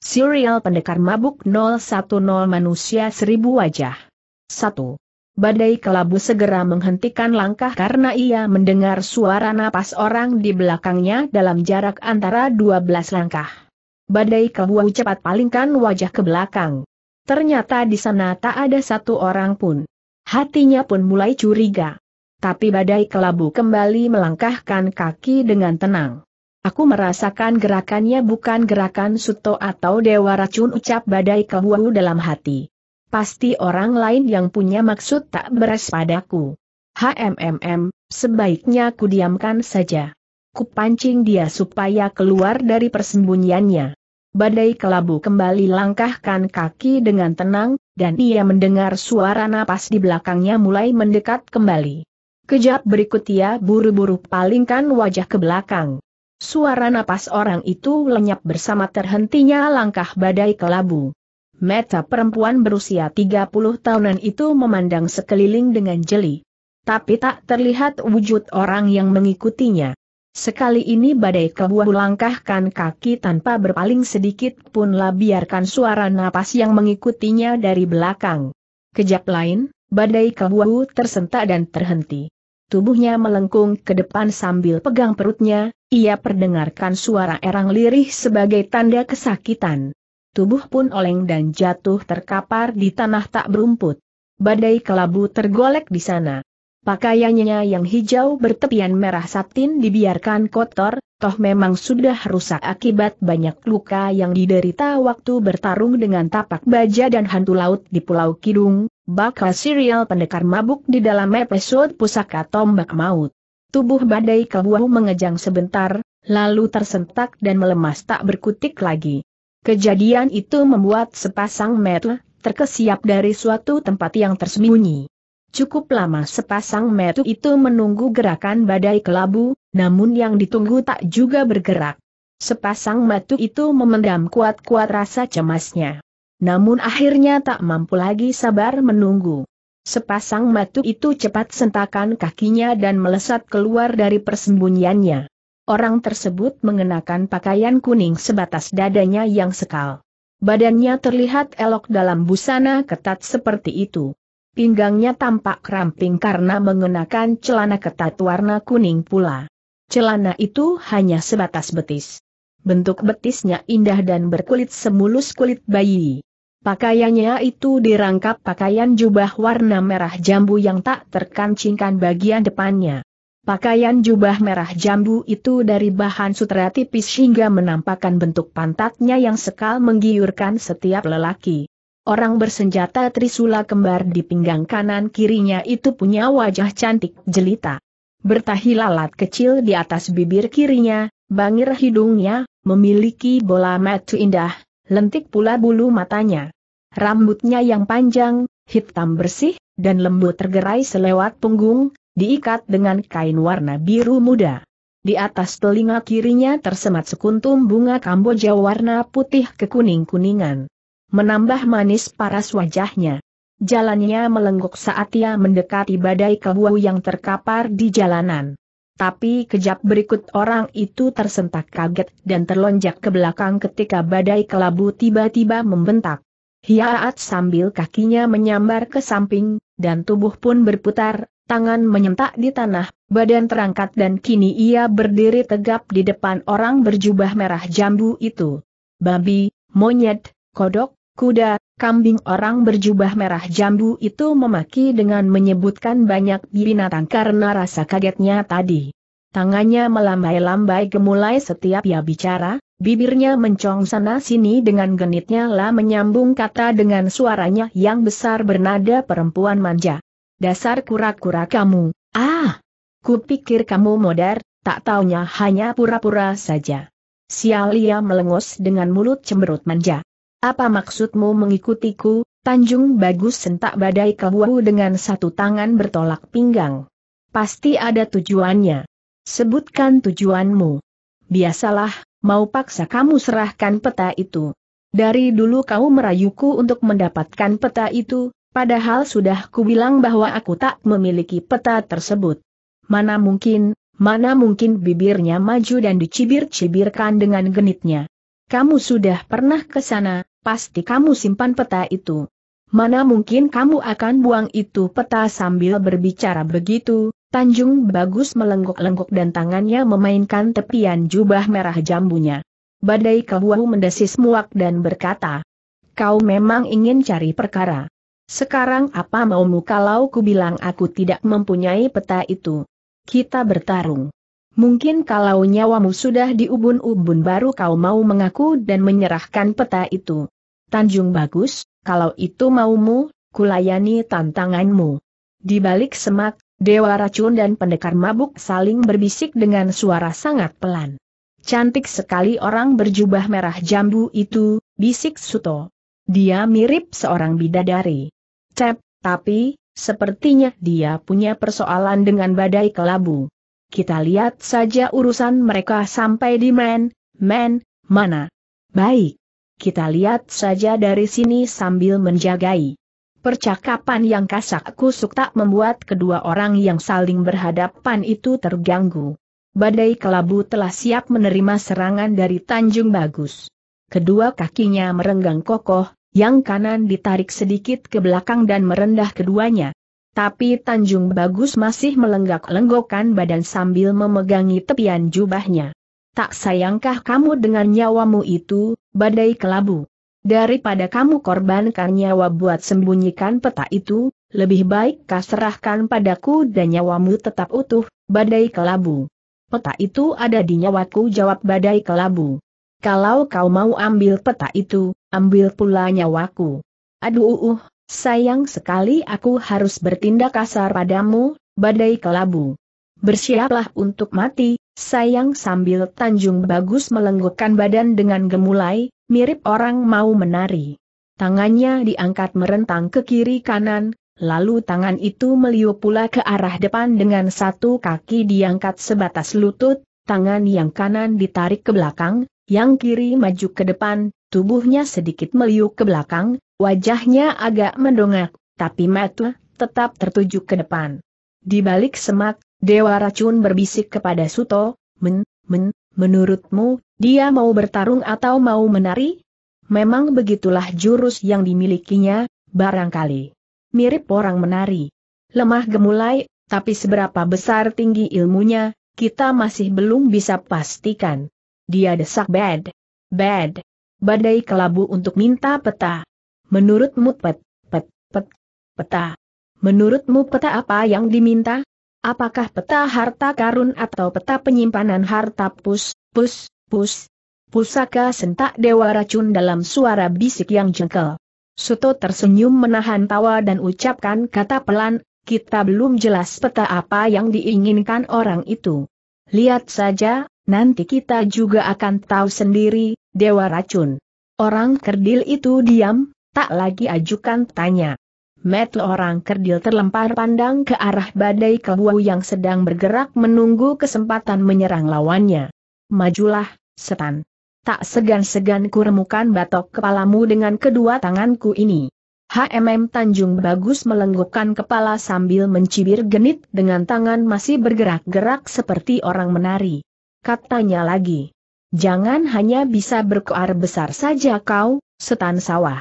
Serial Pendekar Mabuk 010 Manusia Seribu Wajah 1. Badai kelabu segera menghentikan langkah karena ia mendengar suara napas orang di belakangnya dalam jarak antara 12 langkah. Badai kelabu cepat palingkan wajah ke belakang. Ternyata di sana tak ada satu orang pun. Hatinya pun mulai curiga. Tapi badai kelabu kembali melangkahkan kaki dengan tenang. Aku merasakan gerakannya bukan gerakan suto atau dewa racun ucap badai kehuau dalam hati. Pasti orang lain yang punya maksud tak beres padaku. HMMM, sebaiknya ku diamkan saja. Ku pancing dia supaya keluar dari persembunyiannya. Badai kelabu kembali langkahkan kaki dengan tenang, dan ia mendengar suara napas di belakangnya mulai mendekat kembali. Kejap berikut ia buru-buru palingkan wajah ke belakang. Suara napas orang itu lenyap bersama terhentinya langkah badai kelabu. Meta perempuan berusia 30 tahunan itu memandang sekeliling dengan jeli. Tapi tak terlihat wujud orang yang mengikutinya. Sekali ini badai kelabu langkahkan kaki tanpa berpaling sedikit pun lah biarkan suara napas yang mengikutinya dari belakang. Kejap lain, badai kelabu tersentak dan terhenti tubuhnya melengkung ke depan sambil pegang perutnya, ia perdengarkan suara erang lirih sebagai tanda kesakitan. Tubuh pun oleng dan jatuh terkapar di tanah tak berumput. Badai kelabu tergolek di sana. Pakaiannya yang hijau bertepian merah satin dibiarkan kotor, toh memang sudah rusak akibat banyak luka yang diderita waktu bertarung dengan tapak baja dan hantu laut di Pulau Kidung, bakal serial pendekar mabuk di dalam episode pusaka tombak maut. Tubuh badai kebuahu mengejang sebentar, lalu tersentak dan melemas tak berkutik lagi. Kejadian itu membuat sepasang metel terkesiap dari suatu tempat yang tersembunyi. Cukup lama sepasang metu itu menunggu gerakan badai kelabu, namun yang ditunggu tak juga bergerak. Sepasang metu itu memendam kuat-kuat rasa cemasnya. Namun akhirnya tak mampu lagi sabar menunggu. Sepasang matu itu cepat sentakan kakinya dan melesat keluar dari persembunyiannya. Orang tersebut mengenakan pakaian kuning sebatas dadanya yang sekal. Badannya terlihat elok dalam busana ketat seperti itu. Pinggangnya tampak ramping karena mengenakan celana ketat warna kuning pula. Celana itu hanya sebatas betis. Bentuk betisnya indah dan berkulit semulus kulit bayi. Pakaiannya itu dirangkap pakaian jubah warna merah jambu yang tak terkancingkan bagian depannya. Pakaian jubah merah jambu itu dari bahan sutra tipis hingga menampakkan bentuk pantatnya yang sekal menggiurkan setiap lelaki. Orang bersenjata trisula kembar di pinggang kanan kirinya itu punya wajah cantik jelita. Bertahi lalat kecil di atas bibir kirinya, bangir hidungnya, memiliki bola mata indah, lentik pula bulu matanya. Rambutnya yang panjang, hitam bersih, dan lembut tergerai selewat punggung, diikat dengan kain warna biru muda. Di atas telinga kirinya tersemat sekuntum bunga kamboja warna putih kekuning-kuningan. Menambah manis paras wajahnya. Jalannya melenggok saat ia mendekati badai kebu yang terkapar di jalanan. Tapi kejap berikut orang itu tersentak kaget dan terlonjak ke belakang ketika badai kelabu tiba-tiba membentak. Hiaat sambil kakinya menyambar ke samping, dan tubuh pun berputar, tangan menyentak di tanah, badan terangkat dan kini ia berdiri tegap di depan orang berjubah merah jambu itu. Babi, monyet, kodok, kuda, kambing orang berjubah merah jambu itu memaki dengan menyebutkan banyak binatang karena rasa kagetnya tadi. Tangannya melambai-lambai gemulai setiap ia bicara, bibirnya mencong sana-sini dengan genitnya lah menyambung kata dengan suaranya yang besar bernada perempuan manja. Dasar kura-kura kamu, ah! Kupikir kamu modar, tak taunya hanya pura-pura saja. Sialia melengus dengan mulut cemberut manja. Apa maksudmu mengikutiku, Tanjung Bagus sentak badai Wu dengan satu tangan bertolak pinggang. Pasti ada tujuannya. Sebutkan tujuanmu. Biasalah, mau paksa kamu serahkan peta itu. Dari dulu kau merayuku untuk mendapatkan peta itu, padahal sudah kubilang bahwa aku tak memiliki peta tersebut. Mana mungkin, mana mungkin bibirnya maju dan dicibir-cibirkan dengan genitnya. Kamu sudah pernah ke sana, pasti kamu simpan peta itu. Mana mungkin kamu akan buang itu peta sambil berbicara begitu, Tanjung Bagus melengkuk-lengkuk dan tangannya memainkan tepian jubah merah jambunya. Badai Kebuahu mendesis muak dan berkata, Kau memang ingin cari perkara. Sekarang apa maumu kalau ku bilang aku tidak mempunyai peta itu? Kita bertarung. Mungkin kalau nyawamu sudah diubun-ubun baru kau mau mengaku dan menyerahkan peta itu. Tanjung bagus, kalau itu maumu, kulayani tantanganmu. Di balik semak, Dewa Racun dan Pendekar Mabuk saling berbisik dengan suara sangat pelan. Cantik sekali orang berjubah merah jambu itu, bisik Suto. Dia mirip seorang bidadari. Cep, tapi, sepertinya dia punya persoalan dengan badai kelabu. Kita lihat saja urusan mereka sampai di men, men, mana. Baik. Kita lihat saja dari sini sambil menjagai. Percakapan yang kasak kusuk tak membuat kedua orang yang saling berhadapan itu terganggu. Badai kelabu telah siap menerima serangan dari Tanjung Bagus. Kedua kakinya merenggang kokoh, yang kanan ditarik sedikit ke belakang dan merendah keduanya. Tapi Tanjung Bagus masih melenggak lenggokkan badan sambil memegangi tepian jubahnya. Tak sayangkah kamu dengan nyawamu itu, badai kelabu? Daripada kamu korbankan nyawa buat sembunyikan peta itu, lebih baik kau serahkan padaku dan nyawamu tetap utuh, badai kelabu. Peta itu ada di nyawaku jawab badai kelabu. Kalau kau mau ambil peta itu, ambil pula nyawaku. Aduh, uh, uh Sayang sekali aku harus bertindak kasar padamu, badai kelabu. Bersiaplah untuk mati, sayang sambil Tanjung Bagus melenggukkan badan dengan gemulai, mirip orang mau menari. Tangannya diangkat merentang ke kiri kanan, lalu tangan itu meliup pula ke arah depan dengan satu kaki diangkat sebatas lutut, tangan yang kanan ditarik ke belakang, yang kiri maju ke depan, Tubuhnya sedikit meliuk ke belakang, wajahnya agak mendongak, tapi mata tetap tertuju ke depan. Di balik semak, Dewa Racun berbisik kepada Suto, Men, men, menurutmu, dia mau bertarung atau mau menari? Memang begitulah jurus yang dimilikinya, barangkali. Mirip orang menari. Lemah gemulai, tapi seberapa besar tinggi ilmunya, kita masih belum bisa pastikan. Dia desak bad. Bad badai kelabu untuk minta peta. Menurutmu pet, pet, pet, peta. Menurutmu peta apa yang diminta? Apakah peta harta karun atau peta penyimpanan harta pus, pus, pus? Pusaka sentak dewa racun dalam suara bisik yang jengkel. Suto tersenyum menahan tawa dan ucapkan kata pelan, kita belum jelas peta apa yang diinginkan orang itu. Lihat saja, nanti kita juga akan tahu sendiri, Dewa Racun. Orang kerdil itu diam, tak lagi ajukan tanya. Metel orang kerdil terlempar pandang ke arah badai kewu yang sedang bergerak menunggu kesempatan menyerang lawannya. Majulah, setan. Tak segan-segan kuremukan batok kepalamu dengan kedua tanganku ini. HMM Tanjung Bagus melenggukkan kepala sambil mencibir genit dengan tangan masih bergerak-gerak seperti orang menari katanya lagi. Jangan hanya bisa berkoar besar saja kau, setan sawah.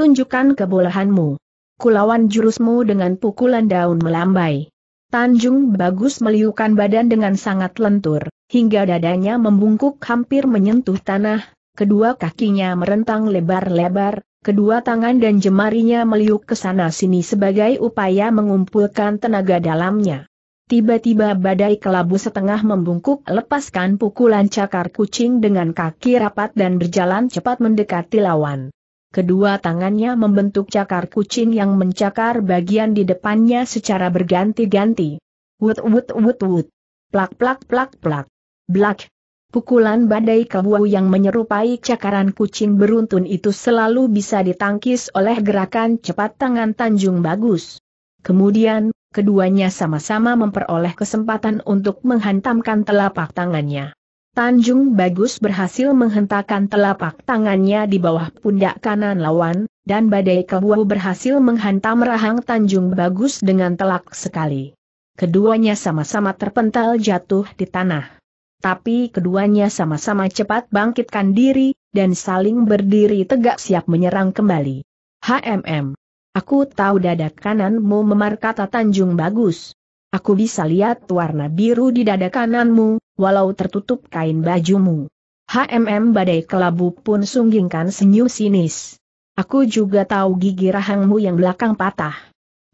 Tunjukkan kebolehanmu. Kulawan jurusmu dengan pukulan daun melambai. Tanjung Bagus meliukan badan dengan sangat lentur, hingga dadanya membungkuk hampir menyentuh tanah, kedua kakinya merentang lebar-lebar, kedua tangan dan jemarinya meliuk ke sana sini sebagai upaya mengumpulkan tenaga dalamnya. Tiba-tiba badai kelabu setengah membungkuk lepaskan pukulan cakar kucing dengan kaki rapat dan berjalan cepat mendekati lawan. Kedua tangannya membentuk cakar kucing yang mencakar bagian di depannya secara berganti-ganti. Wut wut wut wut. Plak plak plak plak. Blak. Pukulan badai kelabu yang menyerupai cakaran kucing beruntun itu selalu bisa ditangkis oleh gerakan cepat tangan Tanjung Bagus. Kemudian, keduanya sama-sama memperoleh kesempatan untuk menghantamkan telapak tangannya. Tanjung Bagus berhasil menghentakkan telapak tangannya di bawah pundak kanan lawan, dan badai kebu berhasil menghantam rahang Tanjung Bagus dengan telak sekali. Keduanya sama-sama terpental jatuh di tanah. Tapi keduanya sama-sama cepat bangkitkan diri, dan saling berdiri tegak siap menyerang kembali. HMM Aku tahu dada kananmu memar kata Tanjung bagus. Aku bisa lihat warna biru di dada kananmu, walau tertutup kain bajumu. HMM badai kelabu pun sunggingkan senyum sinis. Aku juga tahu gigi rahangmu yang belakang patah.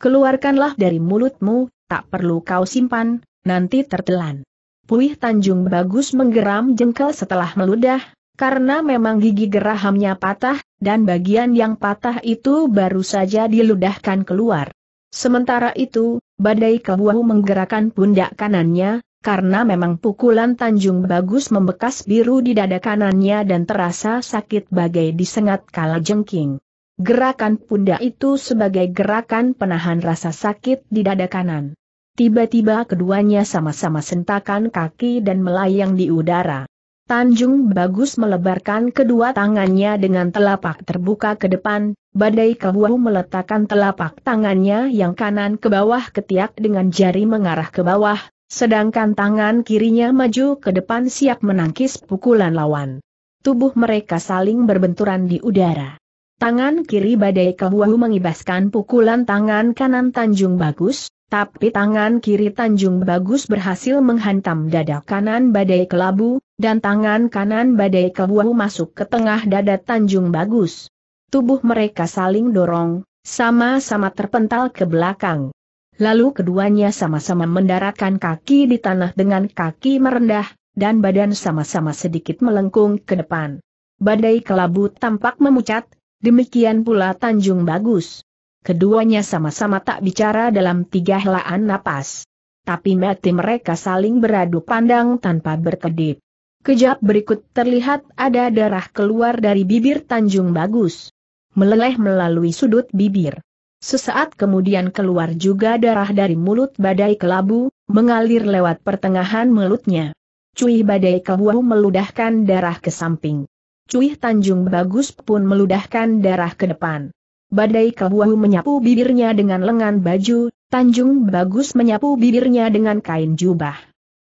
Keluarkanlah dari mulutmu, tak perlu kau simpan, nanti tertelan. Puih Tanjung Bagus menggeram jengkel setelah meludah, karena memang gigi gerahamnya patah, dan bagian yang patah itu baru saja diludahkan keluar. Sementara itu, badai kebuahu menggerakkan pundak kanannya, karena memang pukulan Tanjung Bagus membekas biru di dada kanannya dan terasa sakit bagai disengat kala jengking. Gerakan pundak itu sebagai gerakan penahan rasa sakit di dada kanan. Tiba-tiba keduanya sama-sama sentakan kaki dan melayang di udara. Tanjung Bagus melebarkan kedua tangannya dengan telapak terbuka ke depan, Badai Kehuau meletakkan telapak tangannya yang kanan ke bawah ketiak dengan jari mengarah ke bawah, sedangkan tangan kirinya maju ke depan siap menangkis pukulan lawan. Tubuh mereka saling berbenturan di udara. Tangan kiri Badai Kehuau mengibaskan pukulan tangan kanan Tanjung Bagus, tapi tangan kiri Tanjung Bagus berhasil menghantam dada kanan Badai Kelabu, dan tangan kanan badai kebuah masuk ke tengah dada Tanjung Bagus. Tubuh mereka saling dorong, sama-sama terpental ke belakang. Lalu keduanya sama-sama mendaratkan kaki di tanah dengan kaki merendah, dan badan sama-sama sedikit melengkung ke depan. Badai kelabu tampak memucat, demikian pula Tanjung Bagus. Keduanya sama-sama tak bicara dalam tiga helaan napas. Tapi mati mereka saling beradu pandang tanpa berkedip. Kejap berikut terlihat ada darah keluar dari bibir Tanjung Bagus. Meleleh melalui sudut bibir. Sesaat kemudian keluar juga darah dari mulut badai kelabu, mengalir lewat pertengahan mulutnya. Cui badai kelabu meludahkan darah ke samping. Cui Tanjung Bagus pun meludahkan darah ke depan. Badai kelabu menyapu bibirnya dengan lengan baju, Tanjung Bagus menyapu bibirnya dengan kain jubah.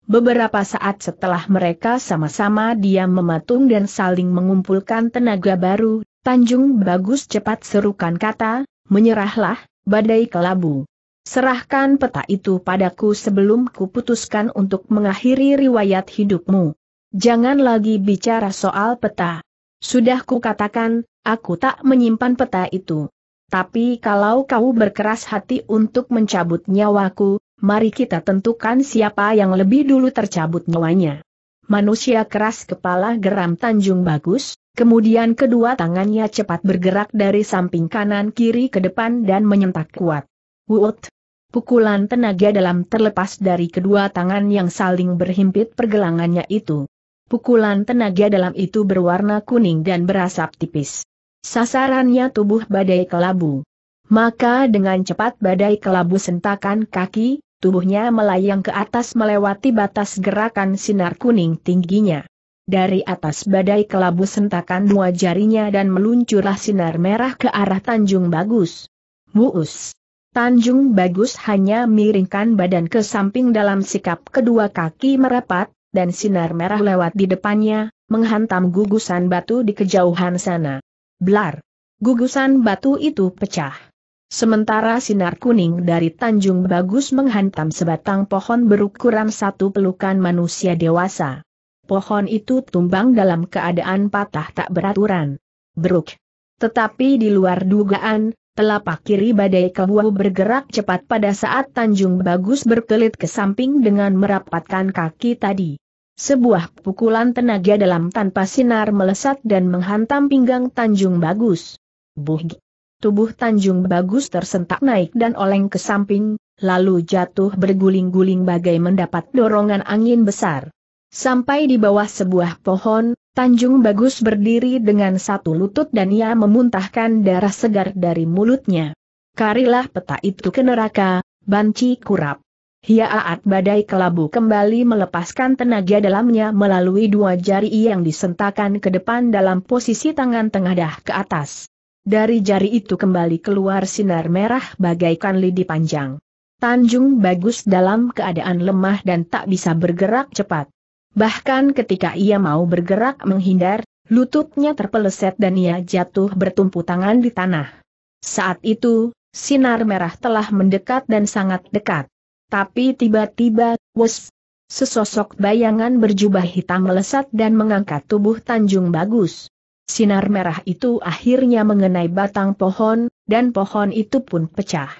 Beberapa saat setelah mereka sama-sama diam mematung dan saling mengumpulkan tenaga baru, Tanjung Bagus cepat serukan kata, menyerahlah, badai kelabu. Serahkan peta itu padaku sebelum kuputuskan untuk mengakhiri riwayat hidupmu. Jangan lagi bicara soal peta. Sudah kukatakan, aku tak menyimpan peta itu. Tapi kalau kau berkeras hati untuk mencabut nyawaku, mari kita tentukan siapa yang lebih dulu tercabut nyawanya. Manusia keras kepala geram Tanjung Bagus, kemudian kedua tangannya cepat bergerak dari samping kanan kiri ke depan dan menyentak kuat. Wuut! Pukulan tenaga dalam terlepas dari kedua tangan yang saling berhimpit pergelangannya itu. Pukulan tenaga dalam itu berwarna kuning dan berasap tipis. Sasarannya tubuh badai kelabu. Maka dengan cepat badai kelabu sentakan kaki, tubuhnya melayang ke atas melewati batas gerakan sinar kuning tingginya. Dari atas badai kelabu sentakan dua jarinya dan meluncurlah sinar merah ke arah Tanjung Bagus. Muus. Tanjung Bagus hanya miringkan badan ke samping dalam sikap kedua kaki merapat, dan sinar merah lewat di depannya, menghantam gugusan batu di kejauhan sana. Blar! Gugusan batu itu pecah. Sementara sinar kuning dari Tanjung Bagus menghantam sebatang pohon berukuran satu pelukan manusia dewasa. Pohon itu tumbang dalam keadaan patah tak beraturan. Beruk. Tetapi di luar dugaan, telapak kiri badai kebuah bergerak cepat pada saat Tanjung Bagus berkelit ke samping dengan merapatkan kaki tadi. Sebuah pukulan tenaga dalam tanpa sinar melesat dan menghantam pinggang Tanjung Bagus. Buh. Tubuh Tanjung Bagus tersentak naik dan oleng ke samping, lalu jatuh berguling-guling bagai mendapat dorongan angin besar. Sampai di bawah sebuah pohon, Tanjung Bagus berdiri dengan satu lutut dan ia memuntahkan darah segar dari mulutnya. Karilah peta itu ke neraka, banci kurap. Ia Hiaat badai kelabu kembali melepaskan tenaga dalamnya melalui dua jari yang disentakan ke depan dalam posisi tangan tengadah ke atas. Dari jari itu kembali keluar sinar merah bagaikan lidi panjang. Tanjung Bagus dalam keadaan lemah dan tak bisa bergerak cepat. Bahkan ketika ia mau bergerak menghindar, lututnya terpeleset dan ia jatuh bertumpu tangan di tanah. Saat itu, sinar merah telah mendekat dan sangat dekat. Tapi tiba-tiba, wes, sesosok bayangan berjubah hitam melesat dan mengangkat tubuh Tanjung Bagus. Sinar merah itu akhirnya mengenai batang pohon, dan pohon itu pun pecah.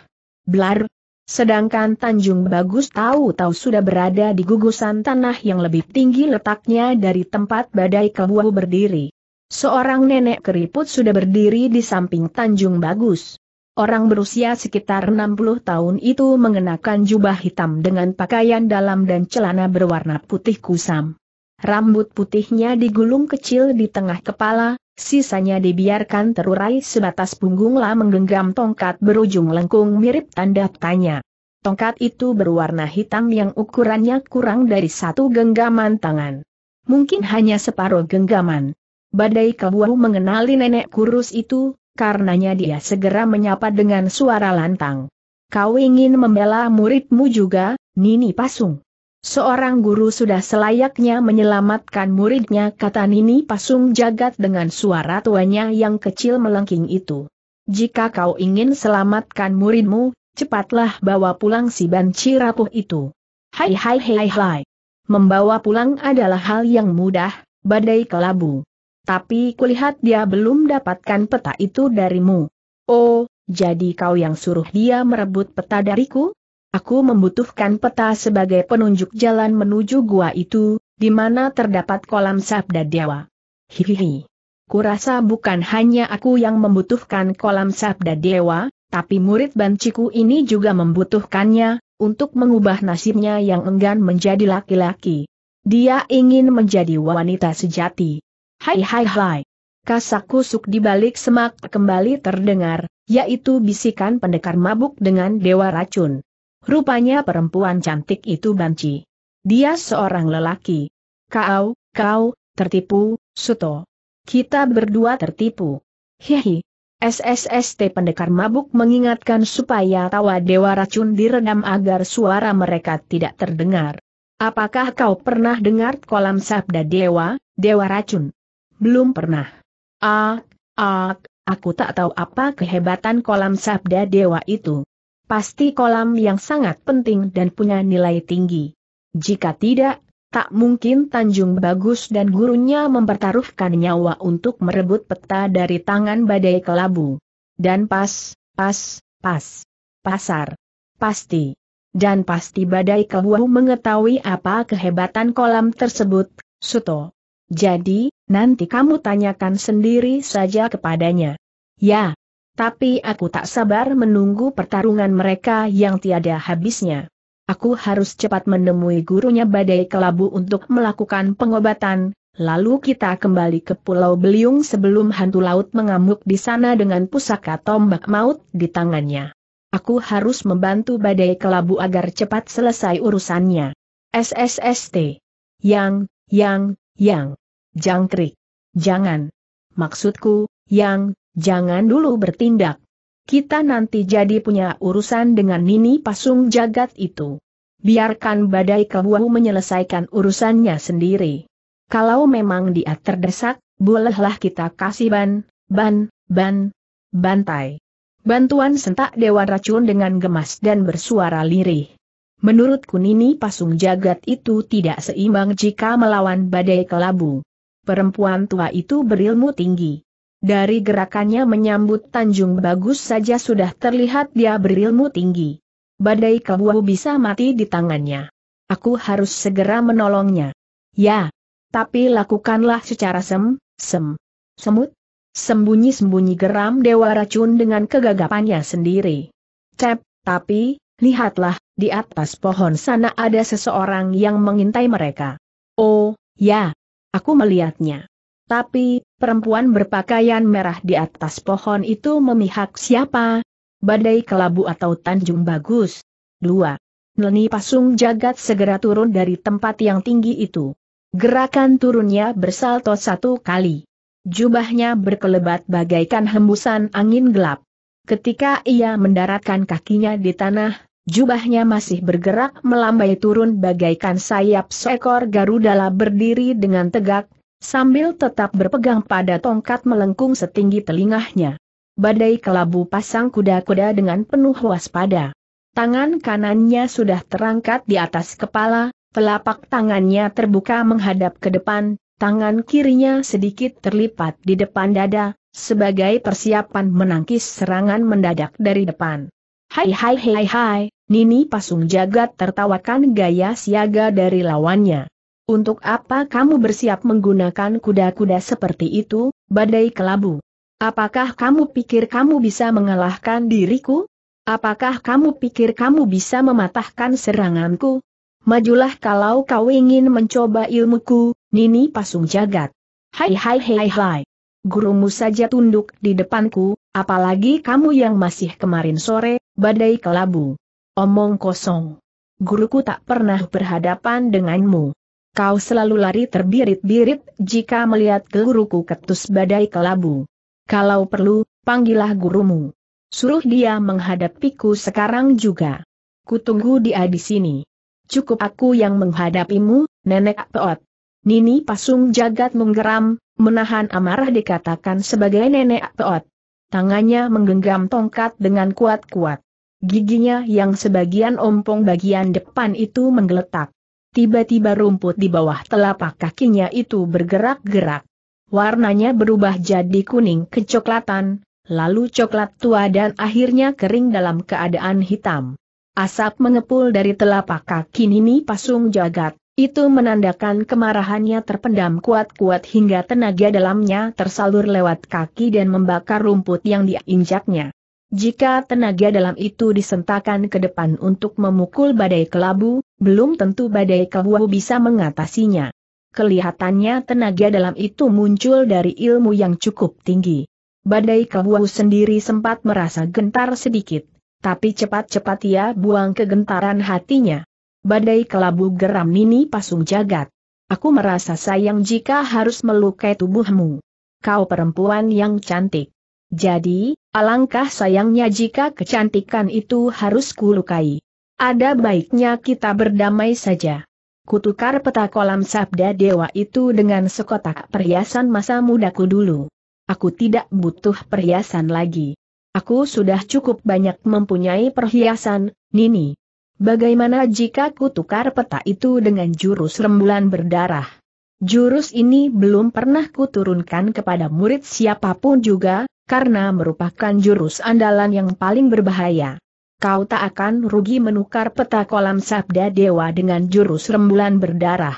Blar! Sedangkan Tanjung Bagus tahu-tahu sudah berada di gugusan tanah yang lebih tinggi letaknya dari tempat badai kebuah berdiri. Seorang nenek keriput sudah berdiri di samping Tanjung Bagus. Orang berusia sekitar 60 tahun itu mengenakan jubah hitam dengan pakaian dalam dan celana berwarna putih kusam. Rambut putihnya digulung kecil di tengah kepala, sisanya dibiarkan terurai sebatas punggunglah menggenggam tongkat berujung lengkung mirip tanda tanya. Tongkat itu berwarna hitam yang ukurannya kurang dari satu genggaman tangan. Mungkin hanya separuh genggaman. Badai kebuahu mengenali nenek kurus itu, karenanya dia segera menyapa dengan suara lantang. Kau ingin membela muridmu juga, Nini Pasung. Seorang guru sudah selayaknya menyelamatkan muridnya kata Nini Pasung Jagat dengan suara tuanya yang kecil melengking itu. Jika kau ingin selamatkan muridmu, cepatlah bawa pulang si banci rapuh itu. Hai hai hai hai. Membawa pulang adalah hal yang mudah, badai kelabu. Tapi kulihat dia belum dapatkan peta itu darimu. Oh, jadi kau yang suruh dia merebut peta dariku? Aku membutuhkan peta sebagai penunjuk jalan menuju gua itu, di mana terdapat kolam sabda dewa. Hihihi. Kurasa bukan hanya aku yang membutuhkan kolam sabda dewa, tapi murid banciku ini juga membutuhkannya, untuk mengubah nasibnya yang enggan menjadi laki-laki. Dia ingin menjadi wanita sejati. Hai hai hai. Kasak kusuk di balik semak kembali terdengar, yaitu bisikan pendekar mabuk dengan dewa racun. Rupanya perempuan cantik itu banci. Dia seorang lelaki. Kau, kau, tertipu, Suto. Kita berdua tertipu. Hihi. SSST pendekar mabuk mengingatkan supaya tawa dewa racun direndam agar suara mereka tidak terdengar. Apakah kau pernah dengar kolam sabda dewa, dewa racun? Belum pernah. Ah, ah, aku tak tahu apa kehebatan kolam sabda dewa itu pasti kolam yang sangat penting dan punya nilai tinggi. Jika tidak, tak mungkin Tanjung Bagus dan gurunya mempertaruhkan nyawa untuk merebut peta dari tangan badai kelabu. Dan pas, pas, pas. Pasar. Pasti. Dan pasti badai kelabu mengetahui apa kehebatan kolam tersebut, Suto. Jadi, nanti kamu tanyakan sendiri saja kepadanya. Ya, tapi aku tak sabar menunggu pertarungan mereka yang tiada habisnya. Aku harus cepat menemui gurunya badai kelabu untuk melakukan pengobatan, lalu kita kembali ke Pulau Beliung sebelum hantu laut mengamuk di sana dengan pusaka tombak maut di tangannya. Aku harus membantu badai kelabu agar cepat selesai urusannya. SSST. Yang, yang, yang. Jangkrik. Jangan. Maksudku, yang, Jangan dulu bertindak. Kita nanti jadi punya urusan dengan Nini Pasung jagat itu. Biarkan badai kebuahu menyelesaikan urusannya sendiri. Kalau memang dia terdesak, bolehlah kita kasih ban, ban, ban, bantai. Bantuan sentak Dewan Racun dengan gemas dan bersuara lirih. Menurutku Nini Pasung Jagat itu tidak seimbang jika melawan badai kelabu. Perempuan tua itu berilmu tinggi. Dari gerakannya menyambut Tanjung Bagus saja sudah terlihat dia berilmu tinggi. Badai Kawu bisa mati di tangannya. Aku harus segera menolongnya. Ya, tapi lakukanlah secara sem, sem, semut. Sembunyi-sembunyi geram Dewa Racun dengan kegagapannya sendiri. Cep, tapi, lihatlah, di atas pohon sana ada seseorang yang mengintai mereka. Oh, ya, aku melihatnya. Tapi, perempuan berpakaian merah di atas pohon itu memihak siapa? Badai Kelabu atau Tanjung Bagus? 2. Neni Pasung Jagat segera turun dari tempat yang tinggi itu. Gerakan turunnya bersalto satu kali. Jubahnya berkelebat bagaikan hembusan angin gelap. Ketika ia mendaratkan kakinya di tanah, jubahnya masih bergerak melambai turun bagaikan sayap seekor garudala berdiri dengan tegak, sambil tetap berpegang pada tongkat melengkung setinggi telingahnya. Badai kelabu pasang kuda-kuda dengan penuh waspada. Tangan kanannya sudah terangkat di atas kepala, telapak tangannya terbuka menghadap ke depan, tangan kirinya sedikit terlipat di depan dada, sebagai persiapan menangkis serangan mendadak dari depan. Hai hai hai hai, Nini Pasung Jagat tertawakan gaya siaga dari lawannya. Untuk apa kamu bersiap menggunakan kuda-kuda seperti itu, badai kelabu? Apakah kamu pikir kamu bisa mengalahkan diriku? Apakah kamu pikir kamu bisa mematahkan seranganku? Majulah kalau kau ingin mencoba ilmuku, Nini Pasung Jagat. Hai hai hai hai. Gurumu saja tunduk di depanku, apalagi kamu yang masih kemarin sore, badai kelabu. Omong kosong. Guruku tak pernah berhadapan denganmu. Kau selalu lari terbirit-birit jika melihat guruku ketus badai kelabu. Kalau perlu, panggillah gurumu. Suruh dia menghadapiku sekarang juga. Kutunggu dia di sini. Cukup aku yang menghadapimu, nenek peot. Nini pasung jagat menggeram, menahan amarah dikatakan sebagai nenek peot. Tangannya menggenggam tongkat dengan kuat-kuat. Giginya yang sebagian ompong bagian depan itu menggeletak. Tiba-tiba rumput di bawah telapak kakinya itu bergerak-gerak. Warnanya berubah jadi kuning kecoklatan, lalu coklat tua dan akhirnya kering dalam keadaan hitam. Asap mengepul dari telapak kaki ini Pasung Jagat, itu menandakan kemarahannya terpendam kuat-kuat hingga tenaga dalamnya tersalur lewat kaki dan membakar rumput yang diinjaknya. Jika tenaga dalam itu disentakan ke depan untuk memukul badai kelabu, belum tentu badai kelabu bisa mengatasinya. Kelihatannya tenaga dalam itu muncul dari ilmu yang cukup tinggi. Badai kelabu sendiri sempat merasa gentar sedikit, tapi cepat-cepat ia buang kegentaran hatinya. Badai kelabu geram Nini Pasung Jagat. Aku merasa sayang jika harus melukai tubuhmu. Kau perempuan yang cantik. Jadi, Alangkah sayangnya jika kecantikan itu harus kulukai. Ada baiknya kita berdamai saja. Kutukar peta kolam sabda dewa itu dengan sekotak perhiasan masa mudaku dulu. Aku tidak butuh perhiasan lagi. Aku sudah cukup banyak mempunyai perhiasan, Nini. Bagaimana jika kutukar peta itu dengan jurus rembulan berdarah? Jurus ini belum pernah kuturunkan kepada murid siapapun juga, karena merupakan jurus andalan yang paling berbahaya. Kau tak akan rugi menukar peta kolam sabda dewa dengan jurus rembulan berdarah.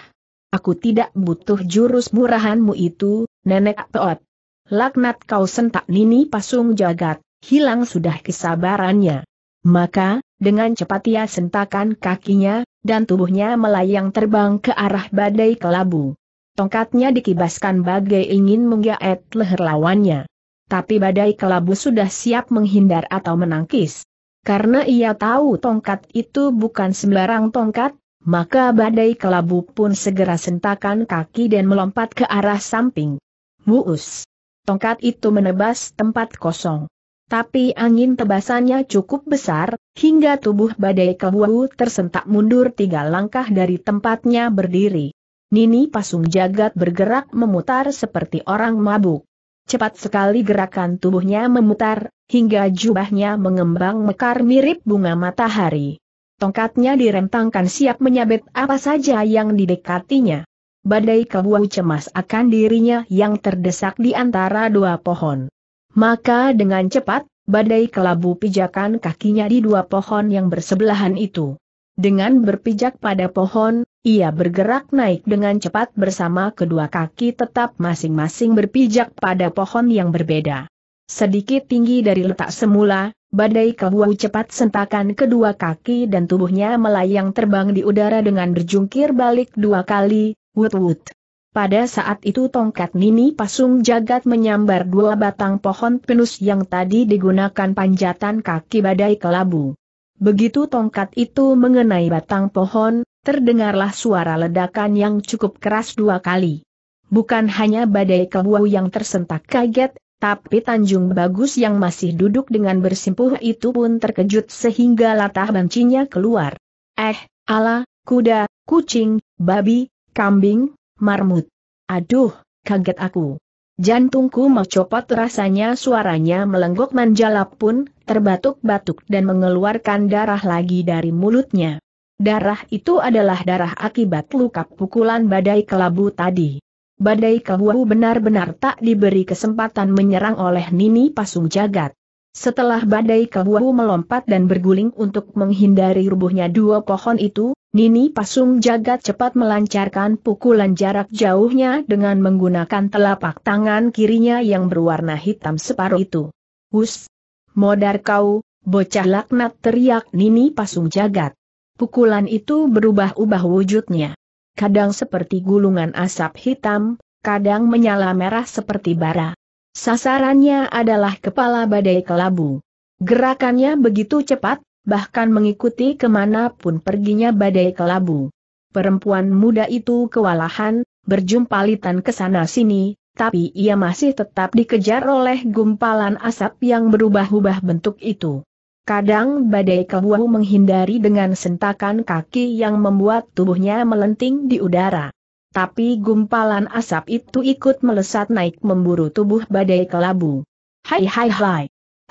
Aku tidak butuh jurus murahanmu itu, nenek Peot. Laknat kau sentak nini pasung jagat, hilang sudah kesabarannya. Maka, dengan cepat ia sentakan kakinya, dan tubuhnya melayang terbang ke arah badai kelabu. Tongkatnya dikibaskan bagai ingin menggaet leher lawannya tapi badai kelabu sudah siap menghindar atau menangkis. Karena ia tahu tongkat itu bukan sembarang tongkat, maka badai kelabu pun segera sentakan kaki dan melompat ke arah samping. Muus! Tongkat itu menebas tempat kosong. Tapi angin tebasannya cukup besar, hingga tubuh badai kelabu tersentak mundur tiga langkah dari tempatnya berdiri. Nini Pasung Jagat bergerak memutar seperti orang mabuk. Cepat sekali gerakan tubuhnya memutar, hingga jubahnya mengembang mekar mirip bunga matahari. Tongkatnya direntangkan siap menyabet apa saja yang didekatinya. Badai kebuah cemas akan dirinya yang terdesak di antara dua pohon. Maka dengan cepat, badai kelabu pijakan kakinya di dua pohon yang bersebelahan itu. Dengan berpijak pada pohon, ia bergerak naik dengan cepat bersama kedua kaki tetap masing-masing berpijak pada pohon yang berbeda. Sedikit tinggi dari letak semula, badai kebuah cepat sentakan kedua kaki dan tubuhnya melayang terbang di udara dengan berjungkir balik dua kali, wut-wut. Pada saat itu tongkat Nini Pasung Jagat menyambar dua batang pohon pinus yang tadi digunakan panjatan kaki badai kelabu. Begitu tongkat itu mengenai batang pohon, terdengarlah suara ledakan yang cukup keras dua kali. Bukan hanya badai kebuau yang tersentak kaget, tapi Tanjung Bagus yang masih duduk dengan bersimpuh itu pun terkejut sehingga latah bancinya keluar. Eh, ala, kuda, kucing, babi, kambing, marmut. Aduh, kaget aku. Jantungku mencopot rasanya suaranya melenggok menjalap pun, terbatuk-batuk dan mengeluarkan darah lagi dari mulutnya. Darah itu adalah darah akibat luka pukulan badai kelabu tadi. Badai kelabu benar-benar tak diberi kesempatan menyerang oleh Nini Pasung Jagat. Setelah badai kelabu melompat dan berguling untuk menghindari rubuhnya dua pohon itu, Nini Pasung Jagat cepat melancarkan pukulan jarak jauhnya dengan menggunakan telapak tangan kirinya yang berwarna hitam separuh itu. Hus! Modar kau, bocah laknat teriak Nini Pasung Jagat. Pukulan itu berubah-ubah wujudnya. Kadang seperti gulungan asap hitam, kadang menyala merah seperti bara. Sasarannya adalah kepala badai kelabu. Gerakannya begitu cepat, bahkan mengikuti kemanapun perginya badai kelabu. Perempuan muda itu kewalahan, berjumpa litan ke sana sini, tapi ia masih tetap dikejar oleh gumpalan asap yang berubah-ubah bentuk itu. Kadang badai kelabu menghindari dengan sentakan kaki yang membuat tubuhnya melenting di udara. Tapi gumpalan asap itu ikut melesat naik memburu tubuh badai kelabu. Hai hai hai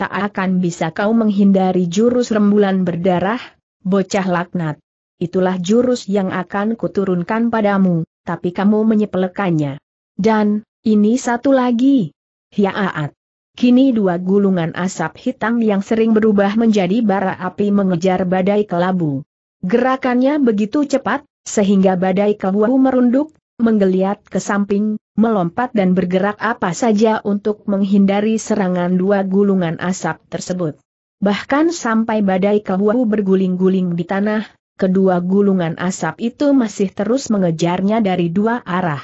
tak akan bisa kau menghindari jurus rembulan berdarah, bocah laknat. Itulah jurus yang akan kuturunkan padamu, tapi kamu menyepelekannya. Dan, ini satu lagi. Hiaat. Kini dua gulungan asap hitam yang sering berubah menjadi bara api mengejar badai kelabu. Gerakannya begitu cepat, sehingga badai kelabu merunduk, menggeliat ke samping, melompat dan bergerak apa saja untuk menghindari serangan dua gulungan asap tersebut. Bahkan sampai badai kehuahu berguling-guling di tanah, kedua gulungan asap itu masih terus mengejarnya dari dua arah.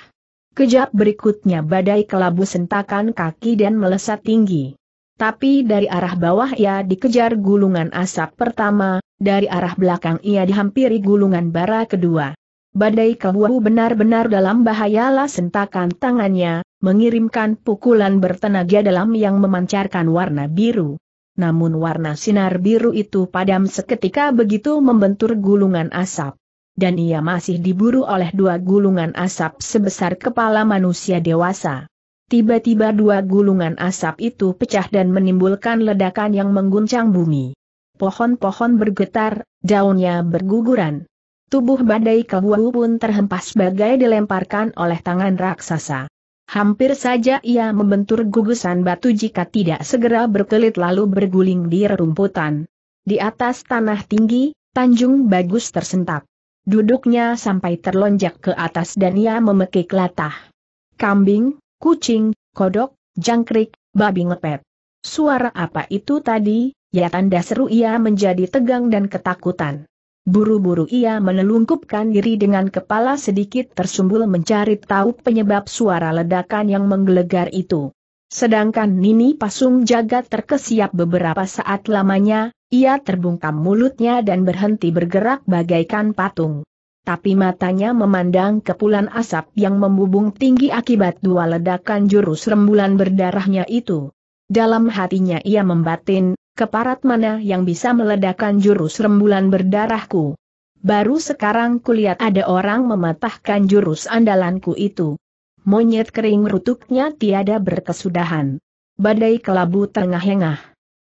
Kejap berikutnya badai kelabu sentakan kaki dan melesat tinggi. Tapi dari arah bawah ia dikejar gulungan asap pertama, dari arah belakang ia dihampiri gulungan bara kedua. Badai kebuahu benar-benar dalam bahaya lah sentakan tangannya, mengirimkan pukulan bertenaga dalam yang memancarkan warna biru. Namun warna sinar biru itu padam seketika begitu membentur gulungan asap. Dan ia masih diburu oleh dua gulungan asap sebesar kepala manusia dewasa. Tiba-tiba dua gulungan asap itu pecah dan menimbulkan ledakan yang mengguncang bumi. Pohon-pohon bergetar, daunnya berguguran Tubuh badai kebu pun terhempas bagai dilemparkan oleh tangan raksasa. Hampir saja ia membentur gugusan batu jika tidak segera berkelit lalu berguling di rerumputan. Di atas tanah tinggi, Tanjung Bagus tersentak. Duduknya sampai terlonjak ke atas dan ia memekik latah. Kambing, kucing, kodok, jangkrik, babi ngepet. Suara apa itu tadi? Ya tanda seru ia menjadi tegang dan ketakutan. Buru-buru ia menelungkupkan diri dengan kepala sedikit tersumbul mencari tahu penyebab suara ledakan yang menggelegar itu. Sedangkan Nini Pasung Jagat terkesiap beberapa saat lamanya, ia terbungkam mulutnya dan berhenti bergerak bagaikan patung. Tapi matanya memandang kepulan asap yang membubung tinggi akibat dua ledakan jurus rembulan berdarahnya itu. Dalam hatinya ia membatin, keparat mana yang bisa meledakkan jurus rembulan berdarahku. Baru sekarang kulihat ada orang mematahkan jurus andalanku itu. Monyet kering rutuknya tiada berkesudahan. Badai kelabu tengah-engah.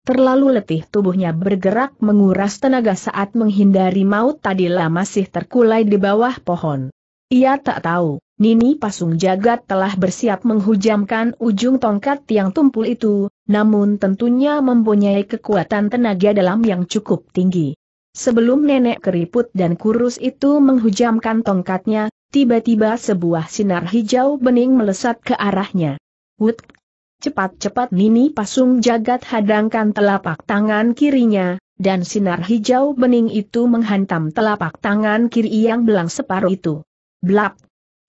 Terlalu letih tubuhnya bergerak menguras tenaga saat menghindari maut tadilah masih terkulai di bawah pohon. Ia tak tahu Nini Pasung Jagat telah bersiap menghujamkan ujung tongkat yang tumpul itu, namun tentunya mempunyai kekuatan tenaga dalam yang cukup tinggi. Sebelum nenek keriput dan kurus itu menghujamkan tongkatnya, tiba-tiba sebuah sinar hijau bening melesat ke arahnya. Wut! Cepat-cepat Nini Pasung Jagat hadangkan telapak tangan kirinya, dan sinar hijau bening itu menghantam telapak tangan kiri yang belang separuh itu. Blap!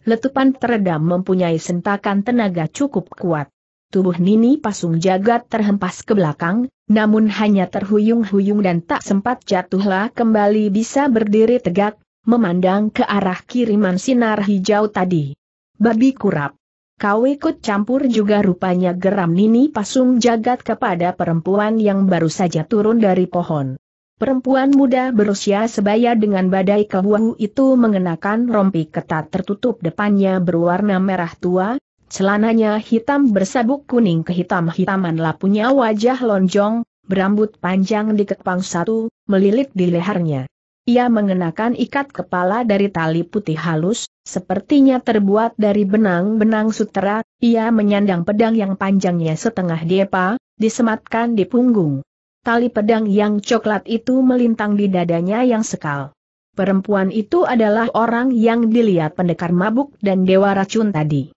letupan teredam mempunyai sentakan tenaga cukup kuat. Tubuh Nini Pasung Jagat terhempas ke belakang, namun hanya terhuyung-huyung dan tak sempat jatuhlah kembali bisa berdiri tegak, memandang ke arah kiriman sinar hijau tadi. Babi kurap. Kau ikut campur juga rupanya geram Nini Pasung Jagat kepada perempuan yang baru saja turun dari pohon. Perempuan muda berusia sebaya dengan badai kebuahu itu mengenakan rompi ketat tertutup depannya berwarna merah tua, celananya hitam bersabuk kuning kehitam-hitaman lapunya wajah lonjong, berambut panjang di kepang satu, melilit di lehernya. Ia mengenakan ikat kepala dari tali putih halus, sepertinya terbuat dari benang-benang sutera, ia menyandang pedang yang panjangnya setengah depa, disematkan di punggung tali pedang yang coklat itu melintang di dadanya yang sekal. Perempuan itu adalah orang yang dilihat pendekar mabuk dan dewa racun tadi.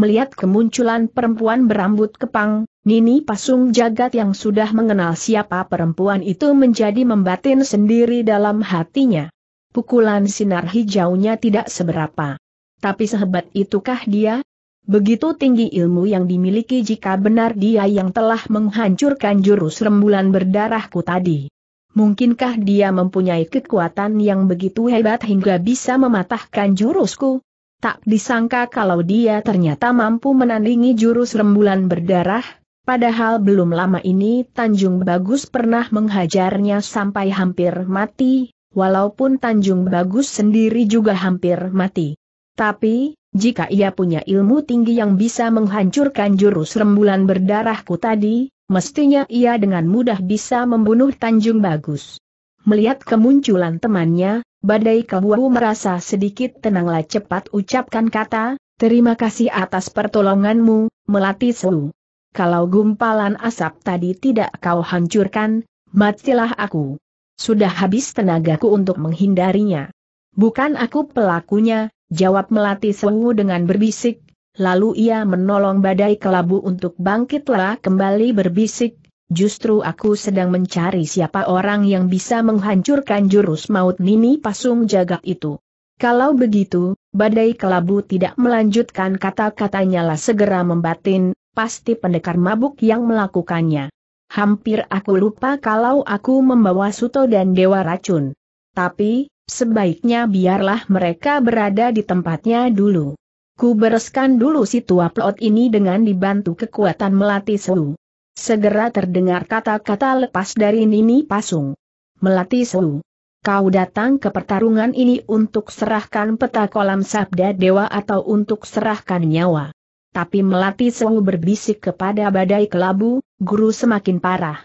Melihat kemunculan perempuan berambut kepang, Nini Pasung Jagat yang sudah mengenal siapa perempuan itu menjadi membatin sendiri dalam hatinya. Pukulan sinar hijaunya tidak seberapa. Tapi sehebat itukah dia, Begitu tinggi ilmu yang dimiliki jika benar dia yang telah menghancurkan jurus rembulan berdarahku tadi. Mungkinkah dia mempunyai kekuatan yang begitu hebat hingga bisa mematahkan jurusku? Tak disangka kalau dia ternyata mampu menandingi jurus rembulan berdarah, padahal belum lama ini Tanjung Bagus pernah menghajarnya sampai hampir mati, walaupun Tanjung Bagus sendiri juga hampir mati. Tapi, jika ia punya ilmu tinggi yang bisa menghancurkan jurus rembulan berdarahku tadi, mestinya ia dengan mudah bisa membunuh Tanjung Bagus. Melihat kemunculan temannya, Badai Kawu merasa sedikit tenanglah cepat ucapkan kata, terima kasih atas pertolonganmu, Melati Su. Kalau gumpalan asap tadi tidak kau hancurkan, matilah aku. Sudah habis tenagaku untuk menghindarinya. Bukan aku pelakunya, Jawab Melati Sengu dengan berbisik, lalu ia menolong badai kelabu untuk bangkitlah kembali berbisik, justru aku sedang mencari siapa orang yang bisa menghancurkan jurus maut Nini Pasung Jagat itu. Kalau begitu, badai kelabu tidak melanjutkan kata-katanya lah segera membatin, pasti pendekar mabuk yang melakukannya. Hampir aku lupa kalau aku membawa Suto dan Dewa Racun. Tapi, Sebaiknya biarlah mereka berada di tempatnya dulu. Ku bereskan dulu si tua plot ini dengan dibantu kekuatan Melati Su. Segera terdengar kata-kata lepas dari Nini Pasung. Melati Su, kau datang ke pertarungan ini untuk serahkan peta kolam sabda dewa atau untuk serahkan nyawa. Tapi Melati Sewu berbisik kepada badai kelabu, guru semakin parah.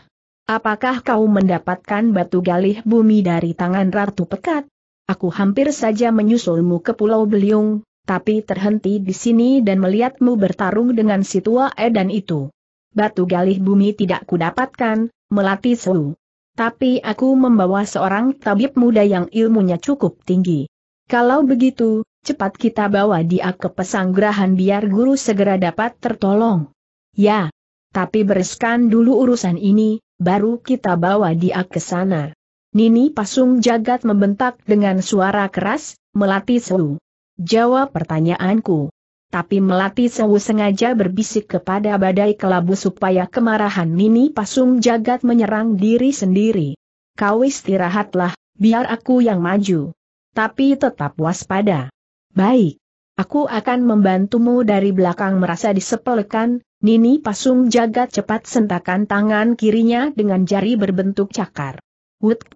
Apakah kau mendapatkan batu galih bumi dari tangan Ratu Pekat? Aku hampir saja menyusulmu ke Pulau Beliung, tapi terhenti di sini dan melihatmu bertarung dengan si tua Edan itu. Batu galih bumi tidak kudapatkan, melatih selu. Tapi aku membawa seorang tabib muda yang ilmunya cukup tinggi. Kalau begitu, cepat kita bawa dia ke pesanggrahan biar guru segera dapat tertolong. Ya, tapi bereskan dulu urusan ini, baru kita bawa dia ke sana. Nini Pasung Jagat membentak dengan suara keras, Melati Sewu. Jawab pertanyaanku. Tapi Melati Sewu sengaja berbisik kepada badai kelabu supaya kemarahan Nini Pasung Jagat menyerang diri sendiri. Kau istirahatlah, biar aku yang maju. Tapi tetap waspada. Baik. Aku akan membantumu dari belakang merasa disepelekan, Nini Pasung Jagat cepat sentakan tangan kirinya dengan jari berbentuk cakar. Wut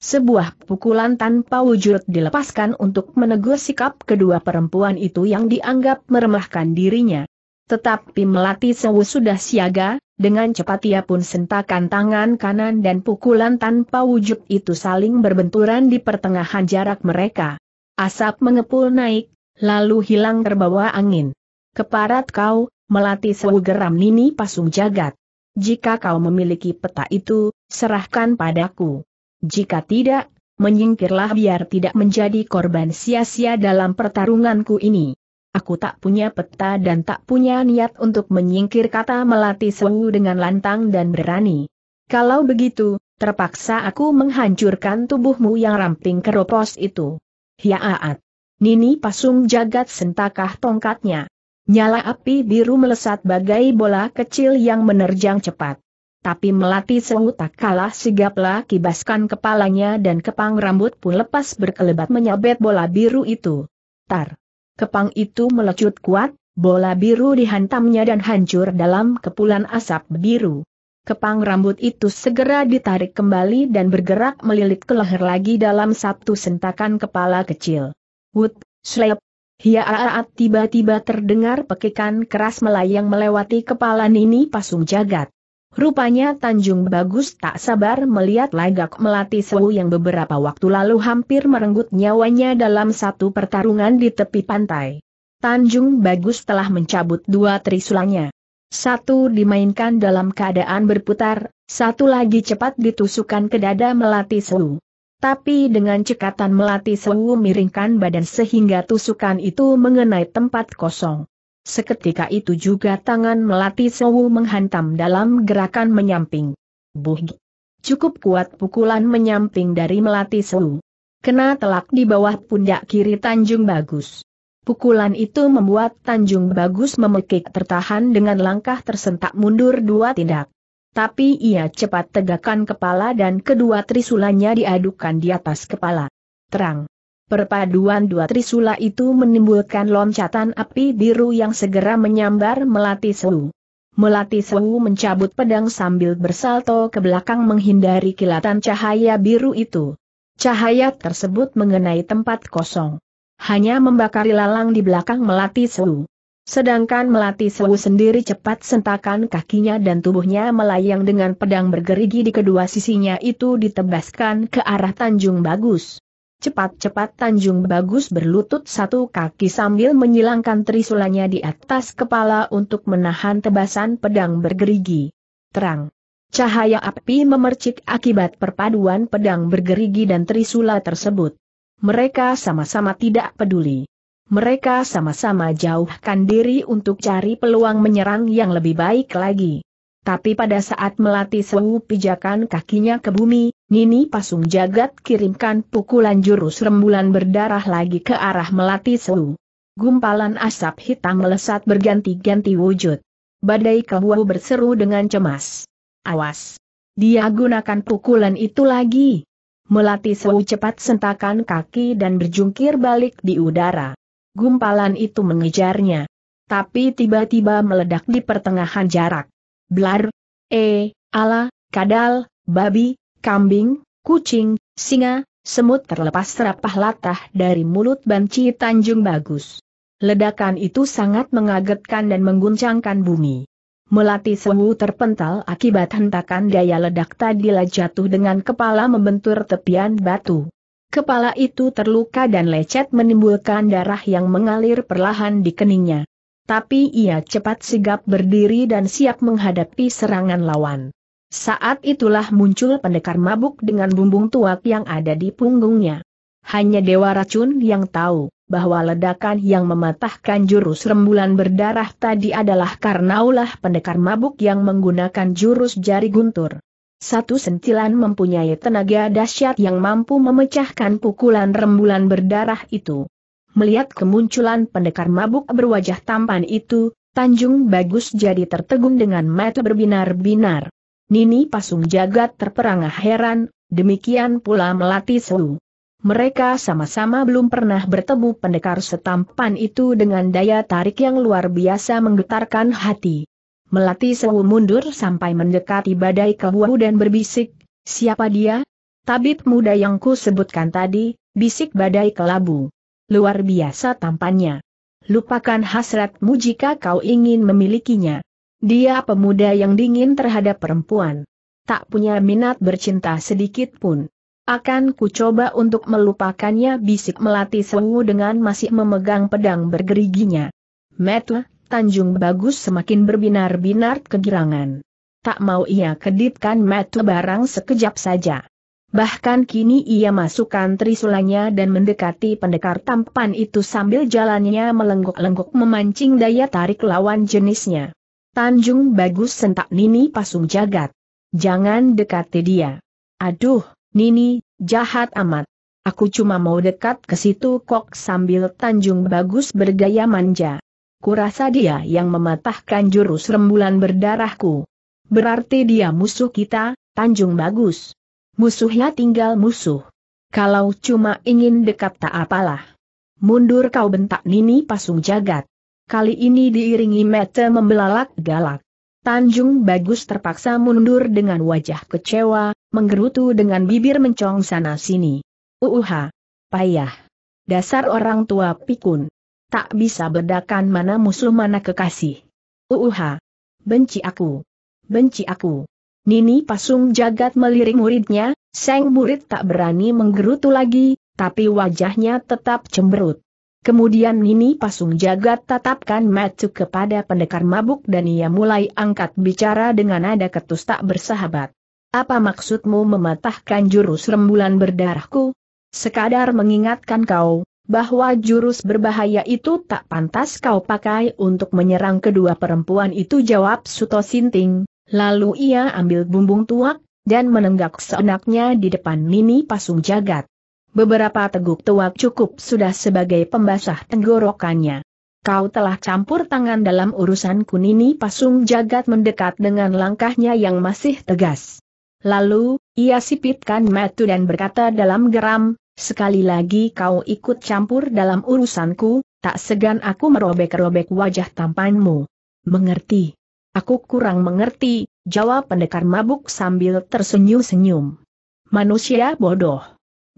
sebuah pukulan tanpa wujud dilepaskan untuk menegur sikap kedua perempuan itu yang dianggap meremahkan dirinya. Tetapi Melati Sewu sudah siaga, dengan cepat ia pun sentakan tangan kanan dan pukulan tanpa wujud itu saling berbenturan di pertengahan jarak mereka. Asap mengepul naik, lalu hilang terbawa angin. Keparat kau, Melati Sewu geram Nini Pasung Jagat. Jika kau memiliki peta itu, serahkan padaku. Jika tidak, menyingkirlah biar tidak menjadi korban sia-sia dalam pertarunganku ini. Aku tak punya peta dan tak punya niat untuk menyingkir kata melati sewu dengan lantang dan berani. Kalau begitu, terpaksa aku menghancurkan tubuhmu yang ramping keropos itu. Hiaat. Nini pasung jagat sentakah tongkatnya. Nyala api biru melesat bagai bola kecil yang menerjang cepat. Tapi Melati Sewu tak kalah sigaplah kibaskan kepalanya dan kepang rambut pun lepas berkelebat menyabet bola biru itu. Tar! Kepang itu melecut kuat, bola biru dihantamnya dan hancur dalam kepulan asap biru. Kepang rambut itu segera ditarik kembali dan bergerak melilit ke leher lagi dalam satu sentakan kepala kecil. Wood, slep. hiaaat tiba-tiba terdengar pekikan keras melayang melewati kepala Nini Pasung Jagat. Rupanya Tanjung Bagus tak sabar melihat lagak melati sewu yang beberapa waktu lalu hampir merenggut nyawanya dalam satu pertarungan di tepi pantai. Tanjung Bagus telah mencabut dua trisulanya. Satu dimainkan dalam keadaan berputar, satu lagi cepat ditusukan ke dada melati sewu. Tapi dengan cekatan melati sewu miringkan badan sehingga tusukan itu mengenai tempat kosong. Seketika itu juga tangan melati Sowu menghantam dalam gerakan menyamping. Buh! Cukup kuat pukulan menyamping dari melati Sowu. Kena telak di bawah pundak kiri Tanjung Bagus. Pukulan itu membuat Tanjung Bagus memekik tertahan dengan langkah tersentak mundur dua tindak. Tapi ia cepat tegakkan kepala dan kedua trisulanya diadukan di atas kepala. Terang. Perpaduan dua trisula itu menimbulkan loncatan api biru yang segera menyambar Melati Sewu. Melati Sewu mencabut pedang sambil bersalto ke belakang menghindari kilatan cahaya biru itu. Cahaya tersebut mengenai tempat kosong. Hanya membakar lalang di belakang Melati Sewu. Sedangkan Melati Sewu sendiri cepat sentakan kakinya dan tubuhnya melayang dengan pedang bergerigi di kedua sisinya itu ditebaskan ke arah Tanjung Bagus. Cepat-cepat Tanjung Bagus berlutut satu kaki sambil menyilangkan trisulanya di atas kepala untuk menahan tebasan pedang bergerigi. Terang. Cahaya api memercik akibat perpaduan pedang bergerigi dan trisula tersebut. Mereka sama-sama tidak peduli. Mereka sama-sama jauhkan diri untuk cari peluang menyerang yang lebih baik lagi. Tapi pada saat melatih sewu pijakan kakinya ke bumi, Nini Pasung Jagat kirimkan pukulan jurus rembulan berdarah lagi ke arah Melati Sewu. Gumpalan asap hitam melesat berganti-ganti wujud. Badai Kehuau berseru dengan cemas. Awas! Dia gunakan pukulan itu lagi. Melati Sewu cepat sentakan kaki dan berjungkir balik di udara. Gumpalan itu mengejarnya. Tapi tiba-tiba meledak di pertengahan jarak. Blar, eh, ala, kadal, babi, kambing, kucing, singa, semut terlepas serapah latah dari mulut banci Tanjung Bagus. Ledakan itu sangat mengagetkan dan mengguncangkan bumi. Melati Sewu terpental akibat hentakan daya ledak tadilah jatuh dengan kepala membentur tepian batu. Kepala itu terluka dan lecet menimbulkan darah yang mengalir perlahan di keningnya. Tapi ia cepat sigap berdiri dan siap menghadapi serangan lawan. Saat itulah muncul pendekar mabuk dengan bumbung tuak yang ada di punggungnya. Hanya Dewa Racun yang tahu bahwa ledakan yang mematahkan jurus rembulan berdarah tadi adalah karena ulah pendekar mabuk yang menggunakan jurus jari guntur. Satu sentilan mempunyai tenaga dahsyat yang mampu memecahkan pukulan rembulan berdarah itu. Melihat kemunculan pendekar mabuk berwajah tampan itu, Tanjung Bagus jadi tertegun dengan mata berbinar-binar. Nini Pasung Jagat terperangah heran, demikian pula Melati Su. Mereka sama-sama belum pernah bertemu pendekar setampan itu dengan daya tarik yang luar biasa menggetarkan hati. Melati Sewu mundur sampai mendekati badai kehuau dan berbisik, siapa dia? Tabib muda yang ku sebutkan tadi, bisik badai kelabu. Luar biasa tampannya. Lupakan hasratmu jika kau ingin memilikinya. Dia pemuda yang dingin terhadap perempuan. Tak punya minat bercinta sedikit pun. Akan ku coba untuk melupakannya bisik melati sewu dengan masih memegang pedang bergeriginya. Metle, Tanjung Bagus semakin berbinar-binar kegirangan. Tak mau ia kedipkan metle barang sekejap saja. Bahkan kini ia masukkan trisulanya dan mendekati pendekar tampan itu sambil jalannya melenggok-lenggok memancing daya tarik lawan jenisnya. Tanjung Bagus sentak Nini pasung jagat. Jangan dekati dia. Aduh, Nini, jahat amat. Aku cuma mau dekat ke situ kok sambil Tanjung Bagus bergaya manja. Kurasa dia yang mematahkan jurus rembulan berdarahku. Berarti dia musuh kita, Tanjung Bagus. Musuhnya tinggal musuh. Kalau cuma ingin dekat tak apalah. Mundur kau bentak Nini pasung jagat kali ini diiringi mete membelalak galak. Tanjung Bagus terpaksa mundur dengan wajah kecewa, menggerutu dengan bibir mencong sana-sini. Uuha! Payah! Dasar orang tua pikun! Tak bisa bedakan mana musuh mana kekasih. Uuha! Benci aku! Benci aku! Nini pasung jagat melirik muridnya, seng murid tak berani menggerutu lagi, tapi wajahnya tetap cemberut. Kemudian Nini Pasung Jagat tatapkan matu kepada pendekar mabuk dan ia mulai angkat bicara dengan nada ketus tak bersahabat. Apa maksudmu mematahkan jurus rembulan berdarahku? Sekadar mengingatkan kau, bahwa jurus berbahaya itu tak pantas kau pakai untuk menyerang kedua perempuan itu jawab Suto Sinting, lalu ia ambil bumbung tuak, dan menenggak seenaknya di depan Nini Pasung Jagat. Beberapa teguk tuak cukup sudah sebagai pembasah tenggorokannya. Kau telah campur tangan dalam urusanku kunini Pasung Jagat mendekat dengan langkahnya yang masih tegas. Lalu, ia sipitkan metu dan berkata dalam geram, sekali lagi kau ikut campur dalam urusanku, tak segan aku merobek-robek wajah tampanmu. Mengerti. Aku kurang mengerti, jawab pendekar mabuk sambil tersenyum-senyum. Manusia bodoh.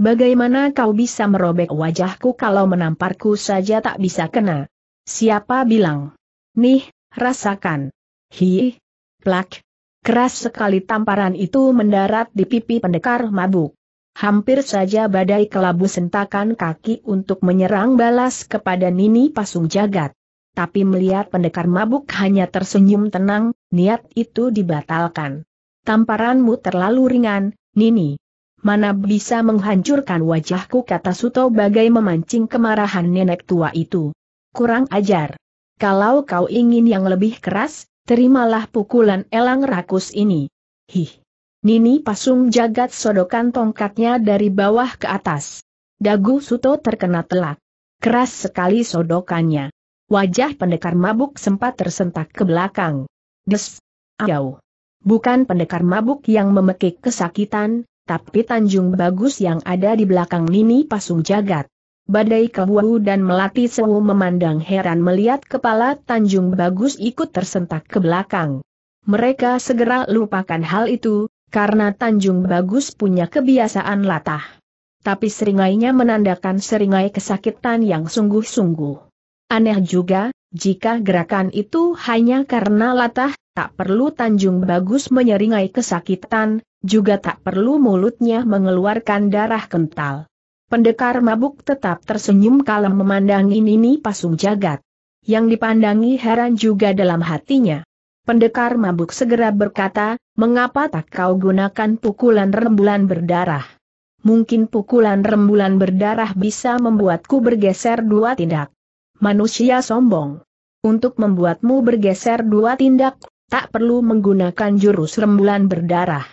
Bagaimana kau bisa merobek wajahku kalau menamparku saja tak bisa kena? Siapa bilang? Nih, rasakan. Hi, plak. Keras sekali tamparan itu mendarat di pipi pendekar mabuk. Hampir saja badai kelabu sentakan kaki untuk menyerang balas kepada Nini Pasung Jagat. Tapi melihat pendekar mabuk hanya tersenyum tenang, niat itu dibatalkan. Tamparanmu terlalu ringan, Nini mana bisa menghancurkan wajahku kata Suto bagai memancing kemarahan nenek tua itu. Kurang ajar. Kalau kau ingin yang lebih keras, terimalah pukulan elang rakus ini. Hih. Nini Pasung jagat sodokan tongkatnya dari bawah ke atas. Dagu Suto terkena telak. Keras sekali sodokannya. Wajah pendekar mabuk sempat tersentak ke belakang. Des. Ayau. Bukan pendekar mabuk yang memekik kesakitan, tapi Tanjung Bagus yang ada di belakang Nini Pasung Jagat. Badai Kebuahu dan Melati Sewu memandang heran melihat kepala Tanjung Bagus ikut tersentak ke belakang. Mereka segera lupakan hal itu, karena Tanjung Bagus punya kebiasaan latah. Tapi seringainya menandakan seringai kesakitan yang sungguh-sungguh. Aneh juga, jika gerakan itu hanya karena latah, tak perlu Tanjung Bagus menyeringai kesakitan, juga tak perlu mulutnya mengeluarkan darah kental. Pendekar mabuk tetap tersenyum kalem memandangi Nini Pasung Jagat. Yang dipandangi heran juga dalam hatinya. Pendekar mabuk segera berkata, mengapa tak kau gunakan pukulan rembulan berdarah? Mungkin pukulan rembulan berdarah bisa membuatku bergeser dua tindak. Manusia sombong. Untuk membuatmu bergeser dua tindak, tak perlu menggunakan jurus rembulan berdarah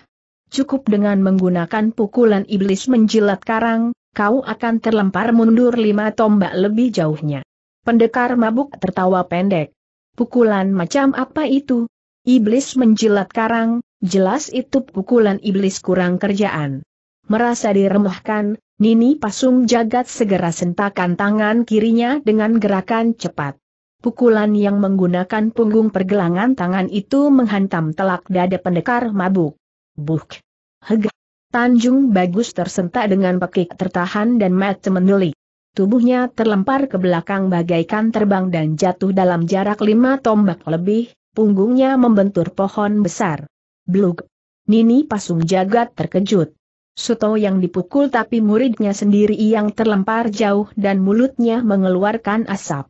cukup dengan menggunakan pukulan iblis menjilat karang, kau akan terlempar mundur lima tombak lebih jauhnya. Pendekar mabuk tertawa pendek. Pukulan macam apa itu? Iblis menjilat karang, jelas itu pukulan iblis kurang kerjaan. Merasa diremehkan, Nini Pasung Jagat segera sentakan tangan kirinya dengan gerakan cepat. Pukulan yang menggunakan punggung pergelangan tangan itu menghantam telak dada pendekar mabuk. Buk. Heg. Tanjung Bagus tersentak dengan pekik tertahan dan mata menuli. Tubuhnya terlempar ke belakang bagaikan terbang dan jatuh dalam jarak lima tombak lebih, punggungnya membentur pohon besar. Blug. Nini Pasung Jagat terkejut. Suto yang dipukul tapi muridnya sendiri yang terlempar jauh dan mulutnya mengeluarkan asap.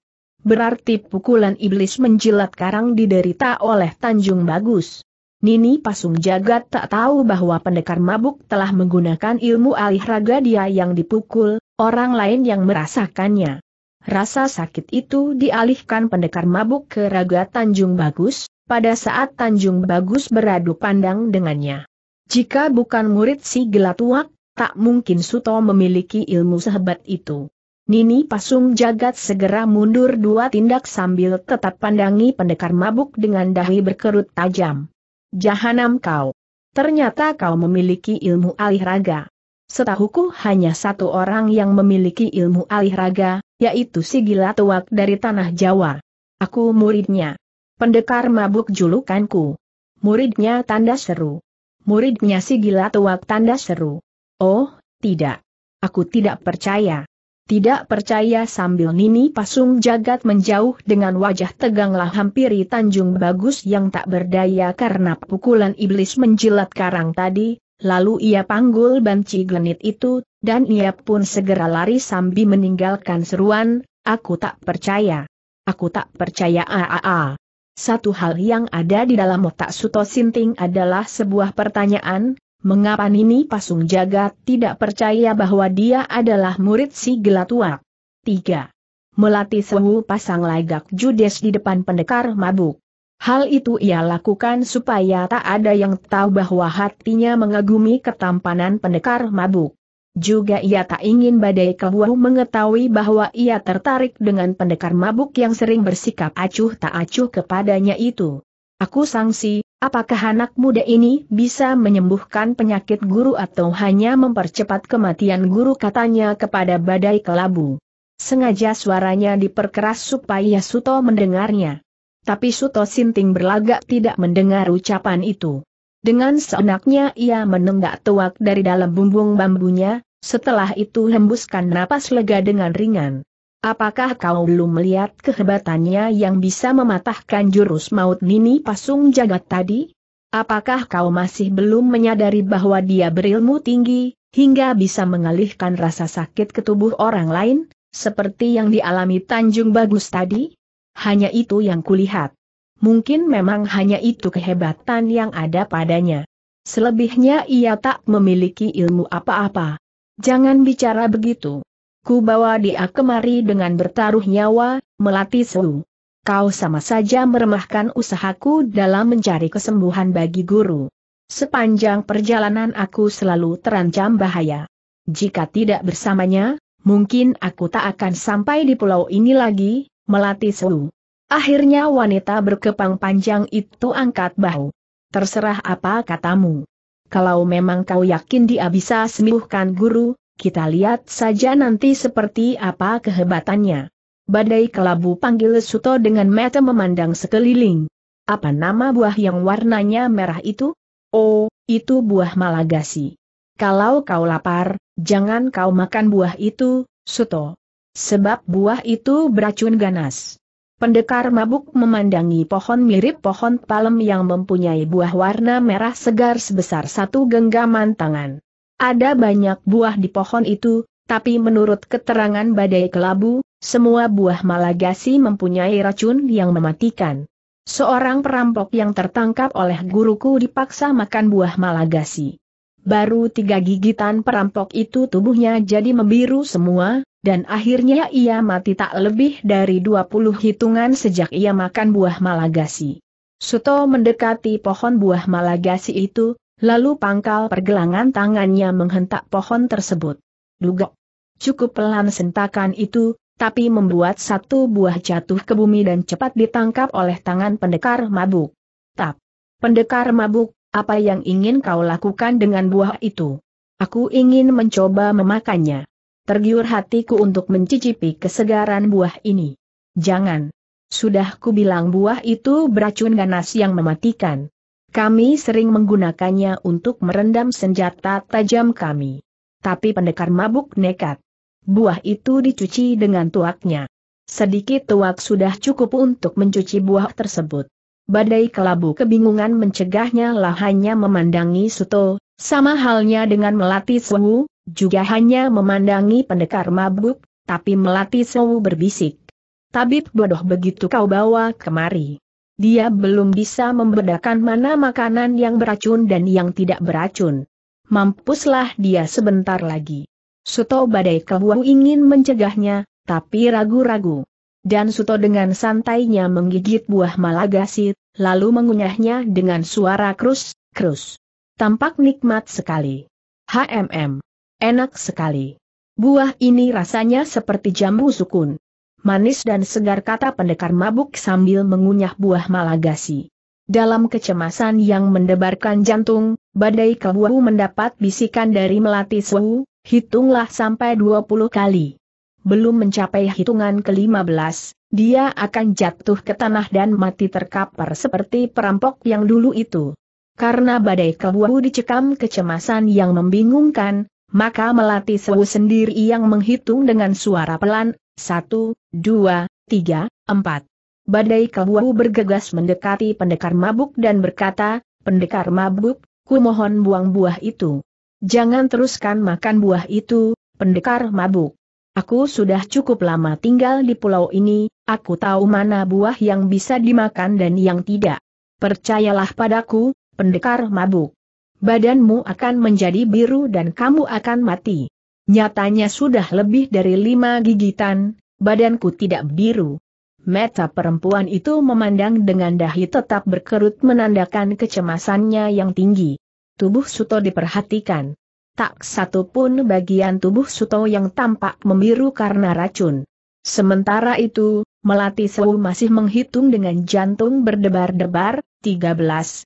Berarti pukulan iblis menjilat karang diderita oleh Tanjung Bagus. Nini Pasung Jagat tak tahu bahwa pendekar mabuk telah menggunakan ilmu alih raga dia yang dipukul, orang lain yang merasakannya. Rasa sakit itu dialihkan pendekar mabuk ke raga Tanjung Bagus, pada saat Tanjung Bagus beradu pandang dengannya. Jika bukan murid si Gelatuak, tak mungkin Suto memiliki ilmu sehebat itu. Nini Pasung Jagat segera mundur dua tindak sambil tetap pandangi pendekar mabuk dengan dahi berkerut tajam. Jahanam kau. Ternyata kau memiliki ilmu alih raga. Setahuku hanya satu orang yang memiliki ilmu alih raga, yaitu si gila tuak dari tanah Jawa. Aku muridnya. Pendekar mabuk julukanku. Muridnya tanda seru. Muridnya si gila tuak tanda seru. Oh, tidak. Aku tidak percaya. Tidak percaya sambil Nini Pasung Jagat menjauh dengan wajah teganglah hampiri Tanjung Bagus yang tak berdaya karena pukulan iblis menjilat karang tadi, lalu ia panggul banci genit itu, dan ia pun segera lari sambil meninggalkan seruan, aku tak percaya. Aku tak percaya aaa. Satu hal yang ada di dalam otak Suto Sinting adalah sebuah pertanyaan, Mengapa Nini Pasung Jagat tidak percaya bahwa dia adalah murid si Gelatua? 3. Melatih Sewu pasang lagak judes di depan pendekar mabuk. Hal itu ia lakukan supaya tak ada yang tahu bahwa hatinya mengagumi ketampanan pendekar mabuk. Juga ia tak ingin badai kebuah mengetahui bahwa ia tertarik dengan pendekar mabuk yang sering bersikap acuh tak acuh kepadanya itu. Aku sangsi, Apakah anak muda ini bisa menyembuhkan penyakit guru atau hanya mempercepat kematian guru katanya kepada badai kelabu. Sengaja suaranya diperkeras supaya Suto mendengarnya. Tapi Suto Sinting berlagak tidak mendengar ucapan itu. Dengan seenaknya ia menenggak tuak dari dalam bumbung bambunya, setelah itu hembuskan napas lega dengan ringan. Apakah kau belum melihat kehebatannya yang bisa mematahkan jurus maut Nini Pasung Jagat tadi? Apakah kau masih belum menyadari bahwa dia berilmu tinggi, hingga bisa mengalihkan rasa sakit ke tubuh orang lain, seperti yang dialami Tanjung Bagus tadi? Hanya itu yang kulihat. Mungkin memang hanya itu kehebatan yang ada padanya. Selebihnya ia tak memiliki ilmu apa-apa. Jangan bicara begitu. Ku bawa dia kemari dengan bertaruh nyawa, melati selu. Kau sama saja meremahkan usahaku dalam mencari kesembuhan bagi guru. Sepanjang perjalanan aku selalu terancam bahaya. Jika tidak bersamanya, mungkin aku tak akan sampai di pulau ini lagi, melati selu. Akhirnya wanita berkepang panjang itu angkat bahu. Terserah apa katamu. Kalau memang kau yakin dia bisa sembuhkan guru, kita lihat saja nanti seperti apa kehebatannya. Badai kelabu panggil Suto dengan mata memandang sekeliling. Apa nama buah yang warnanya merah itu? Oh, itu buah malagasi. Kalau kau lapar, jangan kau makan buah itu, Suto. Sebab buah itu beracun ganas. Pendekar mabuk memandangi pohon mirip pohon palem yang mempunyai buah warna merah segar sebesar satu genggaman tangan. Ada banyak buah di pohon itu, tapi menurut keterangan badai kelabu, semua buah Malagasi mempunyai racun yang mematikan. Seorang perampok yang tertangkap oleh guruku dipaksa makan buah Malagasi. Baru tiga gigitan perampok itu tubuhnya jadi membiru semua, dan akhirnya ia mati tak lebih dari 20 hitungan sejak ia makan buah malagasi. Suto mendekati pohon buah malagasi itu, Lalu pangkal pergelangan tangannya menghentak pohon tersebut. Dugok. Cukup pelan sentakan itu, tapi membuat satu buah jatuh ke bumi dan cepat ditangkap oleh tangan pendekar mabuk. Tap. Pendekar mabuk, apa yang ingin kau lakukan dengan buah itu? Aku ingin mencoba memakannya. Tergiur hatiku untuk mencicipi kesegaran buah ini. Jangan. Sudah kubilang buah itu beracun ganas yang mematikan. Kami sering menggunakannya untuk merendam senjata tajam kami. Tapi pendekar mabuk nekat. Buah itu dicuci dengan tuaknya. Sedikit tuak sudah cukup untuk mencuci buah tersebut. Badai kelabu kebingungan mencegahnya lah hanya memandangi Suto, sama halnya dengan Melati Sewu, juga hanya memandangi pendekar mabuk, tapi Melati Sewu berbisik. Tabib bodoh begitu kau bawa kemari. Dia belum bisa membedakan mana makanan yang beracun dan yang tidak beracun. Mampuslah dia sebentar lagi. Suto Badai Kehuang ingin mencegahnya, tapi ragu-ragu. Dan Suto dengan santainya menggigit buah malagasi, lalu mengunyahnya dengan suara krus, krus. Tampak nikmat sekali. HMM. Enak sekali. Buah ini rasanya seperti jambu sukun manis dan segar kata pendekar mabuk sambil mengunyah buah malagasi. Dalam kecemasan yang mendebarkan jantung, badai kebuahu mendapat bisikan dari melati sewu, hitunglah sampai 20 kali. Belum mencapai hitungan ke-15, dia akan jatuh ke tanah dan mati terkapar seperti perampok yang dulu itu. Karena badai kebuahu dicekam kecemasan yang membingungkan, maka melati sewu sendiri yang menghitung dengan suara pelan, satu, dua, tiga, empat. Badai Kelwu bergegas mendekati pendekar mabuk dan berkata, Pendekar mabuk, ku mohon buang buah itu. Jangan teruskan makan buah itu, pendekar mabuk. Aku sudah cukup lama tinggal di pulau ini, aku tahu mana buah yang bisa dimakan dan yang tidak. Percayalah padaku, pendekar mabuk. Badanmu akan menjadi biru dan kamu akan mati. Nyatanya sudah lebih dari lima gigitan, badanku tidak biru. Meta perempuan itu memandang dengan dahi tetap berkerut menandakan kecemasannya yang tinggi. Tubuh Suto diperhatikan. Tak satu pun bagian tubuh Suto yang tampak membiru karena racun. Sementara itu, Melati Sewu masih menghitung dengan jantung berdebar-debar, 13,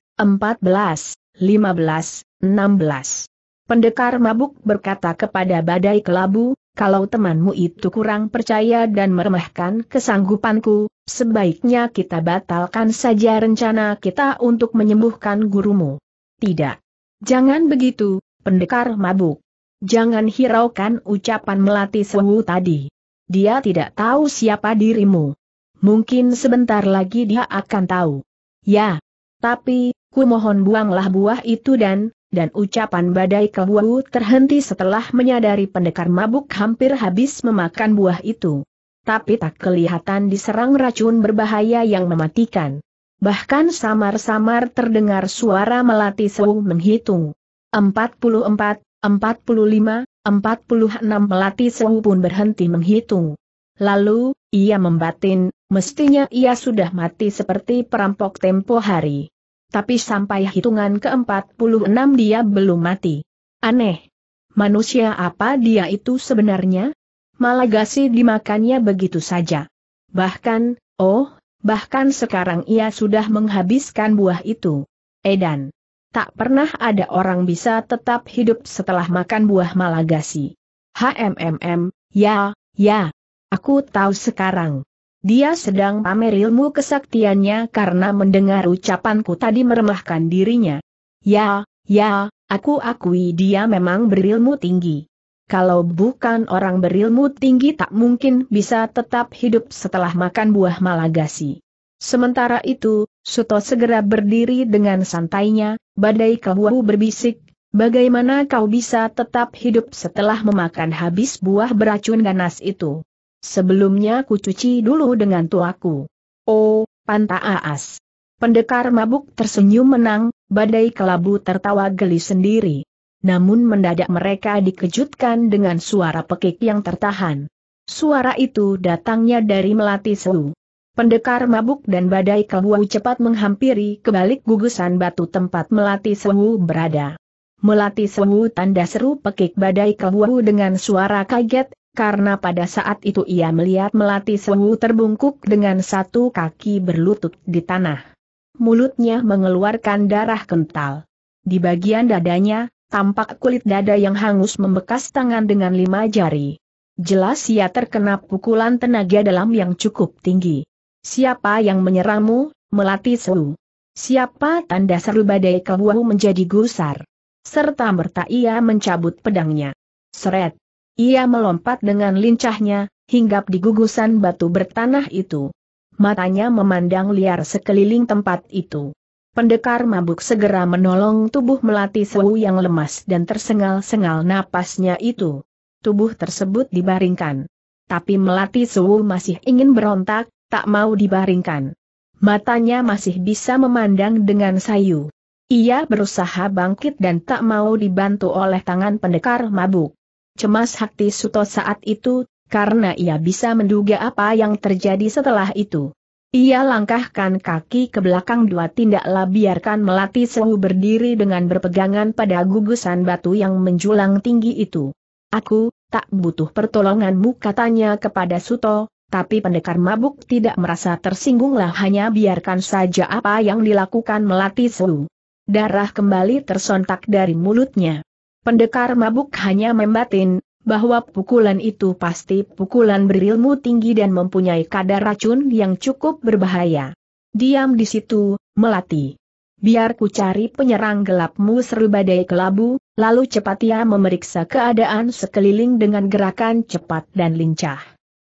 14, 15, 16. Pendekar mabuk berkata kepada badai kelabu, kalau temanmu itu kurang percaya dan meremehkan kesanggupanku, sebaiknya kita batalkan saja rencana kita untuk menyembuhkan gurumu. Tidak. Jangan begitu, pendekar mabuk. Jangan hiraukan ucapan melati sewu tadi. Dia tidak tahu siapa dirimu. Mungkin sebentar lagi dia akan tahu. Ya. Tapi, ku mohon buanglah buah itu dan, dan ucapan badai kewu terhenti setelah menyadari pendekar mabuk hampir habis memakan buah itu. Tapi tak kelihatan diserang racun berbahaya yang mematikan. Bahkan samar-samar terdengar suara melati sewu menghitung. 44, 45, 46 melati sewu pun berhenti menghitung. Lalu, ia membatin, mestinya ia sudah mati seperti perampok tempo hari tapi sampai hitungan ke-46 dia belum mati. Aneh. Manusia apa dia itu sebenarnya? Malagasi dimakannya begitu saja. Bahkan, oh, bahkan sekarang ia sudah menghabiskan buah itu. Edan. Tak pernah ada orang bisa tetap hidup setelah makan buah malagasi. HMMM, ya, ya. Aku tahu sekarang. Dia sedang pamer ilmu kesaktiannya karena mendengar ucapanku tadi meremahkan dirinya. Ya, ya, aku akui dia memang berilmu tinggi. Kalau bukan orang berilmu tinggi tak mungkin bisa tetap hidup setelah makan buah malagasi. Sementara itu, Suto segera berdiri dengan santainya, badai kehuahu berbisik, bagaimana kau bisa tetap hidup setelah memakan habis buah beracun ganas itu? Sebelumnya ku cuci dulu dengan tuaku. Oh, panta aas. Pendekar mabuk tersenyum menang, badai kelabu tertawa geli sendiri. Namun mendadak mereka dikejutkan dengan suara pekik yang tertahan. Suara itu datangnya dari melati seu. Pendekar mabuk dan badai kelabu cepat menghampiri kebalik gugusan batu tempat melati seu berada. Melati sewu tanda seru pekik badai Kelabu dengan suara kaget, karena pada saat itu ia melihat Melati Sewu terbungkuk dengan satu kaki berlutut di tanah. Mulutnya mengeluarkan darah kental. Di bagian dadanya, tampak kulit dada yang hangus membekas tangan dengan lima jari. Jelas ia terkena pukulan tenaga dalam yang cukup tinggi. Siapa yang menyerangmu, Melati Sewu? Siapa tanda seru badai kebuahu menjadi gusar? Serta merta ia mencabut pedangnya. Seret. Ia melompat dengan lincahnya, hinggap di gugusan batu bertanah itu. Matanya memandang liar sekeliling tempat itu. Pendekar mabuk segera menolong tubuh melati sewu yang lemas dan tersengal-sengal napasnya itu. Tubuh tersebut dibaringkan. Tapi melati sewu masih ingin berontak, tak mau dibaringkan. Matanya masih bisa memandang dengan sayu. Ia berusaha bangkit dan tak mau dibantu oleh tangan pendekar mabuk cemas hati Suto saat itu, karena ia bisa menduga apa yang terjadi setelah itu. Ia langkahkan kaki ke belakang dua tindaklah biarkan melati sewu berdiri dengan berpegangan pada gugusan batu yang menjulang tinggi itu. Aku, tak butuh pertolonganmu katanya kepada Suto, tapi pendekar mabuk tidak merasa tersinggunglah hanya biarkan saja apa yang dilakukan melati sewu. Darah kembali tersontak dari mulutnya. Pendekar mabuk hanya membatin, bahwa pukulan itu pasti pukulan berilmu tinggi dan mempunyai kadar racun yang cukup berbahaya. Diam di situ, melati. Biar ku cari penyerang gelapmu seru badai kelabu, lalu cepat ia memeriksa keadaan sekeliling dengan gerakan cepat dan lincah.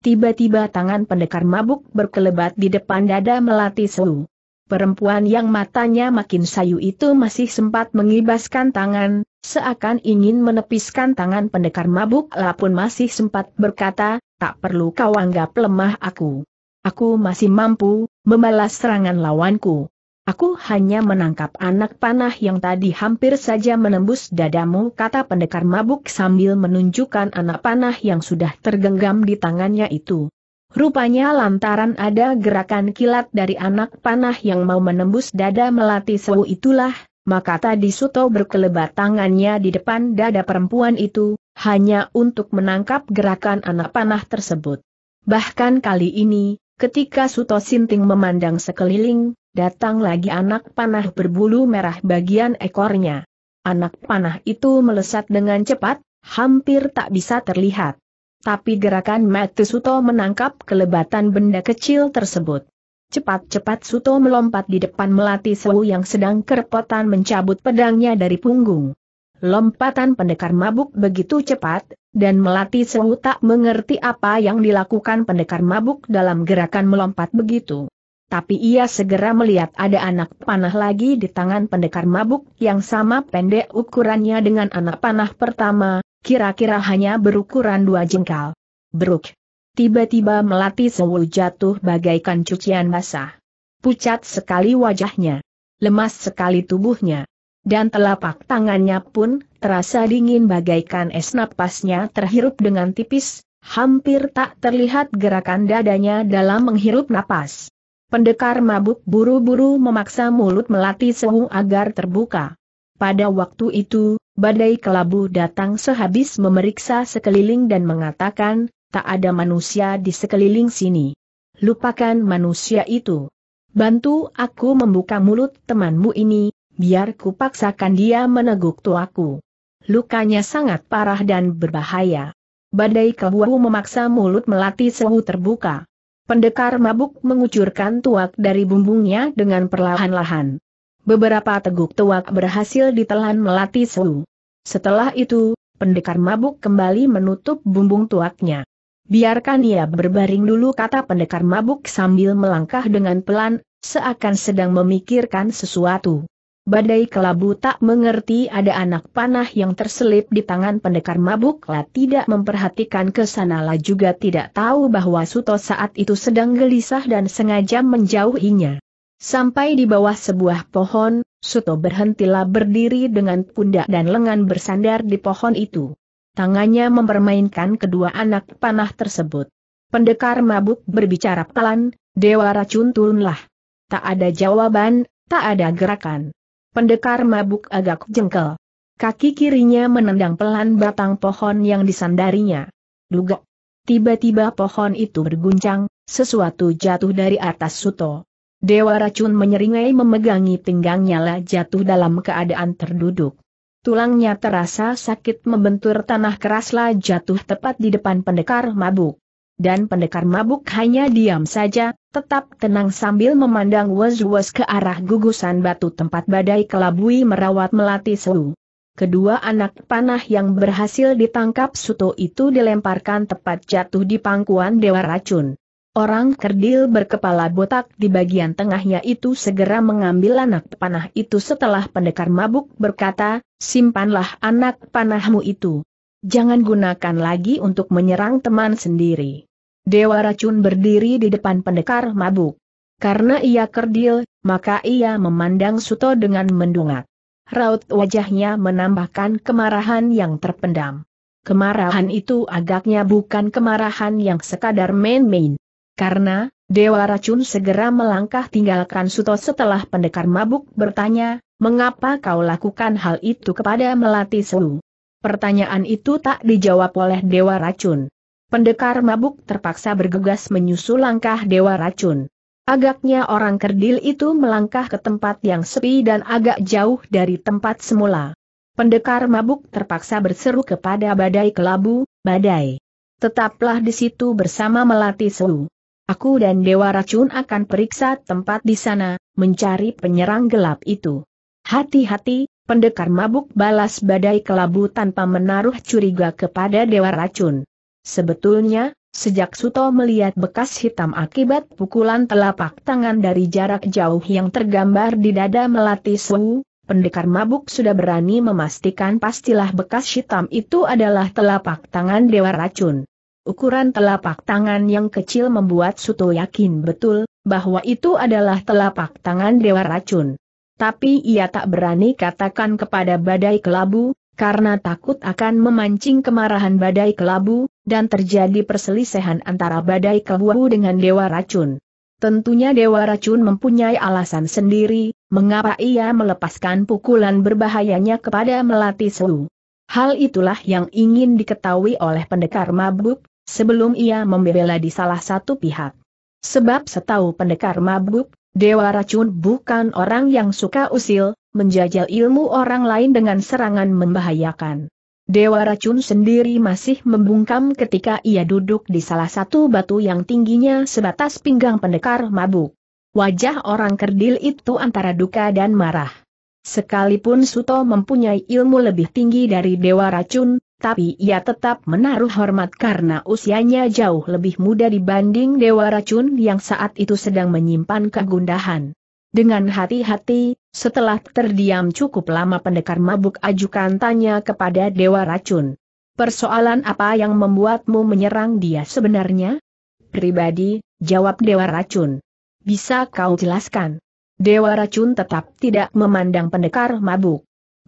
Tiba-tiba tangan pendekar mabuk berkelebat di depan dada melati seru. Perempuan yang matanya makin sayu itu masih sempat mengibaskan tangan, Seakan ingin menepiskan tangan pendekar mabuk lapun pun masih sempat berkata, tak perlu kau anggap lemah aku. Aku masih mampu, membalas serangan lawanku. Aku hanya menangkap anak panah yang tadi hampir saja menembus dadamu kata pendekar mabuk sambil menunjukkan anak panah yang sudah tergenggam di tangannya itu. Rupanya lantaran ada gerakan kilat dari anak panah yang mau menembus dada melati sewu itulah, maka tadi Suto berkelebat tangannya di depan dada perempuan itu, hanya untuk menangkap gerakan anak panah tersebut. Bahkan kali ini, ketika Suto Sinting memandang sekeliling, datang lagi anak panah berbulu merah bagian ekornya. Anak panah itu melesat dengan cepat, hampir tak bisa terlihat. Tapi gerakan Matu Suto menangkap kelebatan benda kecil tersebut. Cepat-cepat Suto melompat di depan Melati Sewu yang sedang kerepotan mencabut pedangnya dari punggung. Lompatan pendekar mabuk begitu cepat, dan Melati Sewu tak mengerti apa yang dilakukan pendekar mabuk dalam gerakan melompat begitu. Tapi ia segera melihat ada anak panah lagi di tangan pendekar mabuk yang sama pendek ukurannya dengan anak panah pertama, kira-kira hanya berukuran dua jengkal. Beruk. Tiba-tiba melati sewu jatuh bagaikan cucian basah. Pucat sekali wajahnya. Lemas sekali tubuhnya. Dan telapak tangannya pun terasa dingin bagaikan es napasnya terhirup dengan tipis, hampir tak terlihat gerakan dadanya dalam menghirup napas. Pendekar mabuk buru-buru memaksa mulut melati sewu agar terbuka. Pada waktu itu, badai kelabu datang sehabis memeriksa sekeliling dan mengatakan, tak ada manusia di sekeliling sini. Lupakan manusia itu. Bantu aku membuka mulut temanmu ini, biar ku paksakan dia meneguk tuaku. Lukanya sangat parah dan berbahaya. Badai kebuahu memaksa mulut melati sewu terbuka. Pendekar mabuk mengucurkan tuak dari bumbungnya dengan perlahan-lahan. Beberapa teguk tuak berhasil ditelan melati sewu. Setelah itu, pendekar mabuk kembali menutup bumbung tuaknya. Biarkan ia berbaring dulu kata pendekar mabuk sambil melangkah dengan pelan, seakan sedang memikirkan sesuatu. Badai kelabu tak mengerti ada anak panah yang terselip di tangan pendekar mabuk lah tidak memperhatikan kesanalah juga tidak tahu bahwa Suto saat itu sedang gelisah dan sengaja menjauhinya. Sampai di bawah sebuah pohon, Suto berhentilah berdiri dengan pundak dan lengan bersandar di pohon itu tangannya mempermainkan kedua anak panah tersebut. Pendekar mabuk berbicara pelan, dewa racun turunlah. Tak ada jawaban, tak ada gerakan. Pendekar mabuk agak jengkel. Kaki kirinya menendang pelan batang pohon yang disandarinya. Duga. Tiba-tiba pohon itu berguncang, sesuatu jatuh dari atas Suto. Dewa racun menyeringai memegangi pinggangnya lah jatuh dalam keadaan terduduk. Tulangnya terasa sakit membentur tanah keraslah jatuh tepat di depan pendekar mabuk. Dan pendekar mabuk hanya diam saja, tetap tenang sambil memandang was-was ke arah gugusan batu tempat badai kelabui merawat melati selu. Kedua anak panah yang berhasil ditangkap Suto itu dilemparkan tepat jatuh di pangkuan Dewa Racun. Orang kerdil berkepala botak di bagian tengahnya itu segera mengambil anak panah itu setelah pendekar mabuk berkata, simpanlah anak panahmu itu. Jangan gunakan lagi untuk menyerang teman sendiri. Dewa racun berdiri di depan pendekar mabuk. Karena ia kerdil, maka ia memandang Suto dengan mendungak. Raut wajahnya menambahkan kemarahan yang terpendam. Kemarahan itu agaknya bukan kemarahan yang sekadar main-main. Karena, Dewa Racun segera melangkah tinggalkan Suto setelah pendekar mabuk bertanya, mengapa kau lakukan hal itu kepada Melati Selu? Pertanyaan itu tak dijawab oleh Dewa Racun. Pendekar mabuk terpaksa bergegas menyusul langkah Dewa Racun. Agaknya orang kerdil itu melangkah ke tempat yang sepi dan agak jauh dari tempat semula. Pendekar mabuk terpaksa berseru kepada badai kelabu, badai. Tetaplah di situ bersama melati selu. Aku dan Dewa Racun akan periksa tempat di sana, mencari penyerang gelap itu. Hati-hati, pendekar mabuk balas badai kelabu tanpa menaruh curiga kepada Dewa Racun. Sebetulnya, sejak Suto melihat bekas hitam akibat pukulan telapak tangan dari jarak jauh yang tergambar di dada melati Suhu, pendekar mabuk sudah berani memastikan pastilah bekas hitam itu adalah telapak tangan Dewa Racun. Ukuran telapak tangan yang kecil membuat Suto yakin betul, bahwa itu adalah telapak tangan Dewa Racun. Tapi ia tak berani katakan kepada badai kelabu, karena takut akan memancing kemarahan badai kelabu, dan terjadi perselisihan antara badai kelabu dengan Dewa Racun. Tentunya Dewa Racun mempunyai alasan sendiri, mengapa ia melepaskan pukulan berbahayanya kepada Melati Su. Hal itulah yang ingin diketahui oleh pendekar mabuk, sebelum ia membela di salah satu pihak. Sebab setahu pendekar mabuk, Dewa Racun bukan orang yang suka usil, menjajal ilmu orang lain dengan serangan membahayakan. Dewa Racun sendiri masih membungkam ketika ia duduk di salah satu batu yang tingginya sebatas pinggang pendekar mabuk. Wajah orang kerdil itu antara duka dan marah. Sekalipun Suto mempunyai ilmu lebih tinggi dari Dewa Racun, tapi ia tetap menaruh hormat karena usianya jauh lebih muda dibanding Dewa Racun yang saat itu sedang menyimpan kegundahan. Dengan hati-hati, setelah terdiam cukup lama pendekar mabuk ajukan tanya kepada Dewa Racun. Persoalan apa yang membuatmu menyerang dia sebenarnya? Pribadi, jawab Dewa Racun. Bisa kau jelaskan? Dewa Racun tetap tidak memandang pendekar mabuk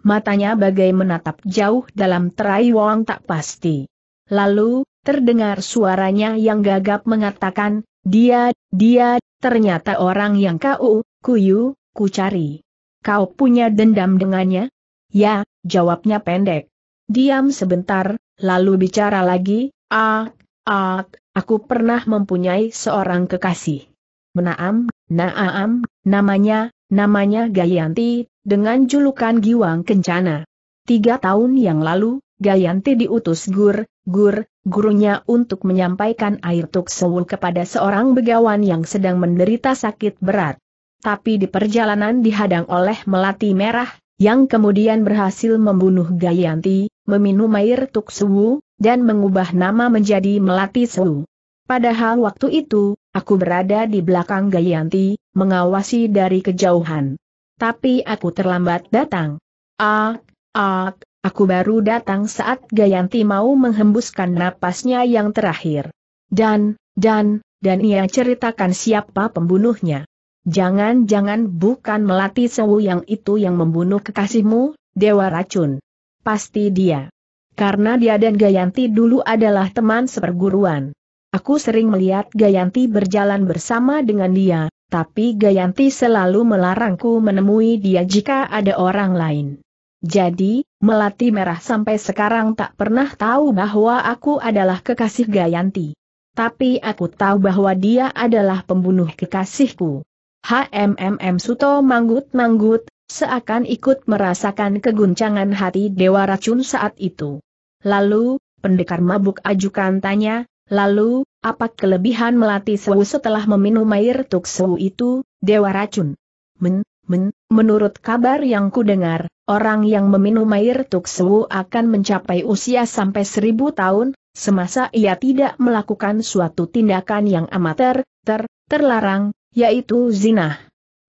matanya bagai menatap jauh dalam terai wong tak pasti. Lalu, terdengar suaranya yang gagap mengatakan, dia, dia, ternyata orang yang kau, kuyu, ku cari. Kau punya dendam dengannya? Ya, jawabnya pendek. Diam sebentar, lalu bicara lagi, ah, ah, aku pernah mempunyai seorang kekasih. Menaam, Naam, namanya, namanya Gayanti, dengan julukan Giwang Kencana. Tiga tahun yang lalu, Gayanti diutus Gur, Gur, gurunya untuk menyampaikan air tuksewul kepada seorang begawan yang sedang menderita sakit berat. Tapi di perjalanan dihadang oleh melati merah, yang kemudian berhasil membunuh Gayanti, meminum air tuksewu, dan mengubah nama menjadi Melati Sewu. Padahal waktu itu, aku berada di belakang Gayanti, mengawasi dari kejauhan tapi aku terlambat datang. Ah, ah, aku baru datang saat Gayanti mau menghembuskan napasnya yang terakhir. Dan, dan, dan ia ceritakan siapa pembunuhnya. Jangan-jangan bukan Melati Sewu yang itu yang membunuh kekasihmu, Dewa Racun. Pasti dia. Karena dia dan Gayanti dulu adalah teman seperguruan. Aku sering melihat Gayanti berjalan bersama dengan dia, tapi Gayanti selalu melarangku menemui dia jika ada orang lain. Jadi, Melati Merah sampai sekarang tak pernah tahu bahwa aku adalah kekasih Gayanti. Tapi aku tahu bahwa dia adalah pembunuh kekasihku. HMMM Suto manggut-manggut, seakan ikut merasakan keguncangan hati Dewa Racun saat itu. Lalu, pendekar mabuk ajukan tanya, Lalu, apa kelebihan melatih sewu setelah meminum air tuk sewu itu, dewa racun? Men, men, menurut kabar yang kudengar, orang yang meminum air tuk sewu akan mencapai usia sampai seribu tahun, semasa ia tidak melakukan suatu tindakan yang amater, ter, terlarang, yaitu zinah.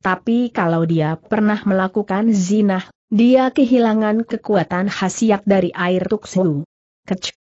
Tapi kalau dia pernah melakukan zinah, dia kehilangan kekuatan khasiat dari air tuk sewu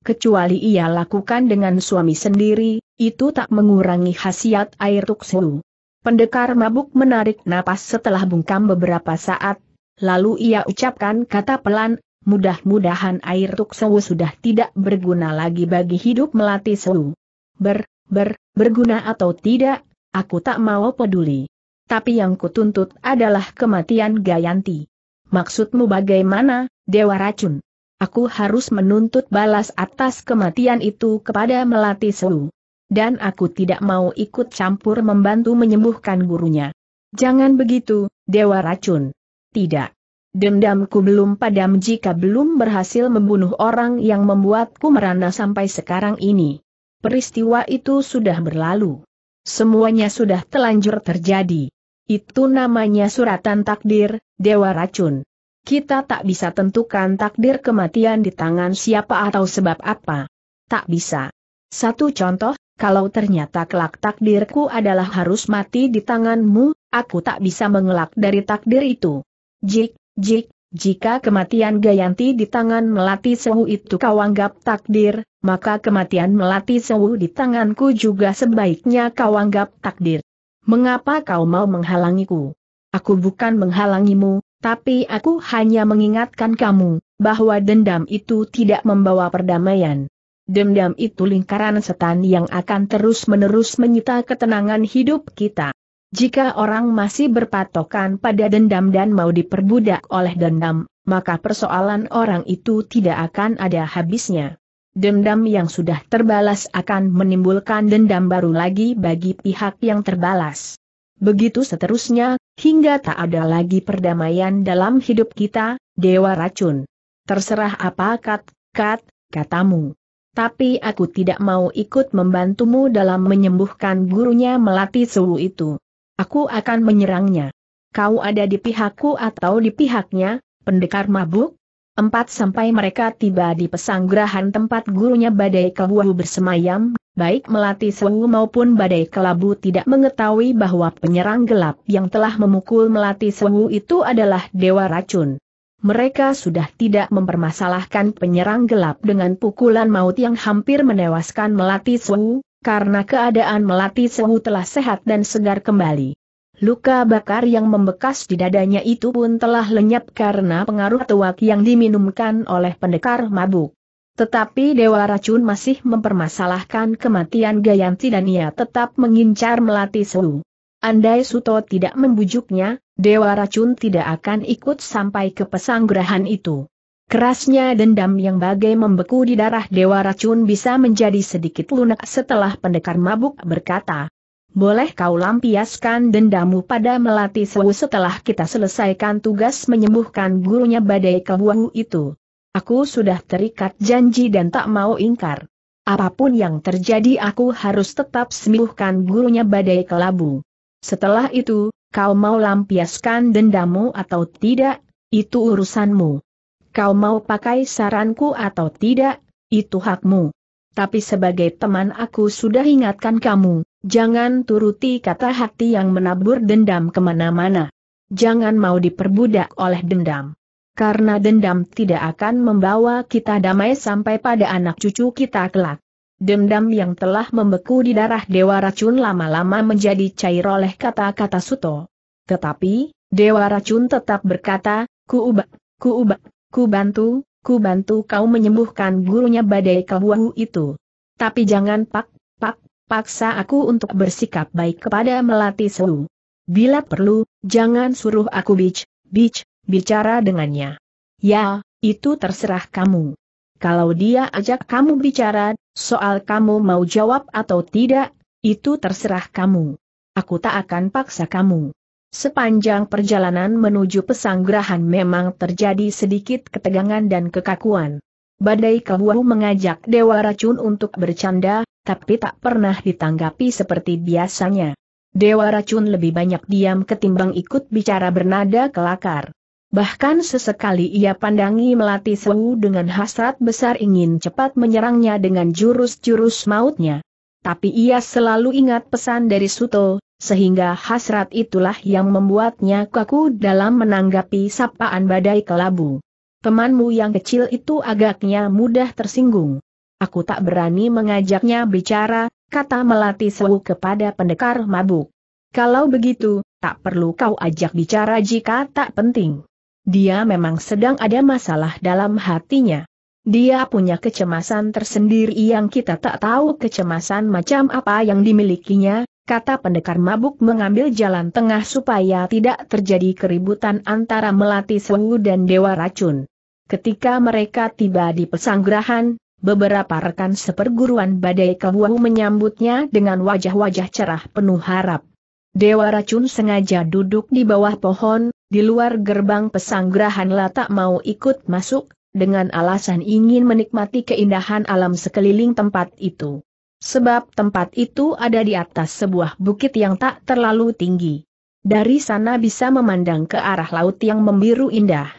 kecuali ia lakukan dengan suami sendiri, itu tak mengurangi khasiat air tuksu. Pendekar mabuk menarik napas setelah bungkam beberapa saat, lalu ia ucapkan kata pelan, mudah-mudahan air tuksu sudah tidak berguna lagi bagi hidup melati su. Ber, ber, berguna atau tidak, aku tak mau peduli. Tapi yang kutuntut adalah kematian Gayanti. Maksudmu bagaimana, Dewa Racun? Aku harus menuntut balas atas kematian itu kepada Melati Selu. Dan aku tidak mau ikut campur membantu menyembuhkan gurunya. Jangan begitu, Dewa Racun. Tidak. Dendamku belum padam jika belum berhasil membunuh orang yang membuatku merana sampai sekarang ini. Peristiwa itu sudah berlalu. Semuanya sudah telanjur terjadi. Itu namanya suratan takdir, Dewa Racun kita tak bisa tentukan takdir kematian di tangan siapa atau sebab apa. Tak bisa. Satu contoh, kalau ternyata kelak takdirku adalah harus mati di tanganmu, aku tak bisa mengelak dari takdir itu. Jik, jik, jika kematian Gayanti di tangan Melati Sewu itu kau anggap takdir, maka kematian Melati Sewu di tanganku juga sebaiknya kau anggap takdir. Mengapa kau mau menghalangiku? Aku bukan menghalangimu, tapi aku hanya mengingatkan kamu, bahwa dendam itu tidak membawa perdamaian. Dendam itu lingkaran setan yang akan terus-menerus menyita ketenangan hidup kita. Jika orang masih berpatokan pada dendam dan mau diperbudak oleh dendam, maka persoalan orang itu tidak akan ada habisnya. Dendam yang sudah terbalas akan menimbulkan dendam baru lagi bagi pihak yang terbalas. Begitu seterusnya, hingga tak ada lagi perdamaian dalam hidup kita, Dewa Racun. Terserah apa kat-kat, katamu. Tapi aku tidak mau ikut membantumu dalam menyembuhkan gurunya melati suhu itu. Aku akan menyerangnya. Kau ada di pihakku atau di pihaknya, pendekar mabuk? Empat sampai mereka tiba di pesanggrahan tempat gurunya badai kehuahu bersemayam, Baik Melati Sewu maupun Badai Kelabu tidak mengetahui bahwa penyerang gelap yang telah memukul Melati Sewu itu adalah Dewa Racun. Mereka sudah tidak mempermasalahkan penyerang gelap dengan pukulan maut yang hampir menewaskan Melati Sewu, karena keadaan Melati Sewu telah sehat dan segar kembali. Luka bakar yang membekas di dadanya itu pun telah lenyap karena pengaruh tuak yang diminumkan oleh pendekar mabuk. Tetapi Dewa Racun masih mempermasalahkan kematian Gayanti dan ia tetap mengincar Melati Su. Andai Suto tidak membujuknya, Dewa Racun tidak akan ikut sampai ke pesanggrahan itu. Kerasnya dendam yang bagai membeku di darah Dewa Racun bisa menjadi sedikit lunak setelah pendekar mabuk berkata, boleh kau lampiaskan dendammu pada Melati Su setelah kita selesaikan tugas menyembuhkan gurunya badai kebuahu itu. Aku sudah terikat janji dan tak mau ingkar. Apapun yang terjadi aku harus tetap sembuhkan gurunya badai kelabu. Setelah itu, kau mau lampiaskan dendamu atau tidak, itu urusanmu. Kau mau pakai saranku atau tidak, itu hakmu. Tapi sebagai teman aku sudah ingatkan kamu, jangan turuti kata hati yang menabur dendam kemana-mana. Jangan mau diperbudak oleh dendam karena dendam tidak akan membawa kita damai sampai pada anak cucu kita kelak. Dendam yang telah membeku di darah Dewa Racun lama-lama menjadi cair oleh kata-kata Suto. Tetapi, Dewa Racun tetap berkata, ku ubah, ku ubah, ku bantu, ku bantu kau menyembuhkan gurunya badai kelwahu itu. Tapi jangan pak, pak, paksa aku untuk bersikap baik kepada melati sewu. Bila perlu, jangan suruh aku bic, bic, bicara dengannya. Ya, itu terserah kamu. Kalau dia ajak kamu bicara, soal kamu mau jawab atau tidak, itu terserah kamu. Aku tak akan paksa kamu. Sepanjang perjalanan menuju pesanggrahan memang terjadi sedikit ketegangan dan kekakuan. Badai Kabuahu mengajak Dewa Racun untuk bercanda, tapi tak pernah ditanggapi seperti biasanya. Dewa Racun lebih banyak diam ketimbang ikut bicara bernada kelakar. Bahkan sesekali ia pandangi melati sewu dengan hasrat besar ingin cepat menyerangnya dengan jurus-jurus mautnya. Tapi ia selalu ingat pesan dari Suto, sehingga hasrat itulah yang membuatnya kaku dalam menanggapi sapaan badai kelabu. Temanmu yang kecil itu agaknya mudah tersinggung. Aku tak berani mengajaknya bicara, kata Melati Sewu kepada pendekar mabuk. Kalau begitu, tak perlu kau ajak bicara jika tak penting. Dia memang sedang ada masalah dalam hatinya. Dia punya kecemasan tersendiri yang kita tak tahu kecemasan macam apa yang dimilikinya, kata pendekar mabuk mengambil jalan tengah supaya tidak terjadi keributan antara Melati Sewu dan Dewa Racun. Ketika mereka tiba di pesanggrahan, beberapa rekan seperguruan Badai Kewu menyambutnya dengan wajah-wajah cerah penuh harap. Dewa Racun sengaja duduk di bawah pohon, di luar gerbang pesanggrahan La tak mau ikut masuk, dengan alasan ingin menikmati keindahan alam sekeliling tempat itu. Sebab tempat itu ada di atas sebuah bukit yang tak terlalu tinggi. Dari sana bisa memandang ke arah laut yang membiru indah.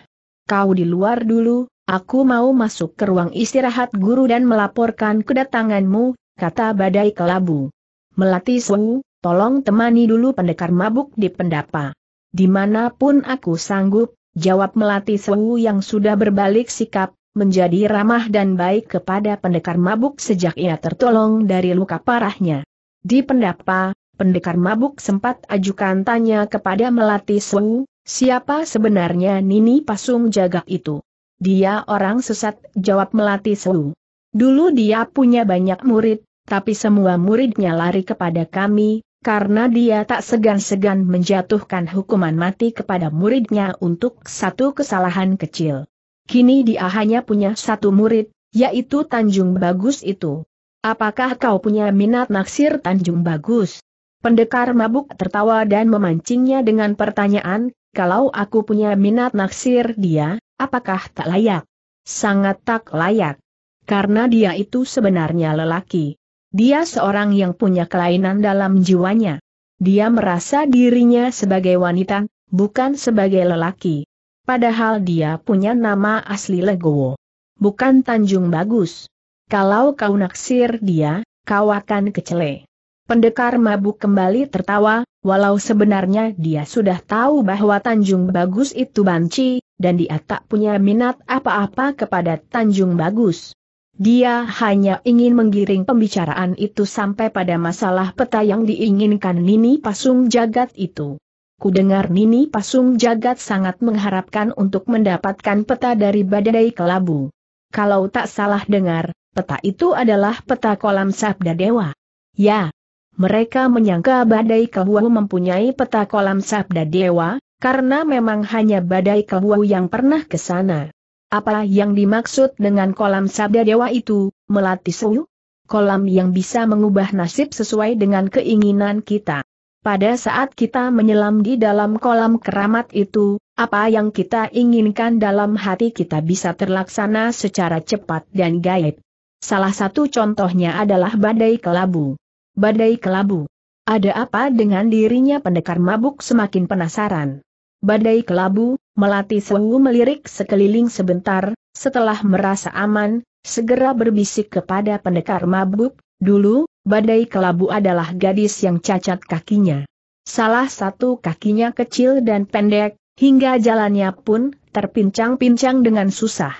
Kau di luar dulu, aku mau masuk ke ruang istirahat guru dan melaporkan kedatanganmu, kata badai kelabu. Melati Sewu, tolong temani dulu pendekar mabuk di pendapa. Dimanapun aku sanggup, jawab Melati Sewu yang sudah berbalik sikap, menjadi ramah dan baik kepada pendekar mabuk sejak ia tertolong dari luka parahnya. Di pendapa, pendekar mabuk sempat ajukan tanya kepada Melati Sewu, siapa sebenarnya Nini Pasung Jagak itu? Dia orang sesat, jawab Melati Sewu. Dulu dia punya banyak murid, tapi semua muridnya lari kepada kami, karena dia tak segan-segan menjatuhkan hukuman mati kepada muridnya untuk satu kesalahan kecil. Kini dia hanya punya satu murid, yaitu Tanjung Bagus itu. Apakah kau punya minat naksir Tanjung Bagus? Pendekar mabuk tertawa dan memancingnya dengan pertanyaan, kalau aku punya minat naksir dia, apakah tak layak? Sangat tak layak. Karena dia itu sebenarnya lelaki. Dia seorang yang punya kelainan dalam jiwanya. Dia merasa dirinya sebagai wanita, bukan sebagai lelaki. Padahal dia punya nama asli Legowo. Bukan Tanjung Bagus. Kalau kau naksir dia, kau akan kecele. Pendekar mabuk kembali tertawa, walau sebenarnya dia sudah tahu bahwa Tanjung Bagus itu banci, dan dia tak punya minat apa-apa kepada Tanjung Bagus. Dia hanya ingin menggiring pembicaraan itu sampai pada masalah peta yang diinginkan Nini Pasung Jagat itu. Kudengar Nini Pasung Jagat sangat mengharapkan untuk mendapatkan peta dari badai kelabu. Kalau tak salah dengar, peta itu adalah peta kolam sabda dewa. Ya, mereka menyangka badai kelabu mempunyai peta kolam sabda dewa, karena memang hanya badai kelabu yang pernah ke sana. Apa yang dimaksud dengan kolam sabda dewa itu, melati suyu? Kolam yang bisa mengubah nasib sesuai dengan keinginan kita. Pada saat kita menyelam di dalam kolam keramat itu, apa yang kita inginkan dalam hati kita bisa terlaksana secara cepat dan gaib. Salah satu contohnya adalah badai kelabu. Badai kelabu. Ada apa dengan dirinya pendekar mabuk semakin penasaran. Badai kelabu, melati sewu melirik sekeliling sebentar, setelah merasa aman, segera berbisik kepada pendekar mabuk, dulu, badai kelabu adalah gadis yang cacat kakinya. Salah satu kakinya kecil dan pendek, hingga jalannya pun terpincang-pincang dengan susah.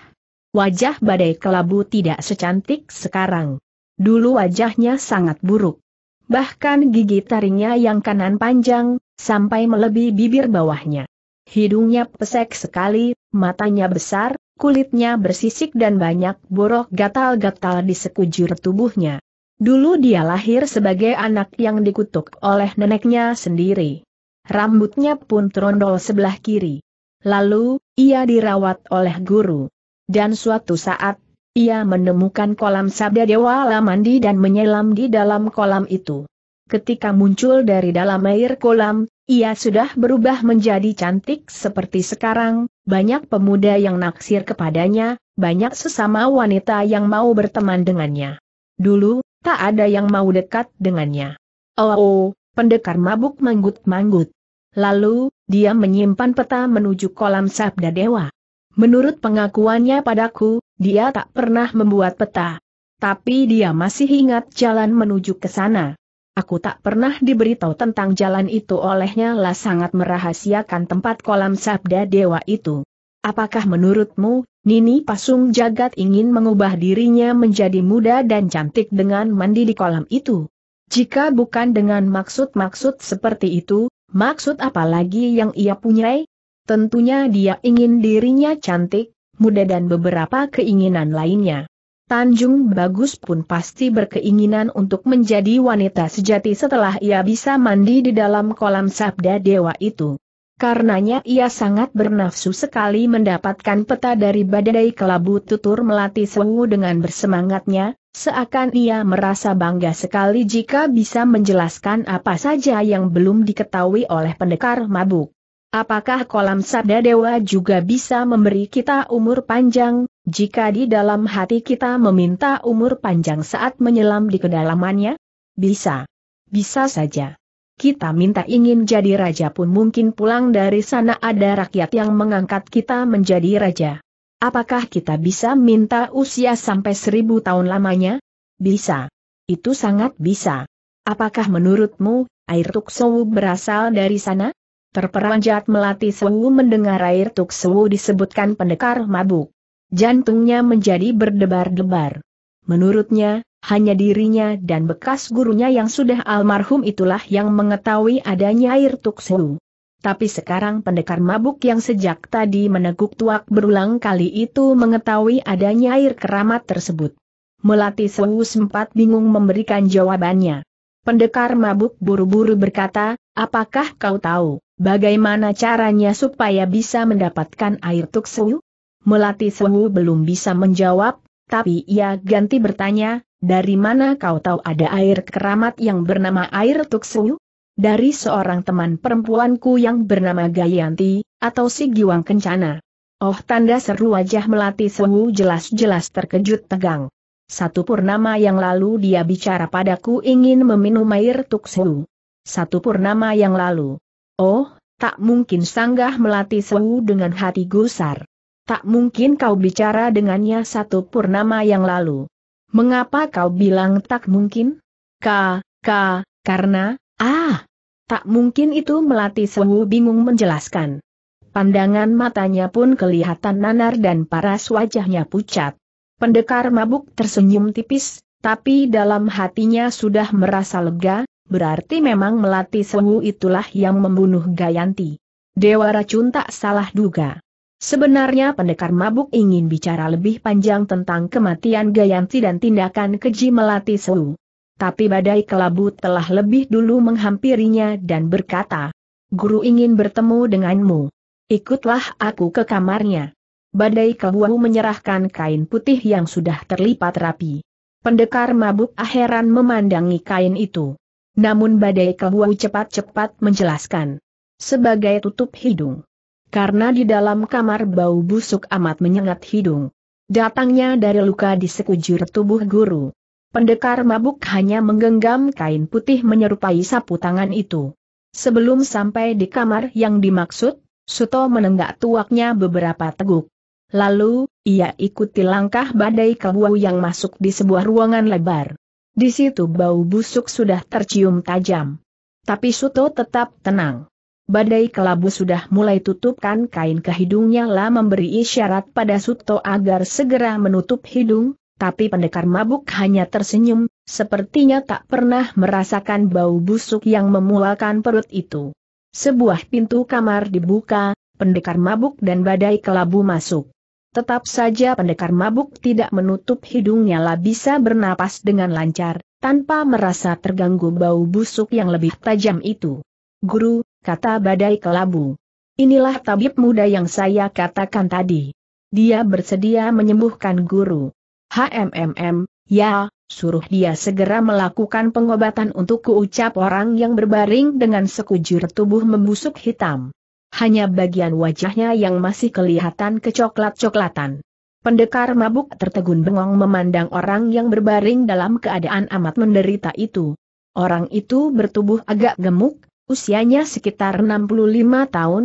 Wajah badai kelabu tidak secantik sekarang. Dulu wajahnya sangat buruk. Bahkan gigi taringnya yang kanan panjang, sampai melebihi bibir bawahnya. Hidungnya pesek sekali, matanya besar, kulitnya bersisik dan banyak borok gatal-gatal di sekujur tubuhnya. Dulu dia lahir sebagai anak yang dikutuk oleh neneknya sendiri. Rambutnya pun terondol sebelah kiri. Lalu, ia dirawat oleh guru. Dan suatu saat, ia menemukan kolam Sabda Dewa Lamandi dan menyelam di dalam kolam itu. Ketika muncul dari dalam air kolam, ia sudah berubah menjadi cantik seperti sekarang, banyak pemuda yang naksir kepadanya, banyak sesama wanita yang mau berteman dengannya. Dulu, tak ada yang mau dekat dengannya. Oh, oh pendekar mabuk manggut-manggut. Lalu, dia menyimpan peta menuju kolam sabda dewa. Menurut pengakuannya padaku, dia tak pernah membuat peta. Tapi dia masih ingat jalan menuju ke sana. Aku tak pernah diberitahu tentang jalan itu olehnya lah sangat merahasiakan tempat kolam sabda dewa itu. Apakah menurutmu, Nini Pasung Jagat ingin mengubah dirinya menjadi muda dan cantik dengan mandi di kolam itu? Jika bukan dengan maksud-maksud seperti itu, maksud apa lagi yang ia punyai? Tentunya dia ingin dirinya cantik, muda dan beberapa keinginan lainnya. Tanjung Bagus pun pasti berkeinginan untuk menjadi wanita sejati setelah ia bisa mandi di dalam kolam sabda dewa itu. Karenanya ia sangat bernafsu sekali mendapatkan peta dari badai kelabu tutur melati sewu dengan bersemangatnya, seakan ia merasa bangga sekali jika bisa menjelaskan apa saja yang belum diketahui oleh pendekar mabuk. Apakah kolam sabda dewa juga bisa memberi kita umur panjang, jika di dalam hati kita meminta umur panjang saat menyelam di kedalamannya? Bisa. Bisa saja. Kita minta ingin jadi raja pun mungkin pulang dari sana ada rakyat yang mengangkat kita menjadi raja. Apakah kita bisa minta usia sampai seribu tahun lamanya? Bisa. Itu sangat bisa. Apakah menurutmu, air tuk sewu berasal dari sana? Terperanjat melatih sewu mendengar air tuk sewu disebutkan pendekar mabuk. Jantungnya menjadi berdebar-debar. Menurutnya, hanya dirinya dan bekas gurunya yang sudah almarhum itulah yang mengetahui adanya air tuksu. Tapi sekarang pendekar mabuk yang sejak tadi meneguk tuak berulang kali itu mengetahui adanya air keramat tersebut. Melati Sewu sempat bingung memberikan jawabannya. Pendekar mabuk buru-buru berkata, apakah kau tahu, bagaimana caranya supaya bisa mendapatkan air tuksu? Melati Sewu belum bisa menjawab, tapi ia ganti bertanya, dari mana kau tahu ada air keramat yang bernama air tuksu? Dari seorang teman perempuanku yang bernama Gayanti, atau si Giwang Kencana. Oh tanda seru wajah Melati Sewu jelas-jelas terkejut tegang. Satu purnama yang lalu dia bicara padaku ingin meminum air tuksu. Satu purnama yang lalu. Oh, tak mungkin sanggah Melati Sewu dengan hati gusar. Tak mungkin kau bicara dengannya satu purnama yang lalu. Mengapa kau bilang tak mungkin? Ka, ka, karena, ah, tak mungkin itu melati sewu bingung menjelaskan. Pandangan matanya pun kelihatan nanar dan paras wajahnya pucat. Pendekar mabuk tersenyum tipis, tapi dalam hatinya sudah merasa lega, berarti memang melati sewu itulah yang membunuh Gayanti. Dewa racun tak salah duga. Sebenarnya pendekar mabuk ingin bicara lebih panjang tentang kematian Gayanti dan tindakan keji Melati Su. Tapi badai kelabu telah lebih dulu menghampirinya dan berkata, Guru ingin bertemu denganmu. Ikutlah aku ke kamarnya. Badai kelabu menyerahkan kain putih yang sudah terlipat rapi. Pendekar mabuk akhiran memandangi kain itu. Namun badai kelabu cepat-cepat menjelaskan. Sebagai tutup hidung karena di dalam kamar bau busuk amat menyengat hidung. Datangnya dari luka di sekujur tubuh guru. Pendekar mabuk hanya menggenggam kain putih menyerupai sapu tangan itu. Sebelum sampai di kamar yang dimaksud, Suto menenggak tuaknya beberapa teguk. Lalu, ia ikuti langkah badai kerbau yang masuk di sebuah ruangan lebar. Di situ bau busuk sudah tercium tajam. Tapi Suto tetap tenang. Badai kelabu sudah mulai tutupkan kain ke hidungnya lah memberi isyarat pada Suto agar segera menutup hidung, tapi pendekar mabuk hanya tersenyum, sepertinya tak pernah merasakan bau busuk yang memulakan perut itu. Sebuah pintu kamar dibuka, pendekar mabuk dan badai kelabu masuk. Tetap saja pendekar mabuk tidak menutup hidungnya lah bisa bernapas dengan lancar, tanpa merasa terganggu bau busuk yang lebih tajam itu. Guru, kata badai kelabu. Inilah tabib muda yang saya katakan tadi. Dia bersedia menyembuhkan guru. HMMM, ya, suruh dia segera melakukan pengobatan untuk kuucap orang yang berbaring dengan sekujur tubuh membusuk hitam. Hanya bagian wajahnya yang masih kelihatan kecoklat-coklatan. Pendekar mabuk tertegun bengong memandang orang yang berbaring dalam keadaan amat menderita itu. Orang itu bertubuh agak gemuk, Usianya sekitar 65 tahun.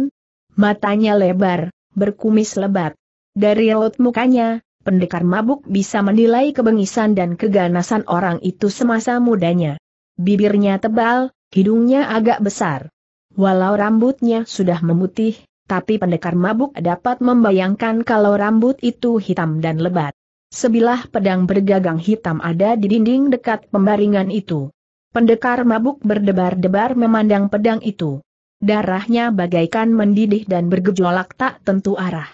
Matanya lebar, berkumis lebat. Dari raut mukanya, pendekar mabuk bisa menilai kebengisan dan keganasan orang itu semasa mudanya. Bibirnya tebal, hidungnya agak besar. Walau rambutnya sudah memutih, tapi pendekar mabuk dapat membayangkan kalau rambut itu hitam dan lebat. Sebilah pedang bergagang hitam ada di dinding dekat pembaringan itu. Pendekar mabuk berdebar-debar memandang pedang itu. Darahnya bagaikan mendidih dan bergejolak tak tentu arah.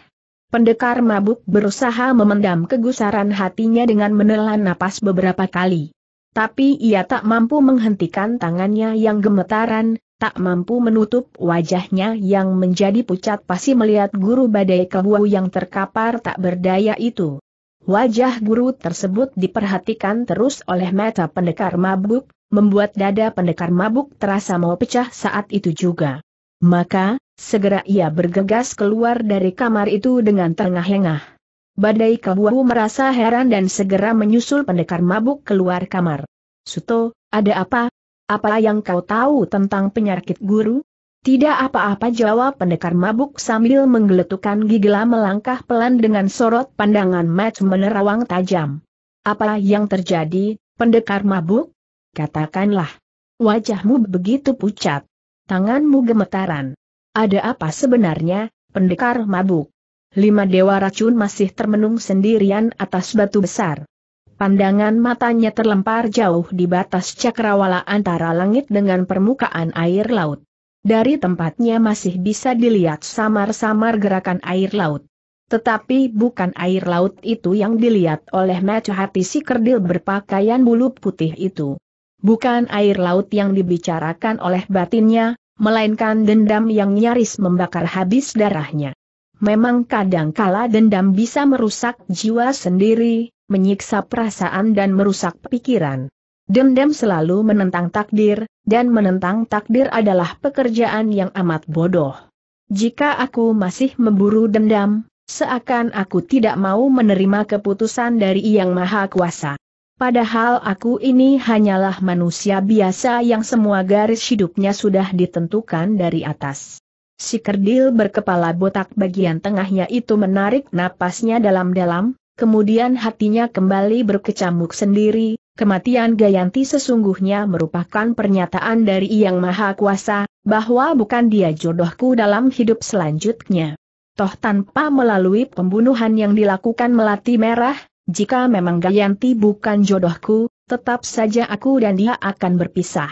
Pendekar mabuk berusaha memendam kegusaran hatinya dengan menelan napas beberapa kali. Tapi ia tak mampu menghentikan tangannya yang gemetaran, tak mampu menutup wajahnya yang menjadi pucat pasti melihat guru badai kebu yang terkapar tak berdaya itu. Wajah guru tersebut diperhatikan terus oleh mata pendekar mabuk, membuat dada pendekar mabuk terasa mau pecah saat itu juga. Maka, segera ia bergegas keluar dari kamar itu dengan tengah engah Badai Kabuahu merasa heran dan segera menyusul pendekar mabuk keluar kamar. Suto, ada apa? Apa yang kau tahu tentang penyakit guru? Tidak apa-apa jawab pendekar mabuk sambil menggeletukkan gigi melangkah pelan dengan sorot pandangan match menerawang tajam. Apa yang terjadi, pendekar mabuk? katakanlah. Wajahmu begitu pucat. Tanganmu gemetaran. Ada apa sebenarnya, pendekar mabuk? Lima dewa racun masih termenung sendirian atas batu besar. Pandangan matanya terlempar jauh di batas cakrawala antara langit dengan permukaan air laut. Dari tempatnya masih bisa dilihat samar-samar gerakan air laut. Tetapi bukan air laut itu yang dilihat oleh mata hati si kerdil berpakaian bulu putih itu bukan air laut yang dibicarakan oleh batinnya, melainkan dendam yang nyaris membakar habis darahnya. Memang kadangkala dendam bisa merusak jiwa sendiri, menyiksa perasaan dan merusak pikiran. Dendam selalu menentang takdir, dan menentang takdir adalah pekerjaan yang amat bodoh. Jika aku masih memburu dendam, seakan aku tidak mau menerima keputusan dari Yang Maha Kuasa. Padahal aku ini hanyalah manusia biasa yang semua garis hidupnya sudah ditentukan dari atas. Si kerdil berkepala botak bagian tengahnya itu menarik napasnya dalam-dalam, kemudian hatinya kembali berkecamuk sendiri, kematian Gayanti sesungguhnya merupakan pernyataan dari Yang Maha Kuasa, bahwa bukan dia jodohku dalam hidup selanjutnya. Toh tanpa melalui pembunuhan yang dilakukan Melati Merah, jika memang Gayanti bukan jodohku, tetap saja aku dan dia akan berpisah.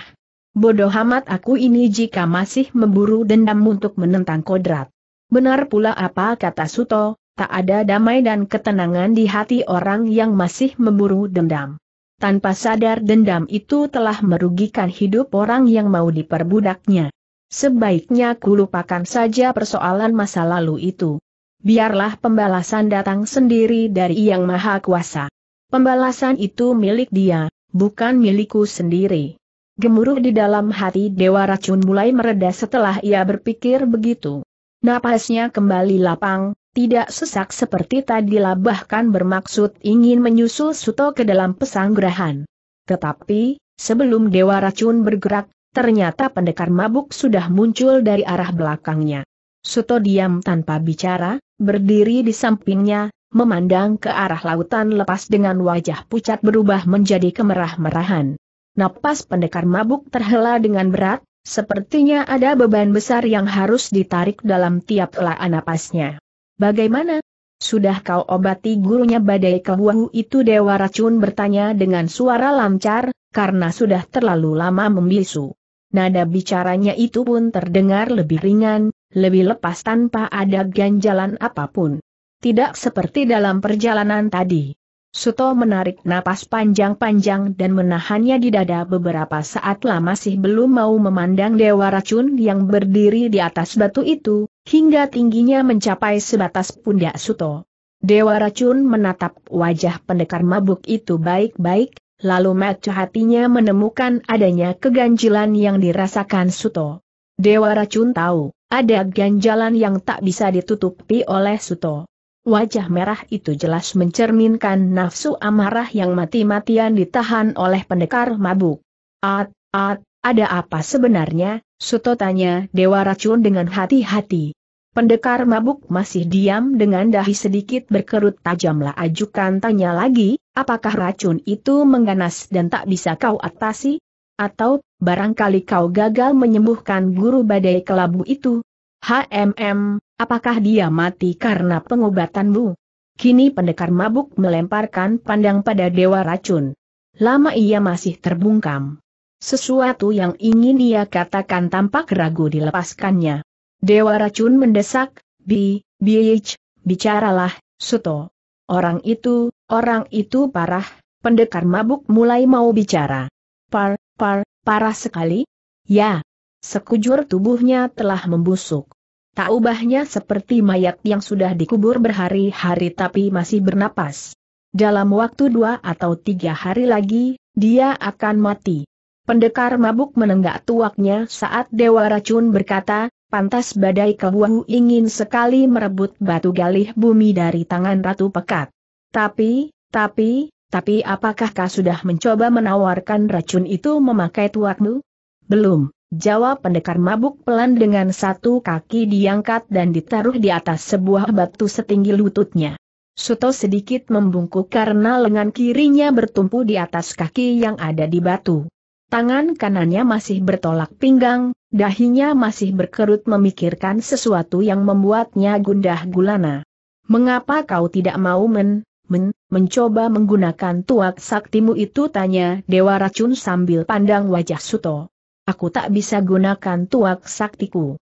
Bodoh amat aku ini jika masih memburu dendam untuk menentang kodrat. Benar pula apa kata Suto, tak ada damai dan ketenangan di hati orang yang masih memburu dendam. Tanpa sadar dendam itu telah merugikan hidup orang yang mau diperbudaknya. Sebaiknya ku lupakan saja persoalan masa lalu itu biarlah pembalasan datang sendiri dari Yang Maha Kuasa. Pembalasan itu milik dia, bukan milikku sendiri. Gemuruh di dalam hati Dewa Racun mulai mereda setelah ia berpikir begitu. Napasnya kembali lapang, tidak sesak seperti tadi bahkan bermaksud ingin menyusul Suto ke dalam pesanggrahan. Tetapi, sebelum Dewa Racun bergerak, ternyata pendekar mabuk sudah muncul dari arah belakangnya. Suto diam tanpa bicara, berdiri di sampingnya, memandang ke arah lautan lepas dengan wajah pucat berubah menjadi kemerah-merahan. Napas pendekar mabuk terhela dengan berat, sepertinya ada beban besar yang harus ditarik dalam tiap helaan napasnya. Bagaimana? Sudah kau obati gurunya badai kebuahu itu Dewa Racun bertanya dengan suara lancar, karena sudah terlalu lama membisu. Nada bicaranya itu pun terdengar lebih ringan, lebih lepas tanpa ada ganjalan apapun. Tidak seperti dalam perjalanan tadi. Suto menarik napas panjang-panjang dan menahannya di dada beberapa saat lama masih belum mau memandang dewa racun yang berdiri di atas batu itu, hingga tingginya mencapai sebatas pundak Suto. Dewa racun menatap wajah pendekar mabuk itu baik-baik, lalu mata hatinya menemukan adanya keganjilan yang dirasakan Suto. Dewa Racun tahu, ada ganjalan yang tak bisa ditutupi oleh Suto. Wajah merah itu jelas mencerminkan nafsu amarah yang mati-matian ditahan oleh pendekar mabuk. At, at, ada apa sebenarnya? Suto tanya Dewa Racun dengan hati-hati. Pendekar mabuk masih diam dengan dahi sedikit berkerut tajamlah ajukan tanya lagi, apakah racun itu mengganas dan tak bisa kau atasi? Atau, barangkali kau gagal menyembuhkan guru badai kelabu itu? HMM, apakah dia mati karena pengobatanmu? Kini pendekar mabuk melemparkan pandang pada dewa racun. Lama ia masih terbungkam. Sesuatu yang ingin ia katakan tampak ragu dilepaskannya. Dewa racun mendesak, Bi, Biich, bicaralah, Suto. Orang itu, orang itu parah, pendekar mabuk mulai mau bicara. Par, par, parah sekali? Ya. Sekujur tubuhnya telah membusuk. Tak ubahnya seperti mayat yang sudah dikubur berhari-hari tapi masih bernapas. Dalam waktu dua atau tiga hari lagi, dia akan mati. Pendekar mabuk menenggak tuaknya saat Dewa Racun berkata, pantas badai kebuahu ingin sekali merebut batu galih bumi dari tangan Ratu Pekat. Tapi, tapi, tapi apakah kau sudah mencoba menawarkan racun itu memakai tuakmu? Belum, jawab pendekar mabuk pelan dengan satu kaki diangkat dan ditaruh di atas sebuah batu setinggi lututnya. Suto sedikit membungkuk karena lengan kirinya bertumpu di atas kaki yang ada di batu. Tangan kanannya masih bertolak pinggang, dahinya masih berkerut memikirkan sesuatu yang membuatnya gundah gulana. Mengapa kau tidak mau men, men, mencoba menggunakan tuak saktimu itu tanya Dewa Racun sambil pandang wajah Suto. Aku tak bisa gunakan tuak saktiku.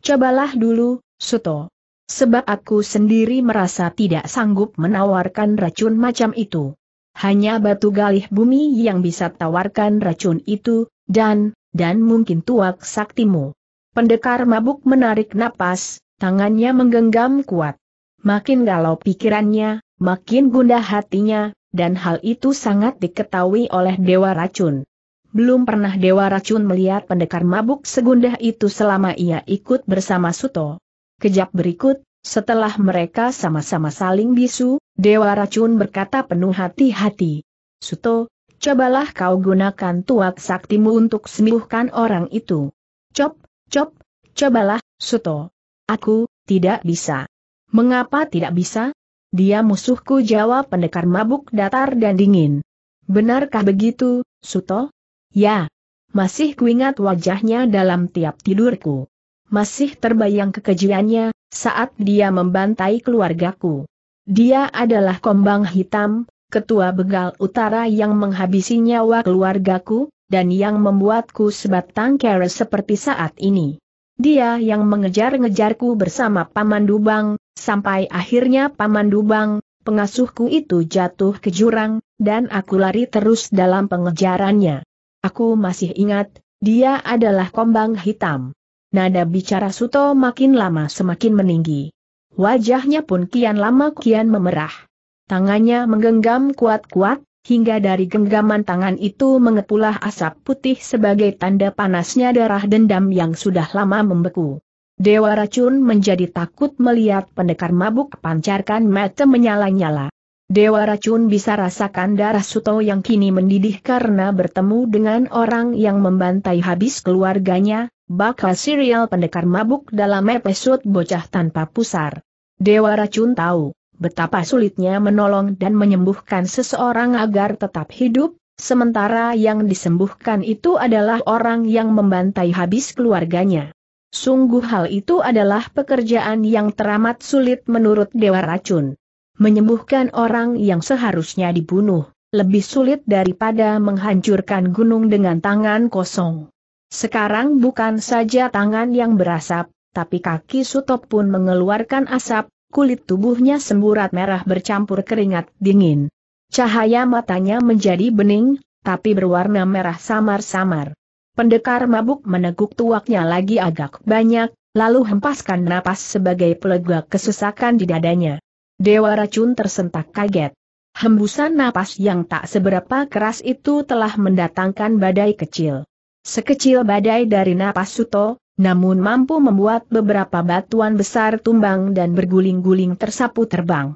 Cobalah dulu, Suto. Sebab aku sendiri merasa tidak sanggup menawarkan racun macam itu. Hanya batu galih bumi yang bisa tawarkan racun itu, dan, dan mungkin tuak saktimu. Pendekar mabuk menarik napas, tangannya menggenggam kuat. Makin galau pikirannya, makin gundah hatinya, dan hal itu sangat diketahui oleh Dewa Racun. Belum pernah Dewa Racun melihat pendekar mabuk segundah itu selama ia ikut bersama Suto. Kejap berikut, setelah mereka sama-sama saling bisu, Dewa Racun berkata penuh hati-hati. Suto, cobalah kau gunakan tuak saktimu untuk sembuhkan orang itu. Cop, cop, cobalah, Suto. Aku, tidak bisa. Mengapa tidak bisa? Dia musuhku jawab pendekar mabuk datar dan dingin. Benarkah begitu, Suto? Ya. Masih kuingat wajahnya dalam tiap tidurku. Masih terbayang kekejiannya, saat dia membantai keluargaku. Dia adalah kombang hitam, ketua begal utara yang menghabisi nyawa keluargaku, dan yang membuatku sebatang kera seperti saat ini. Dia yang mengejar-ngejarku bersama Paman Dubang, sampai akhirnya Paman Dubang, pengasuhku itu jatuh ke jurang, dan aku lari terus dalam pengejarannya. Aku masih ingat, dia adalah kombang hitam. Nada bicara Suto makin lama semakin meninggi. Wajahnya pun kian lama kian memerah. Tangannya menggenggam kuat-kuat, hingga dari genggaman tangan itu mengepulah asap putih sebagai tanda panasnya darah dendam yang sudah lama membeku. Dewa racun menjadi takut melihat pendekar mabuk pancarkan mata menyala-nyala. Dewa racun bisa rasakan darah Suto yang kini mendidih karena bertemu dengan orang yang membantai habis keluarganya, bakal serial pendekar mabuk dalam episode bocah tanpa pusar. Dewa racun tahu, Betapa sulitnya menolong dan menyembuhkan seseorang agar tetap hidup, sementara yang disembuhkan itu adalah orang yang membantai habis keluarganya. Sungguh hal itu adalah pekerjaan yang teramat sulit menurut Dewa Racun. Menyembuhkan orang yang seharusnya dibunuh, lebih sulit daripada menghancurkan gunung dengan tangan kosong. Sekarang bukan saja tangan yang berasap, tapi kaki Sutop pun mengeluarkan asap, kulit tubuhnya semburat merah bercampur keringat dingin. Cahaya matanya menjadi bening, tapi berwarna merah samar-samar. Pendekar mabuk meneguk tuaknya lagi agak banyak, lalu hempaskan napas sebagai pelega kesesakan di dadanya. Dewa racun tersentak kaget. Hembusan napas yang tak seberapa keras itu telah mendatangkan badai kecil. Sekecil badai dari napas Suto, namun mampu membuat beberapa batuan besar tumbang dan berguling-guling tersapu terbang.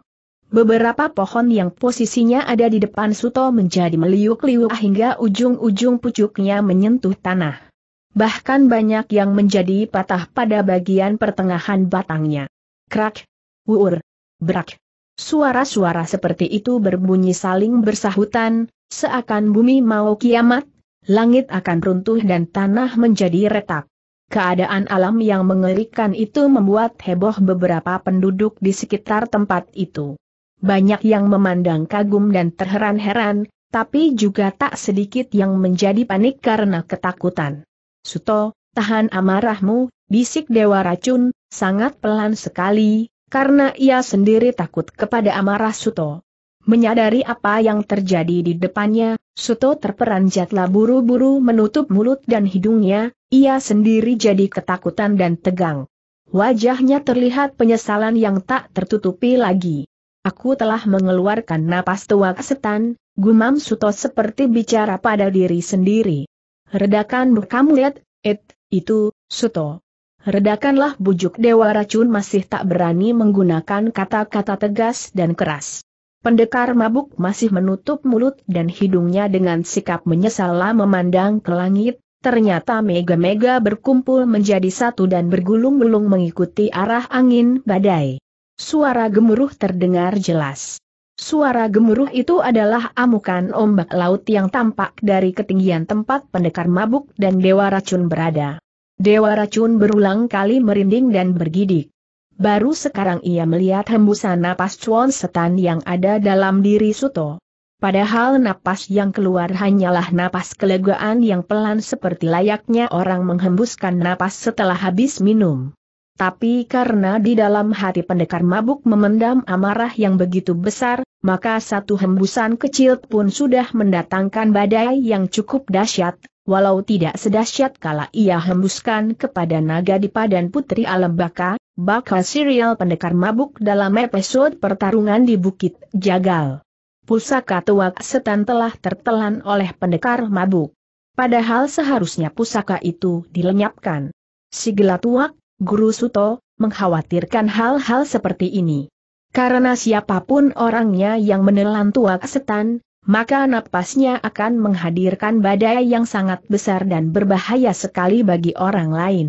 Beberapa pohon yang posisinya ada di depan Suto menjadi meliuk-liuk hingga ujung-ujung pucuknya menyentuh tanah. Bahkan banyak yang menjadi patah pada bagian pertengahan batangnya. Krak, wuur, brak. Suara-suara seperti itu berbunyi saling bersahutan, seakan bumi mau kiamat, langit akan runtuh dan tanah menjadi retak. Keadaan alam yang mengerikan itu membuat heboh beberapa penduduk di sekitar tempat itu. Banyak yang memandang kagum dan terheran-heran, tapi juga tak sedikit yang menjadi panik karena ketakutan. Suto, tahan amarahmu, bisik Dewa Racun, sangat pelan sekali, karena ia sendiri takut kepada amarah Suto. Menyadari apa yang terjadi di depannya, Suto terperanjatlah buru-buru menutup mulut dan hidungnya, ia sendiri jadi ketakutan dan tegang. Wajahnya terlihat penyesalan yang tak tertutupi lagi. Aku telah mengeluarkan napas tua kesetan, gumam Suto seperti bicara pada diri sendiri. Redakan kamu lihat, et, itu, Suto. Redakanlah bujuk Dewa Racun masih tak berani menggunakan kata-kata tegas dan keras. Pendekar mabuk masih menutup mulut dan hidungnya dengan sikap menyesal memandang ke langit, Ternyata mega-mega berkumpul menjadi satu dan bergulung-gulung mengikuti arah angin badai. Suara gemuruh terdengar jelas. Suara gemuruh itu adalah amukan ombak laut yang tampak dari ketinggian tempat pendekar mabuk dan dewa racun berada. Dewa racun berulang kali merinding dan bergidik. Baru sekarang ia melihat hembusan napas cuan setan yang ada dalam diri Suto. Padahal napas yang keluar hanyalah napas kelegaan yang pelan seperti layaknya orang menghembuskan napas setelah habis minum. Tapi karena di dalam hati pendekar mabuk memendam amarah yang begitu besar, maka satu hembusan kecil pun sudah mendatangkan badai yang cukup dahsyat, walau tidak sedahsyat kala ia hembuskan kepada naga di padan putri alam baka, bakal serial pendekar mabuk dalam episode pertarungan di Bukit Jagal pusaka tuak setan telah tertelan oleh pendekar mabuk. Padahal seharusnya pusaka itu dilenyapkan. Si Gelatuak, Guru Suto, mengkhawatirkan hal-hal seperti ini. Karena siapapun orangnya yang menelan tuak setan, maka napasnya akan menghadirkan badai yang sangat besar dan berbahaya sekali bagi orang lain.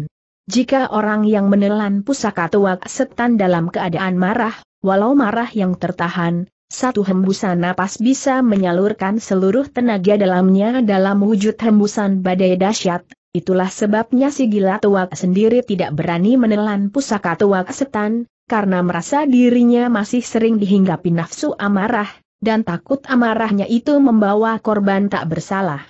Jika orang yang menelan pusaka tuak setan dalam keadaan marah, walau marah yang tertahan, satu hembusan napas bisa menyalurkan seluruh tenaga dalamnya dalam wujud hembusan badai dahsyat. Itulah sebabnya si gila tuak sendiri tidak berani menelan pusaka tuak setan, karena merasa dirinya masih sering dihinggapi nafsu amarah, dan takut amarahnya itu membawa korban tak bersalah.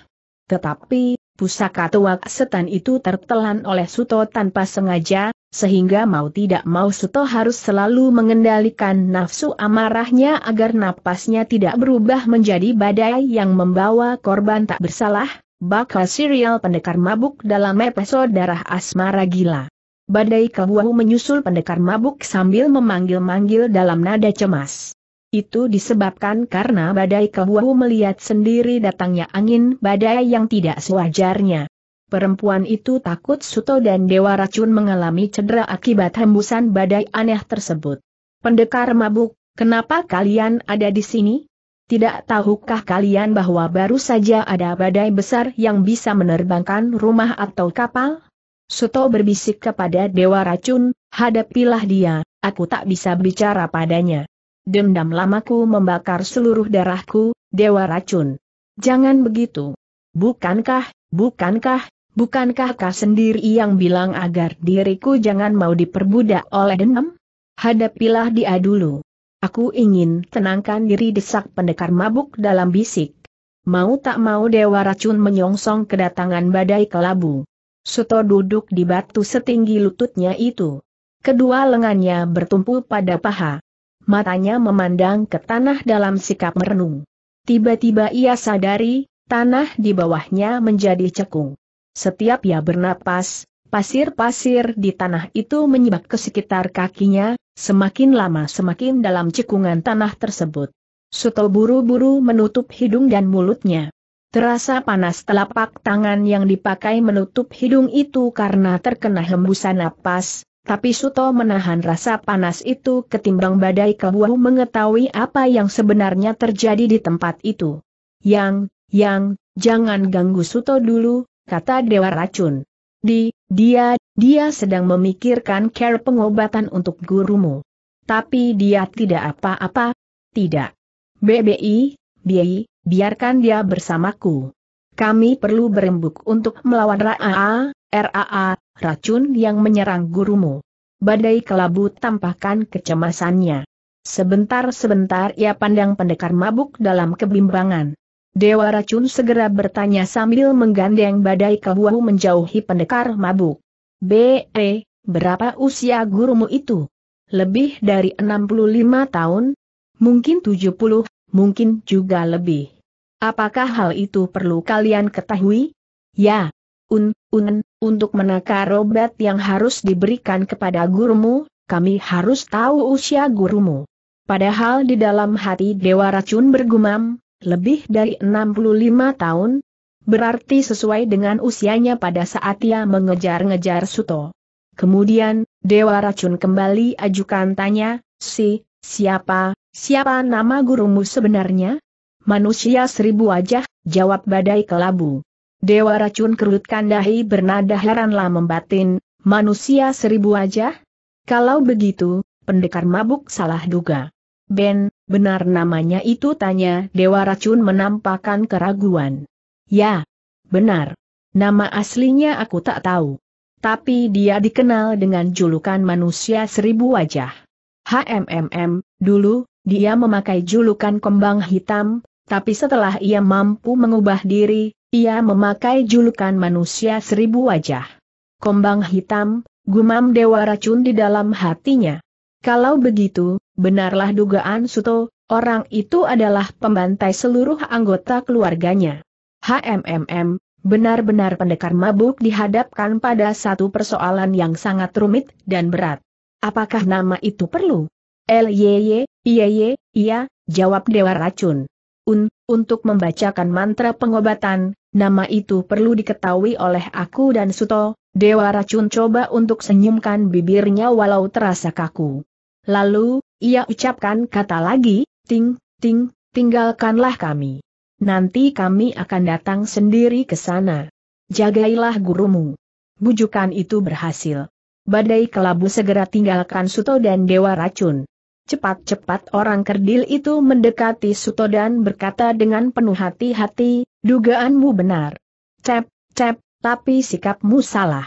Tetapi, pusaka tuak setan itu tertelan oleh Suto tanpa sengaja, sehingga mau tidak mau Suto harus selalu mengendalikan nafsu amarahnya agar napasnya tidak berubah menjadi badai yang membawa korban tak bersalah, bakal serial pendekar mabuk dalam episode darah asmara gila. Badai kebuahu menyusul pendekar mabuk sambil memanggil-manggil dalam nada cemas. Itu disebabkan karena badai kebuahu melihat sendiri datangnya angin badai yang tidak sewajarnya. Perempuan itu takut Suto dan Dewa Racun mengalami cedera akibat hembusan badai aneh tersebut. Pendekar mabuk, kenapa kalian ada di sini? Tidak tahukah kalian bahwa baru saja ada badai besar yang bisa menerbangkan rumah atau kapal? Suto berbisik kepada Dewa Racun, hadapilah dia, aku tak bisa bicara padanya. Dendam lamaku membakar seluruh darahku, Dewa Racun. Jangan begitu. Bukankah, bukankah, Bukankah kau sendiri yang bilang agar diriku jangan mau diperbudak oleh dendam? Hadapilah dia dulu. Aku ingin tenangkan diri desak pendekar mabuk dalam bisik. Mau tak mau Dewa Racun menyongsong kedatangan badai kelabu. Suto duduk di batu setinggi lututnya itu. Kedua lengannya bertumpu pada paha. Matanya memandang ke tanah dalam sikap merenung. Tiba-tiba ia sadari, tanah di bawahnya menjadi cekung. Setiap ia bernapas, pasir-pasir di tanah itu menyebab ke sekitar kakinya, semakin lama semakin dalam cekungan tanah tersebut. Suto buru-buru menutup hidung dan mulutnya. Terasa panas telapak tangan yang dipakai menutup hidung itu karena terkena hembusan napas, tapi Suto menahan rasa panas itu ketimbang badai kebuah mengetahui apa yang sebenarnya terjadi di tempat itu. Yang, yang, jangan ganggu Suto dulu, kata Dewa Racun. Di, dia, dia sedang memikirkan care pengobatan untuk gurumu. Tapi dia tidak apa-apa, tidak. BBI, BI, biarkan dia bersamaku. Kami perlu berembuk untuk melawan RAA, RAA, racun yang menyerang gurumu. Badai kelabu tampakkan kecemasannya. Sebentar-sebentar ia pandang pendekar mabuk dalam kebimbangan. Dewa Racun segera bertanya sambil menggandeng badai ke menjauhi pendekar mabuk. B.E., berapa usia gurumu itu? Lebih dari 65 tahun? Mungkin 70, mungkin juga lebih. Apakah hal itu perlu kalian ketahui? Ya, un, un, untuk menakar obat yang harus diberikan kepada gurumu, kami harus tahu usia gurumu. Padahal di dalam hati Dewa Racun bergumam, lebih dari 65 tahun, berarti sesuai dengan usianya pada saat ia mengejar-ngejar Suto. Kemudian, Dewa Racun kembali ajukan tanya, si, siapa, siapa nama gurumu sebenarnya? Manusia seribu wajah, jawab badai kelabu. Dewa Racun kerutkan dahi bernada heranlah membatin, manusia seribu wajah? Kalau begitu, pendekar mabuk salah duga. Ben, Benar namanya itu tanya Dewa Racun menampakkan keraguan. Ya, benar. Nama aslinya aku tak tahu. Tapi dia dikenal dengan julukan manusia seribu wajah. HMMM, dulu, dia memakai julukan kembang hitam, tapi setelah ia mampu mengubah diri, ia memakai julukan manusia seribu wajah. Kembang hitam, gumam dewa racun di dalam hatinya. Kalau begitu, benarlah dugaan Suto, orang itu adalah pembantai seluruh anggota keluarganya. HMMM, benar-benar pendekar mabuk dihadapkan pada satu persoalan yang sangat rumit dan berat. Apakah nama itu perlu? LYY, iye, iya, jawab Dewa Racun. Un, untuk membacakan mantra pengobatan, nama itu perlu diketahui oleh aku dan Suto, Dewa Racun coba untuk senyumkan bibirnya walau terasa kaku. Lalu, ia ucapkan kata lagi, ting, ting, tinggalkanlah kami. Nanti kami akan datang sendiri ke sana. Jagailah gurumu. Bujukan itu berhasil. Badai kelabu segera tinggalkan Suto dan Dewa Racun. Cepat-cepat orang kerdil itu mendekati Suto dan berkata dengan penuh hati-hati, dugaanmu benar. Cep, cep, tapi sikapmu salah.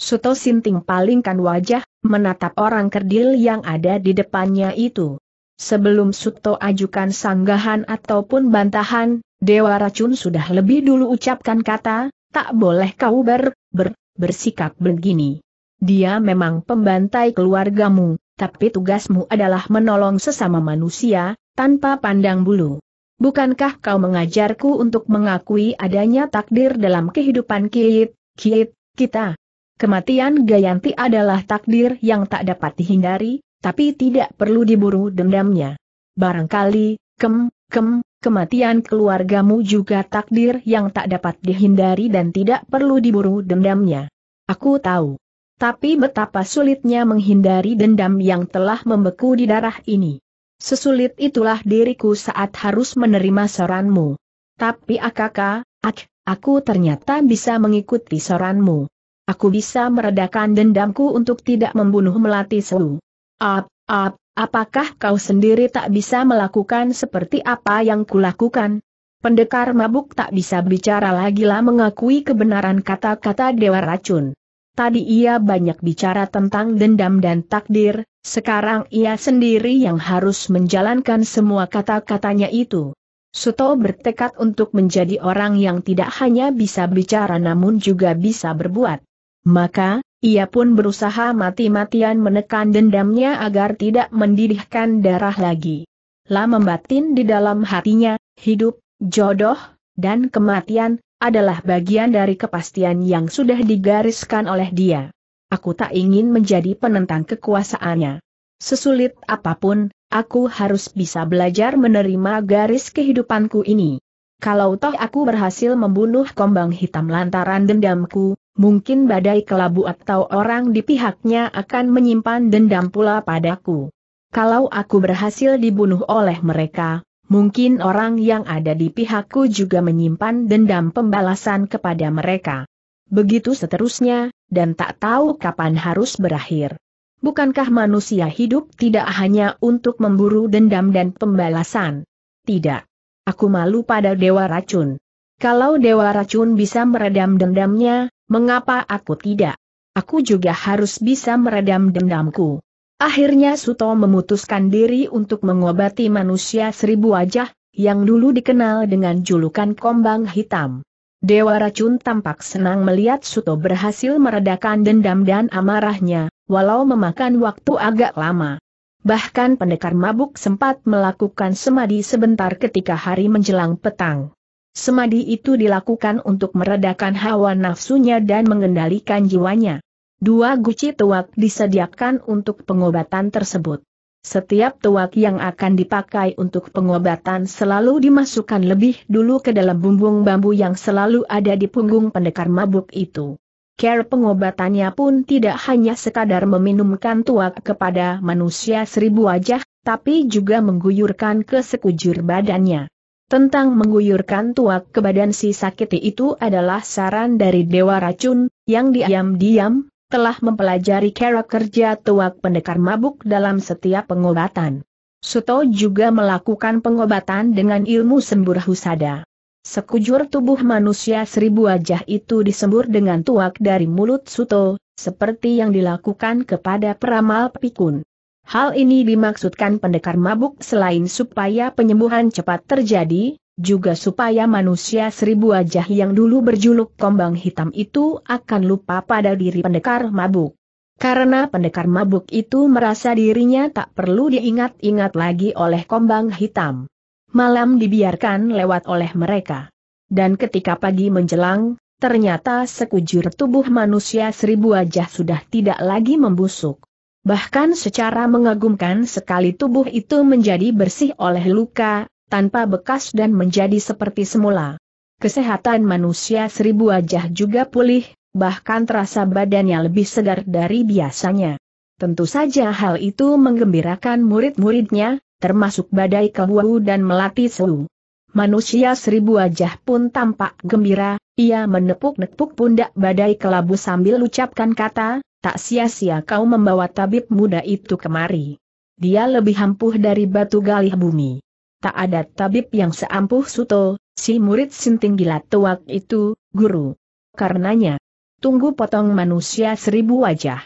Suto Sinting palingkan wajah, menatap orang kerdil yang ada di depannya itu. Sebelum Suto ajukan sanggahan ataupun bantahan, Dewa Racun sudah lebih dulu ucapkan kata, tak boleh kau ber, ber, bersikap begini. Dia memang pembantai keluargamu, tapi tugasmu adalah menolong sesama manusia, tanpa pandang bulu. Bukankah kau mengajarku untuk mengakui adanya takdir dalam kehidupan kiit, kiit, kita, Kematian Gayanti adalah takdir yang tak dapat dihindari, tapi tidak perlu diburu dendamnya. Barangkali, kem, kem, kematian keluargamu juga takdir yang tak dapat dihindari dan tidak perlu diburu dendamnya. Aku tahu. Tapi betapa sulitnya menghindari dendam yang telah membeku di darah ini. Sesulit itulah diriku saat harus menerima soranmu. Tapi akaka, ak, aku ternyata bisa mengikuti soranmu. Aku bisa meredakan dendamku untuk tidak membunuh Melati selu. Ap, ap, apakah kau sendiri tak bisa melakukan seperti apa yang kulakukan? Pendekar mabuk tak bisa bicara lagi lah mengakui kebenaran kata-kata Dewa Racun. Tadi ia banyak bicara tentang dendam dan takdir, sekarang ia sendiri yang harus menjalankan semua kata-katanya itu. Suto bertekad untuk menjadi orang yang tidak hanya bisa bicara namun juga bisa berbuat. Maka, ia pun berusaha mati-matian menekan dendamnya agar tidak mendidihkan darah lagi. Lama membatin di dalam hatinya, hidup, jodoh, dan kematian, adalah bagian dari kepastian yang sudah digariskan oleh dia. Aku tak ingin menjadi penentang kekuasaannya. Sesulit apapun, aku harus bisa belajar menerima garis kehidupanku ini. Kalau toh aku berhasil membunuh kombang hitam lantaran dendamku, mungkin badai kelabu atau orang di pihaknya akan menyimpan dendam pula padaku. Kalau aku berhasil dibunuh oleh mereka, mungkin orang yang ada di pihakku juga menyimpan dendam pembalasan kepada mereka. Begitu seterusnya, dan tak tahu kapan harus berakhir. Bukankah manusia hidup tidak hanya untuk memburu dendam dan pembalasan? Tidak. Aku malu pada dewa racun. Kalau dewa racun bisa meredam dendamnya, mengapa aku tidak? Aku juga harus bisa meredam dendamku. Akhirnya Suto memutuskan diri untuk mengobati manusia seribu wajah, yang dulu dikenal dengan julukan kombang hitam. Dewa Racun tampak senang melihat Suto berhasil meredakan dendam dan amarahnya, walau memakan waktu agak lama. Bahkan pendekar mabuk sempat melakukan semadi sebentar ketika hari menjelang petang. Semadi itu dilakukan untuk meredakan hawa nafsunya dan mengendalikan jiwanya. Dua guci tuak disediakan untuk pengobatan tersebut. Setiap tuak yang akan dipakai untuk pengobatan selalu dimasukkan lebih dulu ke dalam bumbung bambu yang selalu ada di punggung pendekar mabuk itu. Care pengobatannya pun tidak hanya sekadar meminumkan tuak kepada manusia seribu wajah, tapi juga mengguyurkan ke sekujur badannya. Tentang mengguyurkan tuak ke badan si sakiti itu adalah saran dari Dewa Racun, yang diam-diam, telah mempelajari cara kerja tuak pendekar mabuk dalam setiap pengobatan. Suto juga melakukan pengobatan dengan ilmu sembur husada. Sekujur tubuh manusia seribu wajah itu disembur dengan tuak dari mulut Suto, seperti yang dilakukan kepada peramal pikun. Hal ini dimaksudkan pendekar mabuk selain supaya penyembuhan cepat terjadi, juga supaya manusia seribu wajah yang dulu berjuluk kombang hitam itu akan lupa pada diri pendekar mabuk. Karena pendekar mabuk itu merasa dirinya tak perlu diingat-ingat lagi oleh kombang hitam. Malam dibiarkan lewat oleh mereka. Dan ketika pagi menjelang, ternyata sekujur tubuh manusia seribu wajah sudah tidak lagi membusuk. Bahkan secara mengagumkan sekali tubuh itu menjadi bersih oleh luka, tanpa bekas dan menjadi seperti semula. Kesehatan manusia seribu wajah juga pulih, bahkan terasa badannya lebih segar dari biasanya. Tentu saja hal itu menggembirakan murid-muridnya, termasuk Badai kelabu dan Melati selu. Manusia seribu wajah pun tampak gembira, ia menepuk-nepuk pundak Badai Kelabu sambil ucapkan kata, Tak sia-sia kau membawa tabib muda itu kemari. Dia lebih ampuh dari batu galih bumi. Tak ada tabib yang seampuh Suto, si murid sinting gila tuak itu, guru. Karenanya, tunggu potong manusia seribu wajah.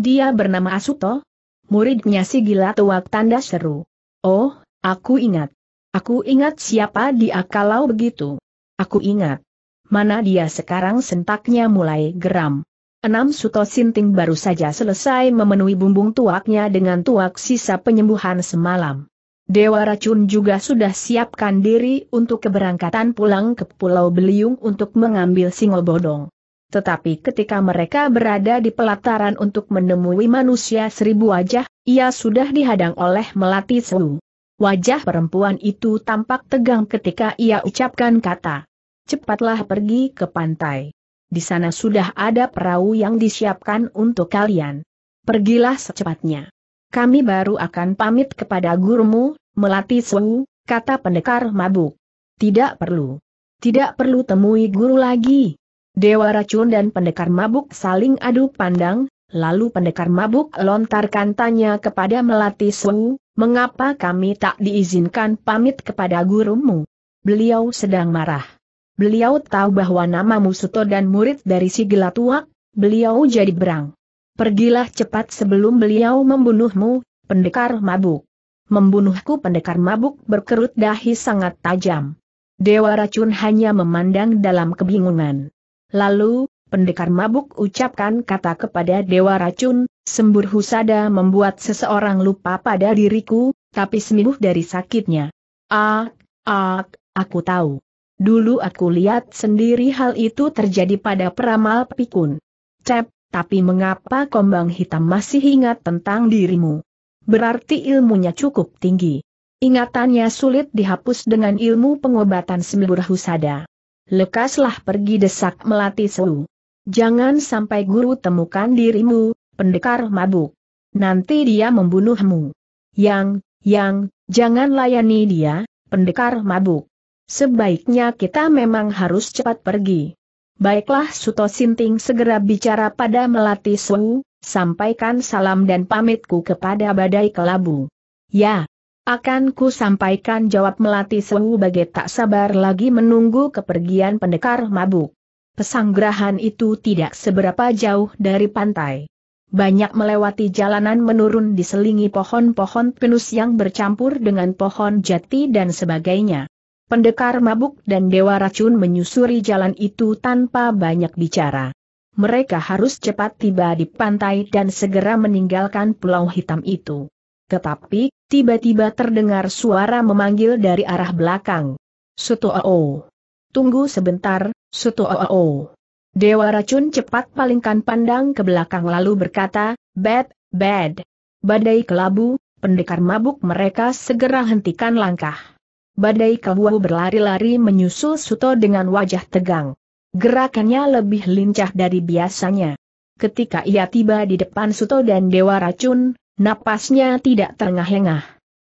Dia bernama Asuto? Muridnya si gila tuak tanda seru. Oh, aku ingat. Aku ingat siapa dia kalau begitu. Aku ingat. Mana dia sekarang sentaknya mulai geram. Enam Suto Sinting baru saja selesai memenuhi bumbung tuaknya dengan tuak sisa penyembuhan semalam. Dewa Racun juga sudah siapkan diri untuk keberangkatan pulang ke Pulau Beliung untuk mengambil bodong. Tetapi ketika mereka berada di pelataran untuk menemui manusia seribu wajah, ia sudah dihadang oleh Melati Sewu. Wajah perempuan itu tampak tegang ketika ia ucapkan kata, cepatlah pergi ke pantai. Di sana sudah ada perahu yang disiapkan untuk kalian. Pergilah secepatnya. Kami baru akan pamit kepada gurumu, Melati Suu, kata pendekar mabuk. Tidak perlu. Tidak perlu temui guru lagi. Dewa racun dan pendekar mabuk saling adu pandang, lalu pendekar mabuk lontarkan tanya kepada Melati Suu, mengapa kami tak diizinkan pamit kepada gurumu? Beliau sedang marah. Beliau tahu bahwa nama Musuto dan murid dari si Gelatuak, beliau jadi berang. Pergilah cepat sebelum beliau membunuhmu, pendekar mabuk. Membunuhku pendekar mabuk berkerut dahi sangat tajam. Dewa racun hanya memandang dalam kebingungan. Lalu, pendekar mabuk ucapkan kata kepada Dewa racun, sembur husada membuat seseorang lupa pada diriku, tapi sembuh dari sakitnya. Ak, ak, aku tahu. Dulu aku lihat sendiri hal itu terjadi pada peramal pikun. Cep, tapi mengapa kombang hitam masih ingat tentang dirimu? Berarti ilmunya cukup tinggi. Ingatannya sulit dihapus dengan ilmu pengobatan sembur husada. Lekaslah pergi desak melatih selu. Jangan sampai guru temukan dirimu, pendekar mabuk. Nanti dia membunuhmu. Yang, yang, jangan layani dia, pendekar mabuk. Sebaiknya kita memang harus cepat pergi. Baiklah Suto Sinting segera bicara pada Melati Su, sampaikan salam dan pamitku kepada Badai Kelabu. Ya, akan ku sampaikan jawab Melati Sewu bagai tak sabar lagi menunggu kepergian pendekar mabuk. Pesanggrahan itu tidak seberapa jauh dari pantai. Banyak melewati jalanan menurun diselingi pohon-pohon pinus yang bercampur dengan pohon jati dan sebagainya. Pendekar mabuk dan dewa racun menyusuri jalan itu tanpa banyak bicara. Mereka harus cepat tiba di pantai dan segera meninggalkan pulau hitam itu. Tetapi, tiba-tiba terdengar suara memanggil dari arah belakang. Sutoo. Tunggu sebentar, Sutoo. Dewa racun cepat palingkan pandang ke belakang lalu berkata, Bad, bad. Badai kelabu, pendekar mabuk mereka segera hentikan langkah. Badai Kelwu berlari-lari menyusul Suto dengan wajah tegang. Gerakannya lebih lincah dari biasanya. Ketika ia tiba di depan Suto dan Dewa Racun, napasnya tidak terengah-engah.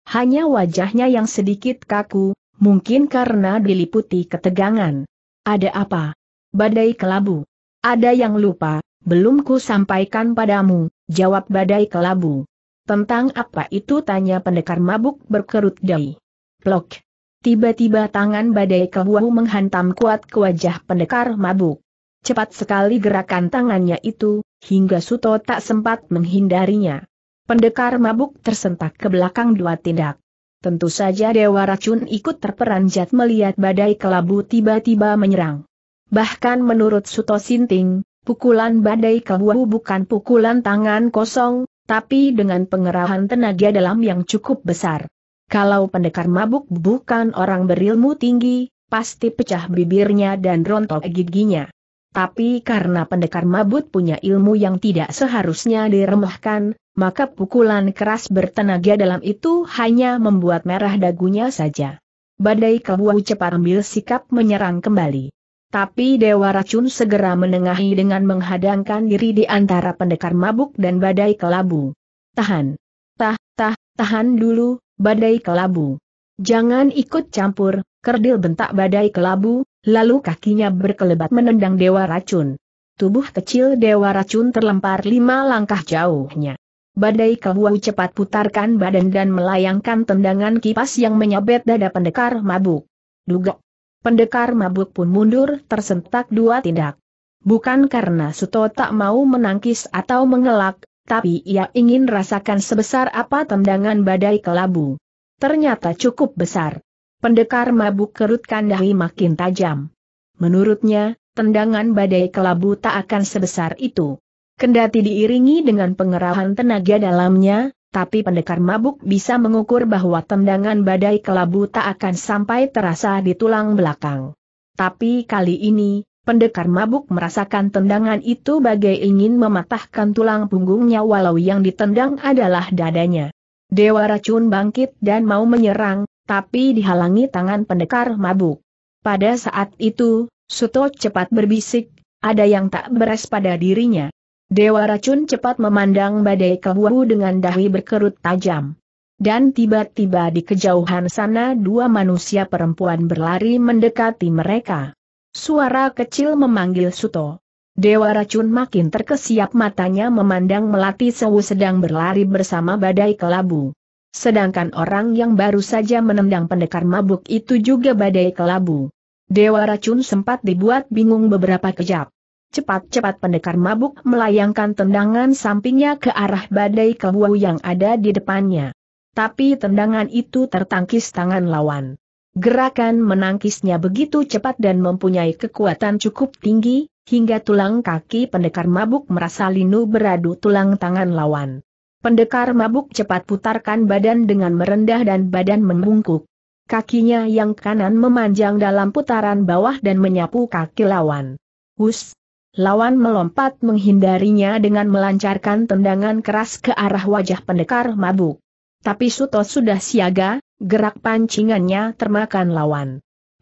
Hanya wajahnya yang sedikit kaku, mungkin karena diliputi ketegangan. Ada apa? Badai kelabu. Ada yang lupa, belum ku sampaikan padamu, jawab badai kelabu. Tentang apa itu tanya pendekar mabuk berkerut dai. Plok. Tiba-tiba tangan badai kebuahu menghantam kuat ke wajah pendekar mabuk. Cepat sekali gerakan tangannya itu, hingga Suto tak sempat menghindarinya. Pendekar mabuk tersentak ke belakang dua tindak. Tentu saja Dewa Racun ikut terperanjat melihat badai kelabu tiba-tiba menyerang. Bahkan menurut Suto Sinting, pukulan badai kelabu bukan pukulan tangan kosong, tapi dengan pengerahan tenaga dalam yang cukup besar. Kalau pendekar mabuk bukan orang berilmu tinggi, pasti pecah bibirnya dan rontok giginya. Tapi karena pendekar mabut punya ilmu yang tidak seharusnya diremahkan, maka pukulan keras bertenaga dalam itu hanya membuat merah dagunya saja. Badai Kewu cepat ambil sikap menyerang kembali. Tapi Dewa Racun segera menengahi dengan menghadangkan diri di antara pendekar mabuk dan badai kelabu. Tahan. Tah, tah, tahan dulu, badai kelabu. Jangan ikut campur, kerdil bentak badai kelabu, lalu kakinya berkelebat menendang dewa racun. Tubuh kecil dewa racun terlempar lima langkah jauhnya. Badai kelabu cepat putarkan badan dan melayangkan tendangan kipas yang menyabet dada pendekar mabuk. Dugok. Pendekar mabuk pun mundur tersentak dua tindak. Bukan karena Suto tak mau menangkis atau mengelak, tapi ia ingin rasakan sebesar apa tendangan badai kelabu. Ternyata cukup besar. Pendekar mabuk kerutkan dahi makin tajam. Menurutnya, tendangan badai kelabu tak akan sebesar itu. Kendati diiringi dengan pengerahan tenaga dalamnya, tapi pendekar mabuk bisa mengukur bahwa tendangan badai kelabu tak akan sampai terasa di tulang belakang. Tapi kali ini, Pendekar mabuk merasakan tendangan itu bagai ingin mematahkan tulang punggungnya walau yang ditendang adalah dadanya. Dewa racun bangkit dan mau menyerang, tapi dihalangi tangan pendekar mabuk. Pada saat itu, Suto cepat berbisik, ada yang tak beres pada dirinya. Dewa racun cepat memandang badai kebuahu dengan dahi berkerut tajam. Dan tiba-tiba di kejauhan sana dua manusia perempuan berlari mendekati mereka. Suara kecil memanggil Suto. Dewa racun makin terkesiap matanya memandang melati sewu sedang berlari bersama badai kelabu. Sedangkan orang yang baru saja menendang pendekar mabuk itu juga badai kelabu. Dewa racun sempat dibuat bingung beberapa kejap. Cepat-cepat pendekar mabuk melayangkan tendangan sampingnya ke arah badai kelabu yang ada di depannya. Tapi tendangan itu tertangkis tangan lawan. Gerakan menangkisnya begitu cepat dan mempunyai kekuatan cukup tinggi, hingga tulang kaki pendekar mabuk merasa linu beradu tulang tangan lawan. Pendekar mabuk cepat putarkan badan dengan merendah dan badan membungkuk. Kakinya yang kanan memanjang dalam putaran bawah dan menyapu kaki lawan. Hus! Lawan melompat menghindarinya dengan melancarkan tendangan keras ke arah wajah pendekar mabuk. Tapi Suto sudah siaga, Gerak pancingannya termakan lawan.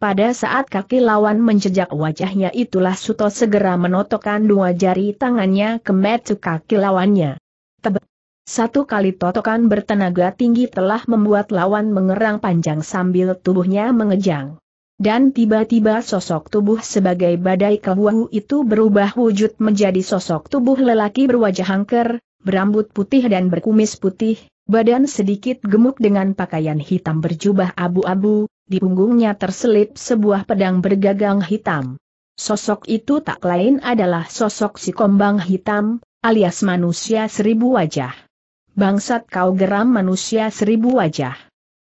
Pada saat kaki lawan menjejak wajahnya itulah Suto segera menotokkan dua jari tangannya ke metu kaki lawannya. Tebet. Satu kali totokan bertenaga tinggi telah membuat lawan mengerang panjang sambil tubuhnya mengejang. Dan tiba-tiba sosok tubuh sebagai badai kebuahu itu berubah wujud menjadi sosok tubuh lelaki berwajah angker, berambut putih dan berkumis putih, badan sedikit gemuk dengan pakaian hitam berjubah abu-abu, di punggungnya terselip sebuah pedang bergagang hitam. Sosok itu tak lain adalah sosok si kombang hitam, alias manusia seribu wajah. Bangsat kau geram manusia seribu wajah.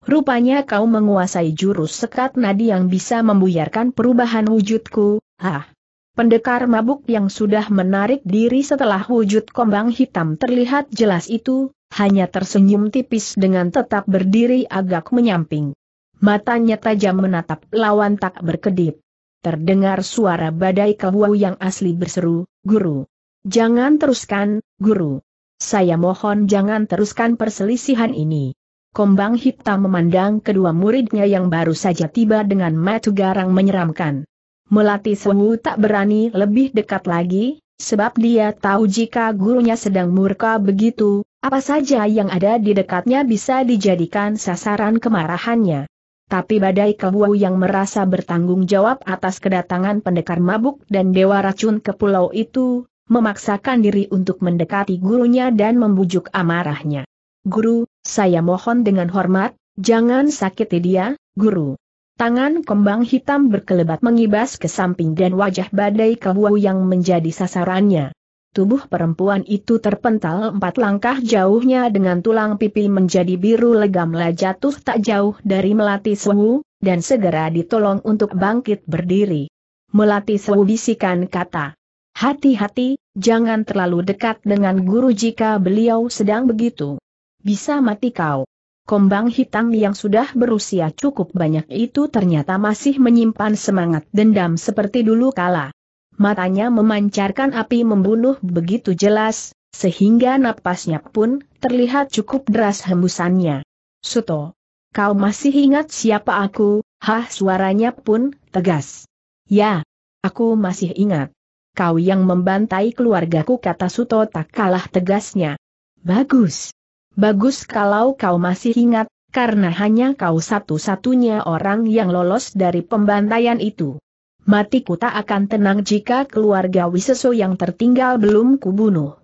Rupanya kau menguasai jurus sekat nadi yang bisa membuyarkan perubahan wujudku, hah. Pendekar mabuk yang sudah menarik diri setelah wujud kombang hitam terlihat jelas itu, hanya tersenyum tipis dengan tetap berdiri agak menyamping. Matanya tajam menatap lawan tak berkedip. Terdengar suara badai keluau yang asli berseru, Guru. Jangan teruskan, Guru. Saya mohon jangan teruskan perselisihan ini. Kombang hitam memandang kedua muridnya yang baru saja tiba dengan mata garang menyeramkan. Melati Sewu tak berani lebih dekat lagi, sebab dia tahu jika gurunya sedang murka begitu, apa saja yang ada di dekatnya bisa dijadikan sasaran kemarahannya. Tapi badai kehuau yang merasa bertanggung jawab atas kedatangan pendekar mabuk dan dewa racun ke pulau itu, memaksakan diri untuk mendekati gurunya dan membujuk amarahnya. Guru, saya mohon dengan hormat, jangan sakiti dia, guru. Tangan kembang hitam berkelebat mengibas ke samping dan wajah badai kehuau yang menjadi sasarannya. Tubuh perempuan itu terpental empat langkah jauhnya dengan tulang pipi menjadi biru legamlah jatuh tak jauh dari Melati Sewu, dan segera ditolong untuk bangkit berdiri. Melati Sewu bisikan kata, Hati-hati, jangan terlalu dekat dengan guru jika beliau sedang begitu. Bisa mati kau. Kombang hitam yang sudah berusia cukup banyak itu ternyata masih menyimpan semangat dendam seperti dulu kala matanya memancarkan api membunuh begitu jelas, sehingga napasnya pun terlihat cukup deras hembusannya. Suto, kau masih ingat siapa aku? Hah suaranya pun tegas. Ya, aku masih ingat. Kau yang membantai keluargaku kata Suto tak kalah tegasnya. Bagus. Bagus kalau kau masih ingat, karena hanya kau satu-satunya orang yang lolos dari pembantaian itu matiku tak akan tenang jika keluarga Wiseso yang tertinggal belum kubunuh.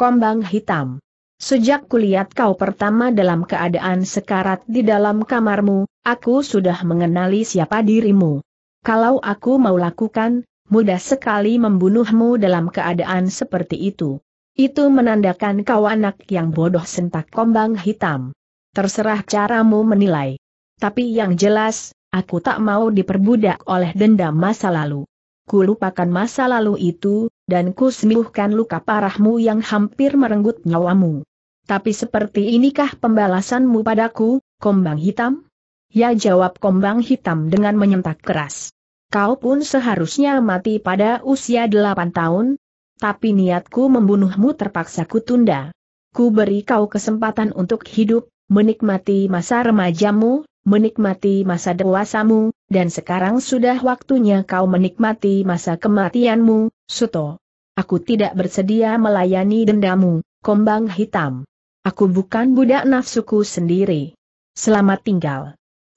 Kombang hitam. Sejak kulihat kau pertama dalam keadaan sekarat di dalam kamarmu, aku sudah mengenali siapa dirimu. Kalau aku mau lakukan, mudah sekali membunuhmu dalam keadaan seperti itu. Itu menandakan kau anak yang bodoh sentak kombang hitam. Terserah caramu menilai. Tapi yang jelas, Aku tak mau diperbudak oleh dendam masa lalu. Ku lupakan masa lalu itu, dan ku sembuhkan luka parahmu yang hampir merenggut nyawamu. Tapi seperti inikah pembalasanmu padaku, kombang hitam? Ya jawab kombang hitam dengan menyentak keras. Kau pun seharusnya mati pada usia delapan tahun, tapi niatku membunuhmu terpaksa kutunda. Ku beri kau kesempatan untuk hidup, menikmati masa remajamu, menikmati masa dewasamu, dan sekarang sudah waktunya kau menikmati masa kematianmu, Suto. Aku tidak bersedia melayani dendamu, kombang hitam. Aku bukan budak nafsuku sendiri. Selamat tinggal.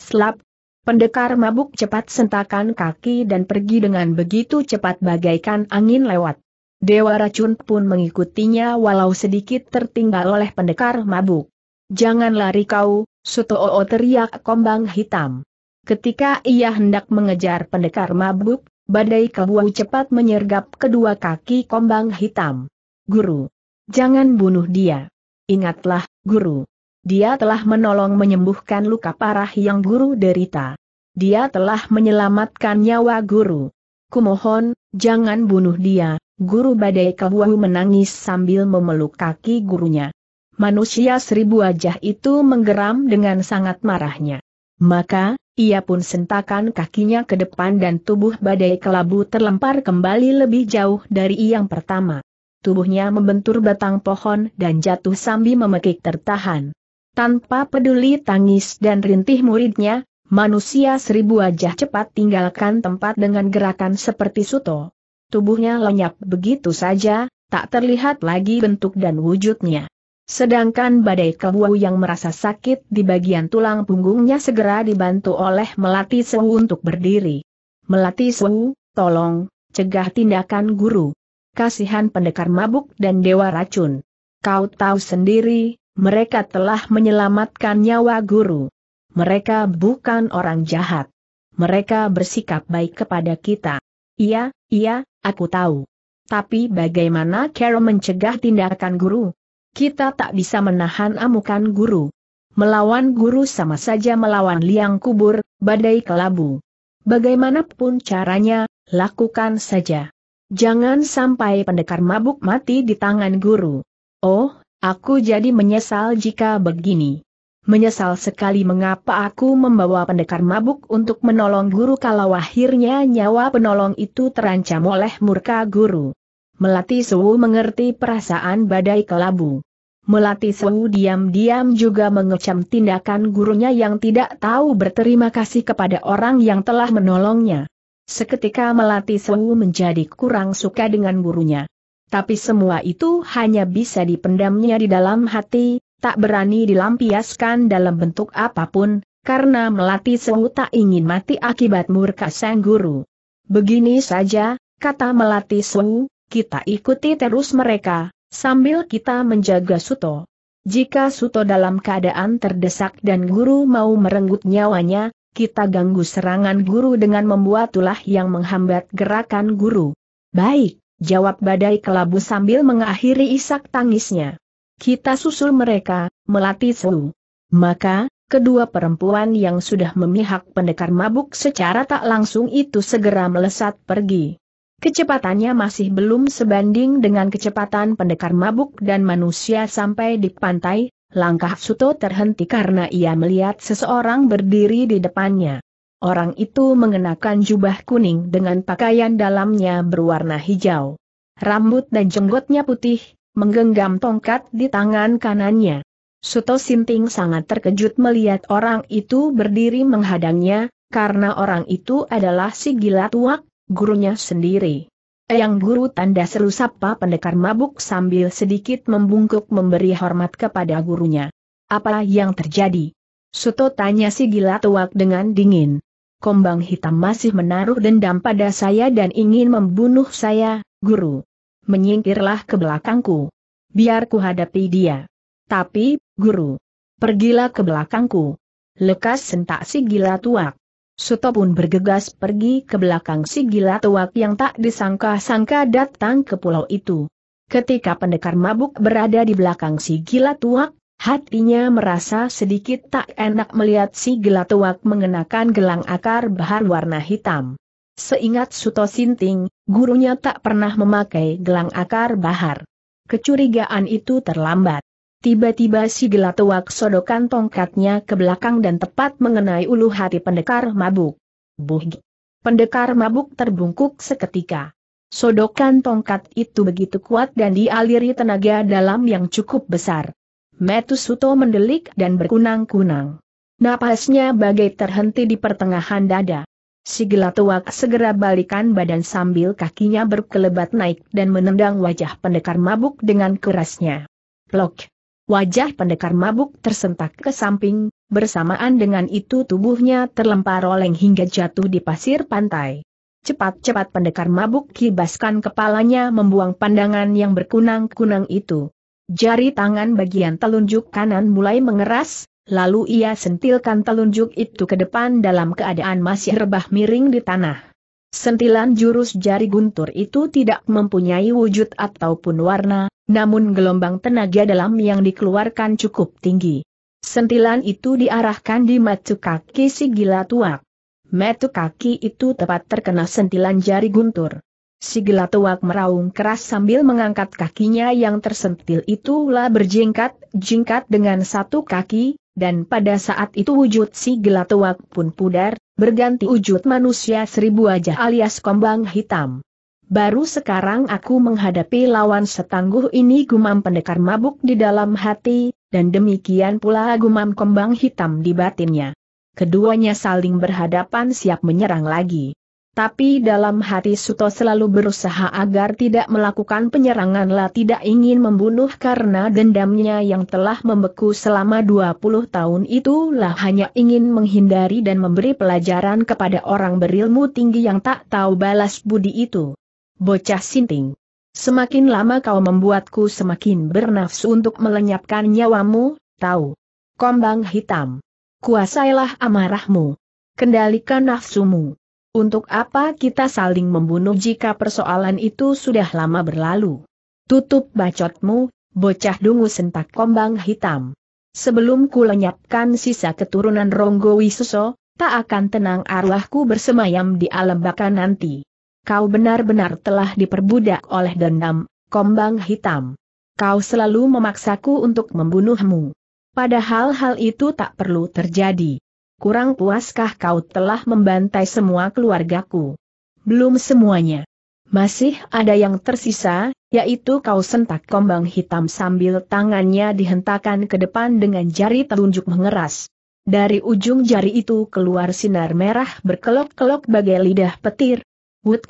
Slap. Pendekar mabuk cepat sentakan kaki dan pergi dengan begitu cepat bagaikan angin lewat. Dewa racun pun mengikutinya walau sedikit tertinggal oleh pendekar mabuk. Jangan lari kau, Sutoo teriak kombang hitam. Ketika ia hendak mengejar pendekar mabuk, badai kebuau cepat menyergap kedua kaki kombang hitam. Guru, jangan bunuh dia. Ingatlah, guru. Dia telah menolong menyembuhkan luka parah yang guru derita. Dia telah menyelamatkan nyawa guru. Kumohon, jangan bunuh dia, guru badai kebuau menangis sambil memeluk kaki gurunya manusia seribu wajah itu menggeram dengan sangat marahnya. Maka, ia pun sentakan kakinya ke depan dan tubuh badai kelabu terlempar kembali lebih jauh dari yang pertama. Tubuhnya membentur batang pohon dan jatuh sambil memekik tertahan. Tanpa peduli tangis dan rintih muridnya, manusia seribu wajah cepat tinggalkan tempat dengan gerakan seperti suto. Tubuhnya lenyap begitu saja, tak terlihat lagi bentuk dan wujudnya. Sedangkan badai kebu yang merasa sakit di bagian tulang punggungnya segera dibantu oleh Melati Sewu untuk berdiri. Melati Sewu, tolong, cegah tindakan guru. Kasihan pendekar mabuk dan dewa racun. Kau tahu sendiri, mereka telah menyelamatkan nyawa guru. Mereka bukan orang jahat. Mereka bersikap baik kepada kita. Iya, iya, aku tahu. Tapi bagaimana Carol mencegah tindakan guru? Kita tak bisa menahan amukan guru. Melawan guru sama saja melawan liang kubur, badai kelabu. Bagaimanapun caranya, lakukan saja. Jangan sampai pendekar mabuk mati di tangan guru. Oh, aku jadi menyesal jika begini. Menyesal sekali mengapa aku membawa pendekar mabuk untuk menolong guru kalau akhirnya nyawa penolong itu terancam oleh murka guru. Melati Sewu mengerti perasaan badai kelabu. Melati Sewu diam-diam juga mengecam tindakan gurunya yang tidak tahu berterima kasih kepada orang yang telah menolongnya. Seketika Melati Sewu menjadi kurang suka dengan gurunya. Tapi semua itu hanya bisa dipendamnya di dalam hati, tak berani dilampiaskan dalam bentuk apapun, karena Melati Sewu tak ingin mati akibat murka sang guru. Begini saja, kata Melati Sewu, kita ikuti terus mereka, sambil kita menjaga Suto. Jika Suto dalam keadaan terdesak dan guru mau merenggut nyawanya, kita ganggu serangan guru dengan membuat tulah yang menghambat gerakan guru. Baik, jawab badai kelabu sambil mengakhiri isak tangisnya. Kita susul mereka, melatih Su. Maka, kedua perempuan yang sudah memihak pendekar mabuk secara tak langsung itu segera melesat pergi. Kecepatannya masih belum sebanding dengan kecepatan pendekar mabuk dan manusia sampai di pantai, langkah Suto terhenti karena ia melihat seseorang berdiri di depannya. Orang itu mengenakan jubah kuning dengan pakaian dalamnya berwarna hijau. Rambut dan jenggotnya putih, menggenggam tongkat di tangan kanannya. Suto Sinting sangat terkejut melihat orang itu berdiri menghadangnya, karena orang itu adalah si gila tuak, gurunya sendiri. Yang guru tanda seru sapa pendekar mabuk sambil sedikit membungkuk memberi hormat kepada gurunya. Apa yang terjadi? Suto tanya si gila tuak dengan dingin. Kombang hitam masih menaruh dendam pada saya dan ingin membunuh saya, guru. Menyingkirlah ke belakangku. Biar ku hadapi dia. Tapi, guru. Pergilah ke belakangku. Lekas sentak si gila tuak. Suto pun bergegas pergi ke belakang si gila tuak yang tak disangka-sangka datang ke pulau itu. Ketika pendekar mabuk berada di belakang si gila tuak, hatinya merasa sedikit tak enak melihat si gila tuak mengenakan gelang akar bahar warna hitam. Seingat Suto Sinting, gurunya tak pernah memakai gelang akar bahar. Kecurigaan itu terlambat. Tiba-tiba si gelatuak sodokan tongkatnya ke belakang dan tepat mengenai ulu hati pendekar mabuk. Buh! Pendekar mabuk terbungkuk seketika. Sodokan tongkat itu begitu kuat dan dialiri tenaga dalam yang cukup besar. Metusuto mendelik dan berkunang-kunang. Napasnya bagai terhenti di pertengahan dada. Si gelatuak segera balikan badan sambil kakinya berkelebat naik dan menendang wajah pendekar mabuk dengan kerasnya. Plok! Wajah pendekar mabuk tersentak ke samping, bersamaan dengan itu tubuhnya terlempar oleng hingga jatuh di pasir pantai. Cepat-cepat pendekar mabuk kibaskan kepalanya membuang pandangan yang berkunang-kunang itu. Jari tangan bagian telunjuk kanan mulai mengeras, lalu ia sentilkan telunjuk itu ke depan dalam keadaan masih rebah miring di tanah. Sentilan jurus jari guntur itu tidak mempunyai wujud ataupun warna, namun gelombang tenaga dalam yang dikeluarkan cukup tinggi. Sentilan itu diarahkan di matu kaki si gila tuak. Matu kaki itu tepat terkena sentilan jari guntur. Si gila tuak meraung keras sambil mengangkat kakinya yang tersentil itulah berjingkat-jingkat dengan satu kaki, dan pada saat itu wujud si gila tuak pun pudar, berganti wujud manusia seribu wajah alias kombang hitam. Baru sekarang aku menghadapi lawan setangguh ini gumam pendekar mabuk di dalam hati, dan demikian pula gumam kembang hitam di batinnya. Keduanya saling berhadapan siap menyerang lagi. Tapi dalam hati Suto selalu berusaha agar tidak melakukan penyerangan lah tidak ingin membunuh karena dendamnya yang telah membeku selama 20 tahun itulah hanya ingin menghindari dan memberi pelajaran kepada orang berilmu tinggi yang tak tahu balas budi itu. Bocah sinting. Semakin lama kau membuatku semakin bernafsu untuk melenyapkan nyawamu, tahu. Kombang hitam. Kuasailah amarahmu. Kendalikan nafsumu. Untuk apa kita saling membunuh jika persoalan itu sudah lama berlalu? Tutup bacotmu, bocah dungu sentak kombang hitam. Sebelum ku lenyapkan sisa keturunan Ronggo Wisuso, tak akan tenang arwahku bersemayam di alam baka nanti kau benar-benar telah diperbudak oleh dendam, kombang hitam. Kau selalu memaksaku untuk membunuhmu. Padahal hal itu tak perlu terjadi. Kurang puaskah kau telah membantai semua keluargaku? Belum semuanya. Masih ada yang tersisa, yaitu kau sentak kombang hitam sambil tangannya dihentakkan ke depan dengan jari telunjuk mengeras. Dari ujung jari itu keluar sinar merah berkelok-kelok bagai lidah petir, Wut!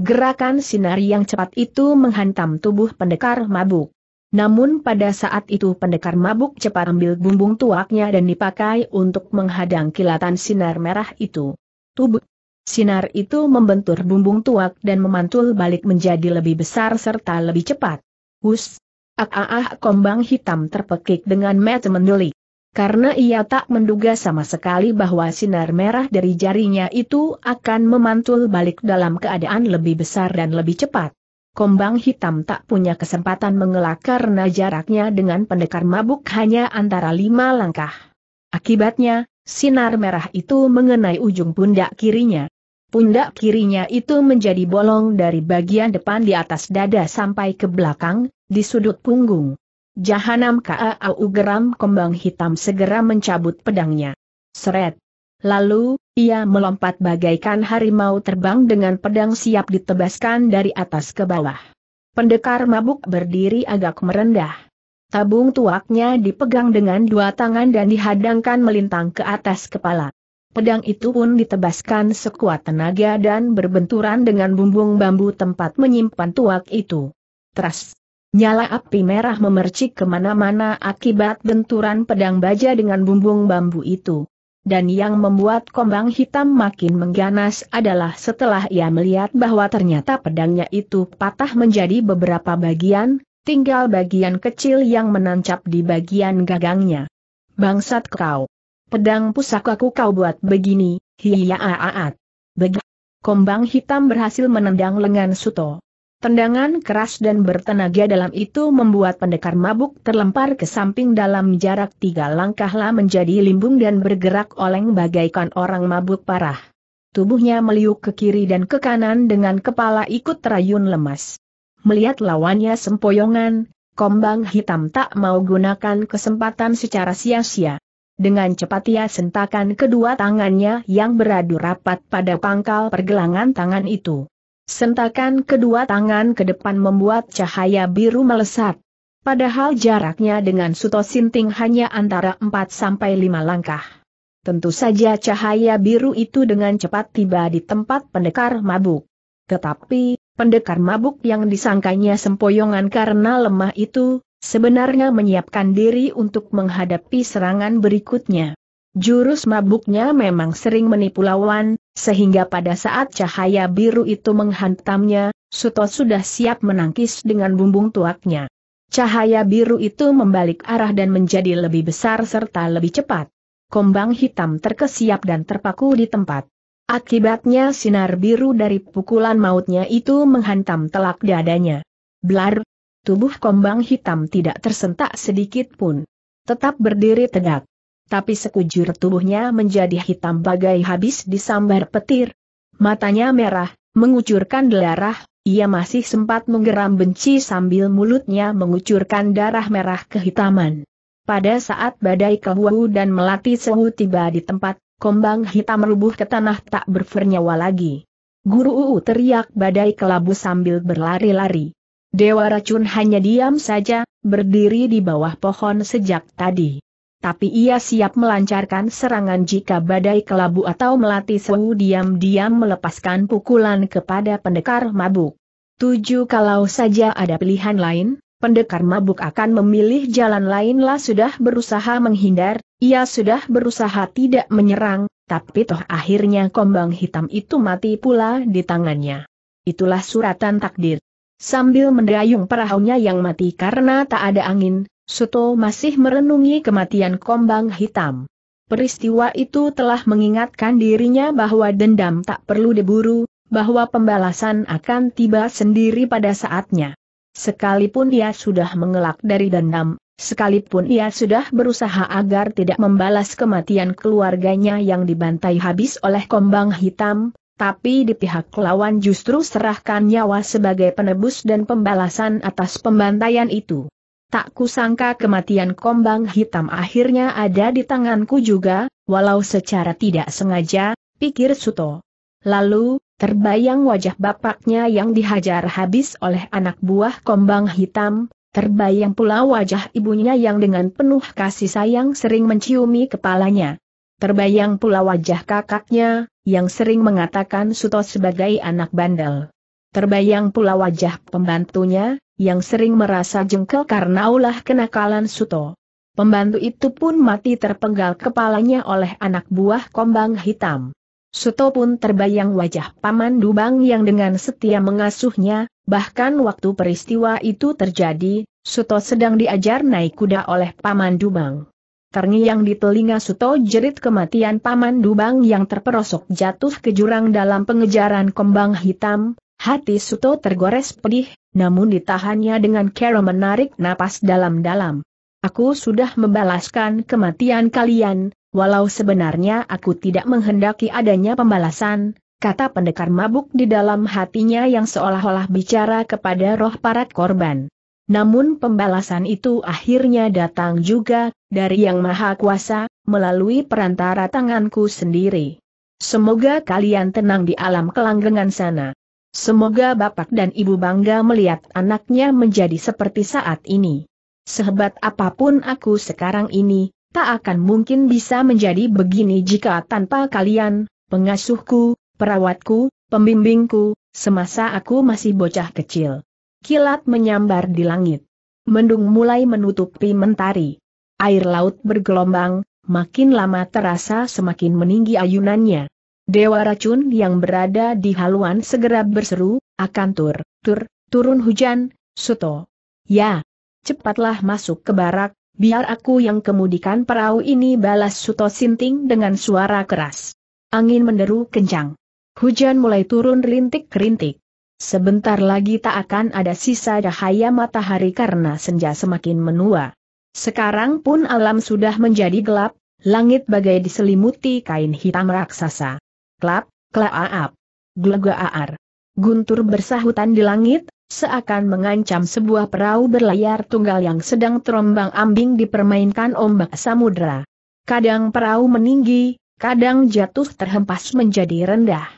Gerakan sinar yang cepat itu menghantam tubuh pendekar mabuk. Namun pada saat itu pendekar mabuk cepat ambil bumbung tuaknya dan dipakai untuk menghadang kilatan sinar merah itu. Tubuh sinar itu membentur bumbung tuak dan memantul balik menjadi lebih besar serta lebih cepat. Hus! Ah, ah, ah kombang hitam terpekik dengan mata mendelik karena ia tak menduga sama sekali bahwa sinar merah dari jarinya itu akan memantul balik dalam keadaan lebih besar dan lebih cepat. Kombang hitam tak punya kesempatan mengelak karena jaraknya dengan pendekar mabuk hanya antara lima langkah. Akibatnya, sinar merah itu mengenai ujung pundak kirinya. Pundak kirinya itu menjadi bolong dari bagian depan di atas dada sampai ke belakang, di sudut punggung. Jahanam Kaau geram kembang hitam segera mencabut pedangnya. Seret. Lalu, ia melompat bagaikan harimau terbang dengan pedang siap ditebaskan dari atas ke bawah. Pendekar mabuk berdiri agak merendah. Tabung tuaknya dipegang dengan dua tangan dan dihadangkan melintang ke atas kepala. Pedang itu pun ditebaskan sekuat tenaga dan berbenturan dengan bumbung bambu tempat menyimpan tuak itu. Trust. Nyala api merah memercik kemana-mana akibat benturan pedang baja dengan bumbung bambu itu. Dan yang membuat kombang hitam makin mengganas adalah setelah ia melihat bahwa ternyata pedangnya itu patah menjadi beberapa bagian, tinggal bagian kecil yang menancap di bagian gagangnya. Bangsat kau! Pedang pusakaku kau buat begini, hiya aat. Beg. Kombang hitam berhasil menendang lengan Suto. Tendangan keras dan bertenaga dalam itu membuat pendekar mabuk terlempar ke samping dalam jarak tiga langkahlah menjadi limbung dan bergerak oleng bagaikan orang mabuk parah. Tubuhnya meliuk ke kiri dan ke kanan dengan kepala ikut terayun lemas. Melihat lawannya sempoyongan, kombang hitam tak mau gunakan kesempatan secara sia-sia. Dengan cepat ia sentakan kedua tangannya yang beradu rapat pada pangkal pergelangan tangan itu. Sentakan kedua tangan ke depan membuat cahaya biru melesat. Padahal jaraknya dengan Suto Sinting hanya antara 4 sampai 5 langkah. Tentu saja cahaya biru itu dengan cepat tiba di tempat pendekar mabuk. Tetapi, pendekar mabuk yang disangkanya sempoyongan karena lemah itu, sebenarnya menyiapkan diri untuk menghadapi serangan berikutnya. Jurus mabuknya memang sering menipu lawan, sehingga pada saat cahaya biru itu menghantamnya, Suto sudah siap menangkis dengan bumbung tuaknya. Cahaya biru itu membalik arah dan menjadi lebih besar serta lebih cepat. Kombang hitam terkesiap dan terpaku di tempat. Akibatnya sinar biru dari pukulan mautnya itu menghantam telak dadanya. Blar! Tubuh kombang hitam tidak tersentak sedikit pun. Tetap berdiri tegak tapi sekujur tubuhnya menjadi hitam bagai habis disambar petir. Matanya merah, mengucurkan darah, ia masih sempat menggeram benci sambil mulutnya mengucurkan darah merah kehitaman. Pada saat badai kebuahu dan melati sewu tiba di tempat, kombang hitam rubuh ke tanah tak bernyawa lagi. Guru Uu teriak badai kelabu sambil berlari-lari. Dewa racun hanya diam saja, berdiri di bawah pohon sejak tadi tapi ia siap melancarkan serangan jika badai kelabu atau melati sewu diam-diam melepaskan pukulan kepada pendekar mabuk. Tujuh kalau saja ada pilihan lain, pendekar mabuk akan memilih jalan lain lah sudah berusaha menghindar, ia sudah berusaha tidak menyerang, tapi toh akhirnya kombang hitam itu mati pula di tangannya. Itulah suratan takdir. Sambil mendayung perahunya yang mati karena tak ada angin, Suto masih merenungi kematian kombang hitam. Peristiwa itu telah mengingatkan dirinya bahwa dendam tak perlu diburu, bahwa pembalasan akan tiba sendiri pada saatnya. Sekalipun ia sudah mengelak dari dendam, sekalipun ia sudah berusaha agar tidak membalas kematian keluarganya yang dibantai habis oleh kombang hitam, tapi di pihak lawan justru serahkan nyawa sebagai penebus dan pembalasan atas pembantaian itu. Tak kusangka kematian kombang hitam akhirnya ada di tanganku juga, walau secara tidak sengaja, pikir Suto. Lalu, terbayang wajah bapaknya yang dihajar habis oleh anak buah kombang hitam, terbayang pula wajah ibunya yang dengan penuh kasih sayang sering menciumi kepalanya. Terbayang pula wajah kakaknya, yang sering mengatakan Suto sebagai anak bandel. Terbayang pula wajah pembantunya, yang sering merasa jengkel karena ulah kenakalan Suto. Pembantu itu pun mati terpenggal kepalanya oleh anak buah kombang hitam. Suto pun terbayang wajah Paman Dubang yang dengan setia mengasuhnya, bahkan waktu peristiwa itu terjadi, Suto sedang diajar naik kuda oleh Paman Dubang. Terngiang di telinga Suto jerit kematian Paman Dubang yang terperosok jatuh ke jurang dalam pengejaran Kombang hitam, Hati Suto tergores pedih, namun ditahannya dengan cara menarik napas dalam-dalam. Aku sudah membalaskan kematian kalian, walau sebenarnya aku tidak menghendaki adanya pembalasan, kata pendekar mabuk di dalam hatinya yang seolah-olah bicara kepada roh para korban. Namun pembalasan itu akhirnya datang juga, dari Yang Maha Kuasa, melalui perantara tanganku sendiri. Semoga kalian tenang di alam kelanggengan sana. Semoga bapak dan ibu bangga melihat anaknya menjadi seperti saat ini. Sehebat apapun aku sekarang ini, tak akan mungkin bisa menjadi begini jika tanpa kalian, pengasuhku, perawatku, pembimbingku, semasa aku masih bocah kecil. Kilat menyambar di langit. Mendung mulai menutupi mentari. Air laut bergelombang, makin lama terasa semakin meninggi ayunannya. Dewa racun yang berada di haluan segera berseru, akan tur, tur, turun hujan, suto. Ya, cepatlah masuk ke barak, biar aku yang kemudikan perahu ini balas suto sinting dengan suara keras. Angin menderu kencang. Hujan mulai turun rintik-rintik. Sebentar lagi tak akan ada sisa cahaya matahari karena senja semakin menua. Sekarang pun alam sudah menjadi gelap, langit bagai diselimuti kain hitam raksasa. Klap, klaaap. Glegaar. Guntur bersahutan di langit, seakan mengancam sebuah perahu berlayar tunggal yang sedang terombang-ambing dipermainkan ombak samudera. Kadang perahu meninggi, kadang jatuh terhempas menjadi rendah.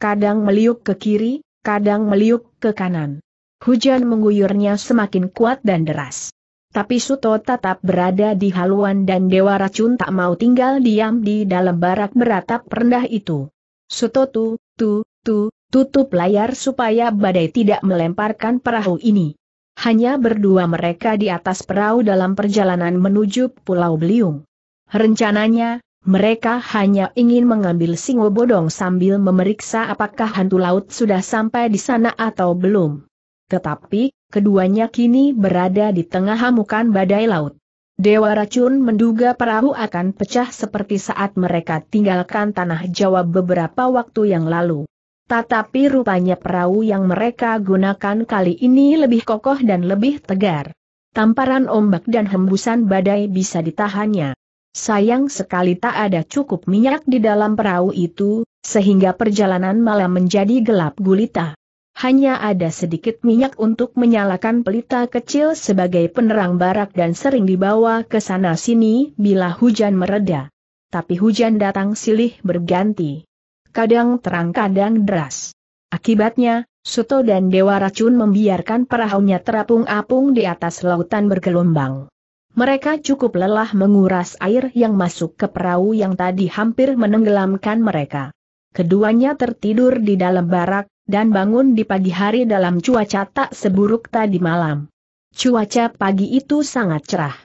Kadang meliuk ke kiri, kadang meliuk ke kanan. Hujan mengguyurnya semakin kuat dan deras. Tapi Suto tetap berada di haluan dan Dewa Racun tak mau tinggal diam di dalam barak beratap rendah itu. Sutotu, tu, tu, tutup layar supaya badai tidak melemparkan perahu ini. Hanya berdua mereka di atas perahu dalam perjalanan menuju Pulau Beliung. Rencananya, mereka hanya ingin mengambil singo bodong sambil memeriksa apakah hantu laut sudah sampai di sana atau belum. Tetapi, keduanya kini berada di tengah hamukan badai laut. Dewa Racun menduga perahu akan pecah seperti saat mereka tinggalkan tanah Jawa beberapa waktu yang lalu. Tetapi rupanya perahu yang mereka gunakan kali ini lebih kokoh dan lebih tegar. Tamparan ombak dan hembusan badai bisa ditahannya. Sayang sekali tak ada cukup minyak di dalam perahu itu, sehingga perjalanan malam menjadi gelap gulita hanya ada sedikit minyak untuk menyalakan pelita kecil sebagai penerang barak dan sering dibawa ke sana-sini bila hujan mereda. Tapi hujan datang silih berganti. Kadang terang kadang deras. Akibatnya, Suto dan Dewa Racun membiarkan perahunya terapung-apung di atas lautan bergelombang. Mereka cukup lelah menguras air yang masuk ke perahu yang tadi hampir menenggelamkan mereka. Keduanya tertidur di dalam barak, dan bangun di pagi hari dalam cuaca tak seburuk tadi malam. Cuaca pagi itu sangat cerah.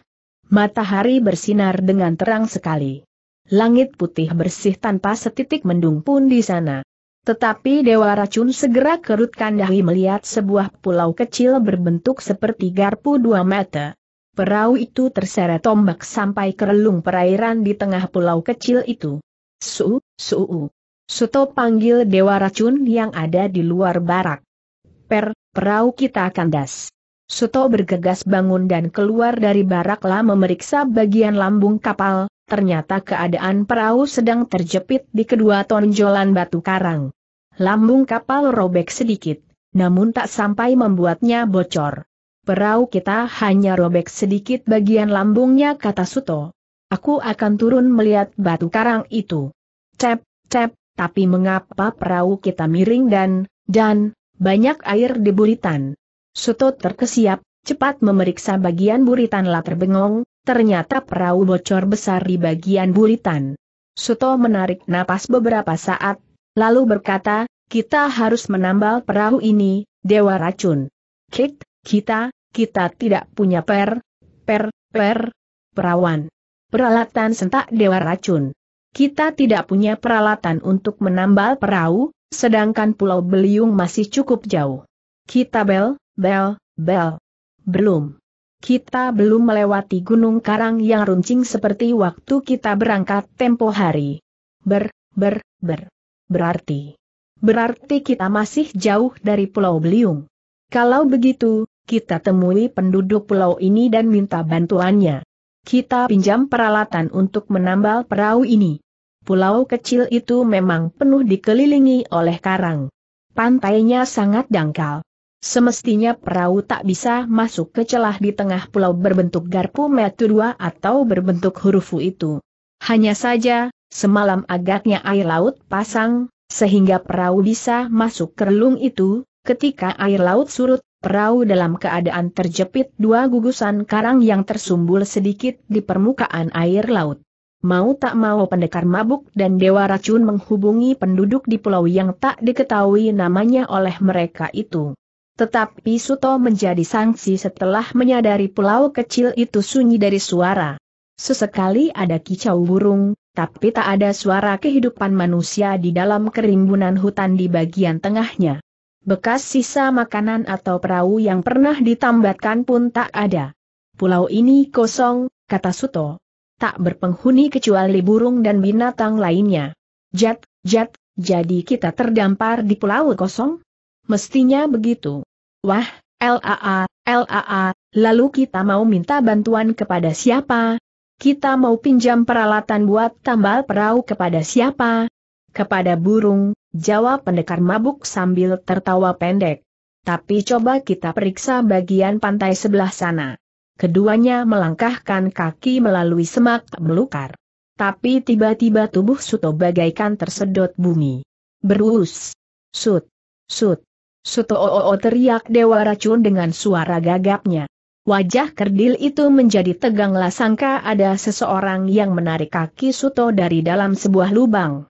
Matahari bersinar dengan terang sekali. Langit putih bersih tanpa setitik mendung pun di sana. Tetapi Dewa Racun segera kerutkan dahi melihat sebuah pulau kecil berbentuk seperti garpu dua meter. Perahu itu terseret tombak sampai ke relung perairan di tengah pulau kecil itu. Su, -u. Suto panggil Dewa Racun yang ada di luar barak. Per, perahu kita kandas. Suto bergegas bangun dan keluar dari baraklah memeriksa bagian lambung kapal, ternyata keadaan perahu sedang terjepit di kedua tonjolan batu karang. Lambung kapal robek sedikit, namun tak sampai membuatnya bocor. Perahu kita hanya robek sedikit bagian lambungnya kata Suto. Aku akan turun melihat batu karang itu. Cep, cep, tapi mengapa perahu kita miring dan, dan, banyak air di buritan. Suto terkesiap, cepat memeriksa bagian buritan lah terbengong, ternyata perahu bocor besar di bagian buritan. Suto menarik napas beberapa saat, lalu berkata, kita harus menambal perahu ini, Dewa Racun. Kit, kita, kita tidak punya per, per, per, perawan. Peralatan sentak Dewa Racun. Kita tidak punya peralatan untuk menambal perahu, sedangkan Pulau Beliung masih cukup jauh. Kita bel, bel, bel. Belum. Kita belum melewati gunung karang yang runcing seperti waktu kita berangkat tempo hari. Ber, ber, ber. Berarti. Berarti kita masih jauh dari Pulau Beliung. Kalau begitu, kita temui penduduk pulau ini dan minta bantuannya. Kita pinjam peralatan untuk menambal perahu ini. Pulau kecil itu memang penuh dikelilingi oleh karang. Pantainya sangat dangkal. Semestinya perahu tak bisa masuk ke celah di tengah pulau berbentuk garpu metu dua atau berbentuk huruf U itu. Hanya saja, semalam agaknya air laut pasang, sehingga perahu bisa masuk ke relung itu, ketika air laut surut, Perahu dalam keadaan terjepit dua gugusan karang yang tersumbul sedikit di permukaan air laut. Mau tak mau pendekar mabuk dan dewa racun menghubungi penduduk di pulau yang tak diketahui namanya oleh mereka itu. Tetapi Suto menjadi sanksi setelah menyadari pulau kecil itu sunyi dari suara. Sesekali ada kicau burung, tapi tak ada suara kehidupan manusia di dalam kerimbunan hutan di bagian tengahnya. Bekas sisa makanan atau perahu yang pernah ditambatkan pun tak ada. Pulau ini kosong, kata Suto. Tak berpenghuni kecuali burung dan binatang lainnya. Jat, jat, jadi kita terdampar di pulau kosong? Mestinya begitu. Wah, LAA, LAA, lalu kita mau minta bantuan kepada siapa? Kita mau pinjam peralatan buat tambal perahu kepada siapa? Kepada burung, jawab pendekar mabuk sambil tertawa pendek. Tapi coba kita periksa bagian pantai sebelah sana. Keduanya melangkahkan kaki melalui semak belukar. Tapi tiba-tiba tubuh Suto bagaikan tersedot bumi. Berus. Sut. Sut. Suto o o o teriak Dewa Racun dengan suara gagapnya. Wajah kerdil itu menjadi tegang lasangka ada seseorang yang menarik kaki Suto dari dalam sebuah lubang.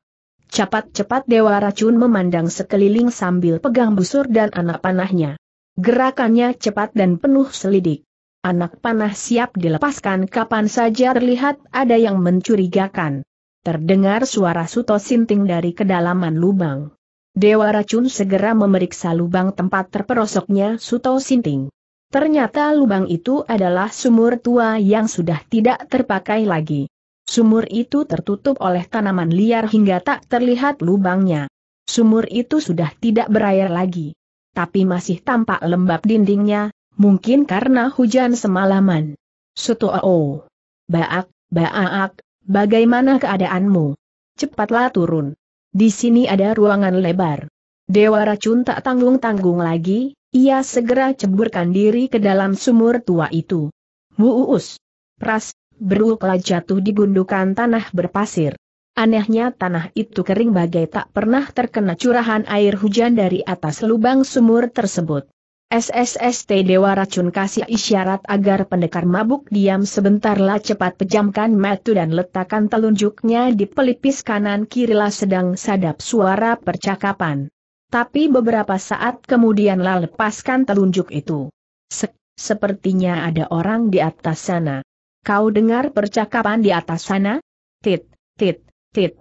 Cepat-cepat Dewa Racun memandang sekeliling sambil pegang busur dan anak panahnya. Gerakannya cepat dan penuh selidik. Anak panah siap dilepaskan kapan saja terlihat ada yang mencurigakan. Terdengar suara Suto Sinting dari kedalaman lubang. Dewa Racun segera memeriksa lubang tempat terperosoknya Suto Sinting. Ternyata lubang itu adalah sumur tua yang sudah tidak terpakai lagi. Sumur itu tertutup oleh tanaman liar hingga tak terlihat lubangnya. Sumur itu sudah tidak berair lagi. Tapi masih tampak lembab dindingnya, mungkin karena hujan semalaman. Suto'o. Baak, baak, bagaimana keadaanmu? Cepatlah turun. Di sini ada ruangan lebar. Dewa racun tak tanggung-tanggung lagi, ia segera ceburkan diri ke dalam sumur tua itu. Muus. Pras, beruklah jatuh di gundukan tanah berpasir. Anehnya tanah itu kering bagai tak pernah terkena curahan air hujan dari atas lubang sumur tersebut. SSST Dewa Racun kasih isyarat agar pendekar mabuk diam sebentarlah cepat pejamkan metu dan letakkan telunjuknya di pelipis kanan kirilah sedang sadap suara percakapan. Tapi beberapa saat kemudianlah lepaskan telunjuk itu. Sek, sepertinya ada orang di atas sana. Kau dengar percakapan di atas sana? Tit, tit, tit.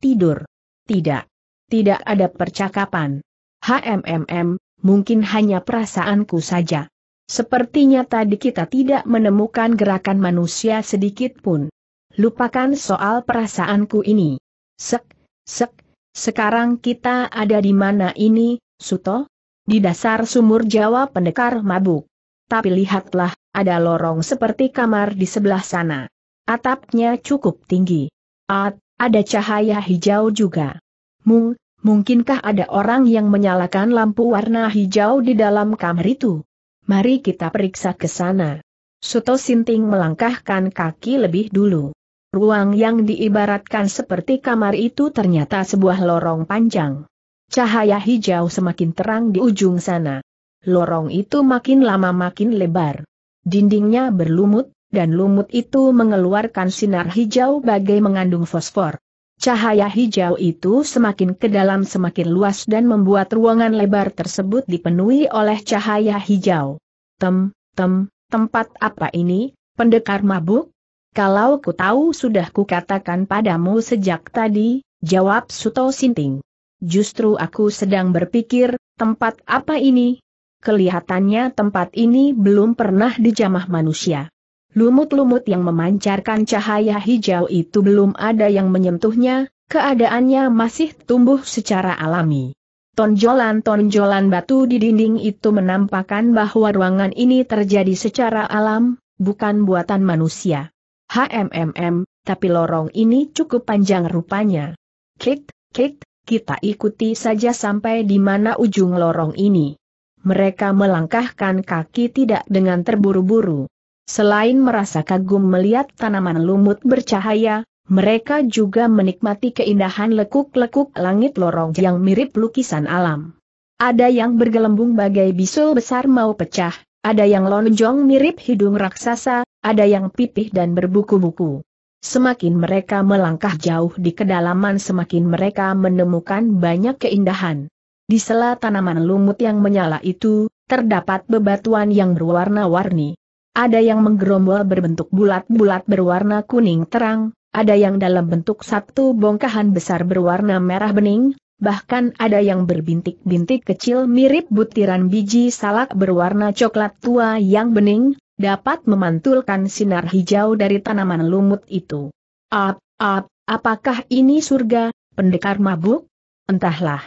Tidur. Tidak. Tidak ada percakapan. HMMM, mungkin hanya perasaanku saja. Sepertinya tadi kita tidak menemukan gerakan manusia sedikit pun. Lupakan soal perasaanku ini. Sek, sek, sekarang kita ada di mana ini, Suto? Di dasar sumur Jawa pendekar mabuk. Tapi lihatlah, ada lorong seperti kamar di sebelah sana. Atapnya cukup tinggi. At, ada cahaya hijau juga. Mung, mungkinkah ada orang yang menyalakan lampu warna hijau di dalam kamar itu? Mari kita periksa ke sana. Suto Sinting melangkahkan kaki lebih dulu. Ruang yang diibaratkan seperti kamar itu ternyata sebuah lorong panjang. Cahaya hijau semakin terang di ujung sana. Lorong itu makin lama makin lebar. Dindingnya berlumut, dan lumut itu mengeluarkan sinar hijau bagai mengandung fosfor. Cahaya hijau itu semakin ke dalam semakin luas dan membuat ruangan lebar tersebut dipenuhi oleh cahaya hijau. Tem, tem, tempat apa ini, pendekar mabuk? Kalau ku tahu sudah kukatakan padamu sejak tadi, jawab Suto Sinting. Justru aku sedang berpikir, tempat apa ini, kelihatannya tempat ini belum pernah dijamah manusia. Lumut-lumut yang memancarkan cahaya hijau itu belum ada yang menyentuhnya, keadaannya masih tumbuh secara alami. Tonjolan-tonjolan batu di dinding itu menampakkan bahwa ruangan ini terjadi secara alam, bukan buatan manusia. HMMM, tapi lorong ini cukup panjang rupanya. Klik, klik, kita ikuti saja sampai di mana ujung lorong ini mereka melangkahkan kaki tidak dengan terburu-buru. Selain merasa kagum melihat tanaman lumut bercahaya, mereka juga menikmati keindahan lekuk-lekuk langit lorong yang mirip lukisan alam. Ada yang bergelembung bagai bisul besar mau pecah, ada yang lonjong mirip hidung raksasa, ada yang pipih dan berbuku-buku. Semakin mereka melangkah jauh di kedalaman semakin mereka menemukan banyak keindahan. Di sela tanaman lumut yang menyala itu, terdapat bebatuan yang berwarna-warni. Ada yang menggerombol berbentuk bulat-bulat berwarna kuning terang, ada yang dalam bentuk satu bongkahan besar berwarna merah bening, bahkan ada yang berbintik-bintik kecil mirip butiran biji salak berwarna coklat tua yang bening, dapat memantulkan sinar hijau dari tanaman lumut itu. Ap, ap, apakah ini surga, pendekar mabuk? Entahlah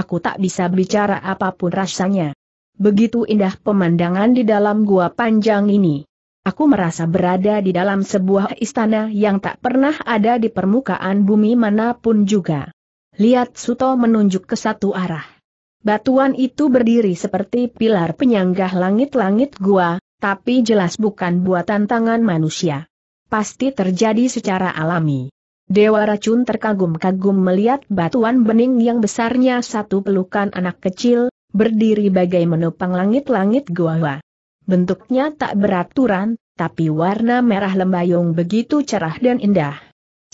aku tak bisa bicara apapun rasanya. Begitu indah pemandangan di dalam gua panjang ini. Aku merasa berada di dalam sebuah istana yang tak pernah ada di permukaan bumi manapun juga. Lihat Suto menunjuk ke satu arah. Batuan itu berdiri seperti pilar penyanggah langit-langit gua, tapi jelas bukan buatan tangan manusia. Pasti terjadi secara alami. Dewa racun terkagum-kagum melihat batuan bening yang besarnya satu pelukan anak kecil, berdiri bagai menopang langit-langit gua. Bentuknya tak beraturan, tapi warna merah lembayung begitu cerah dan indah.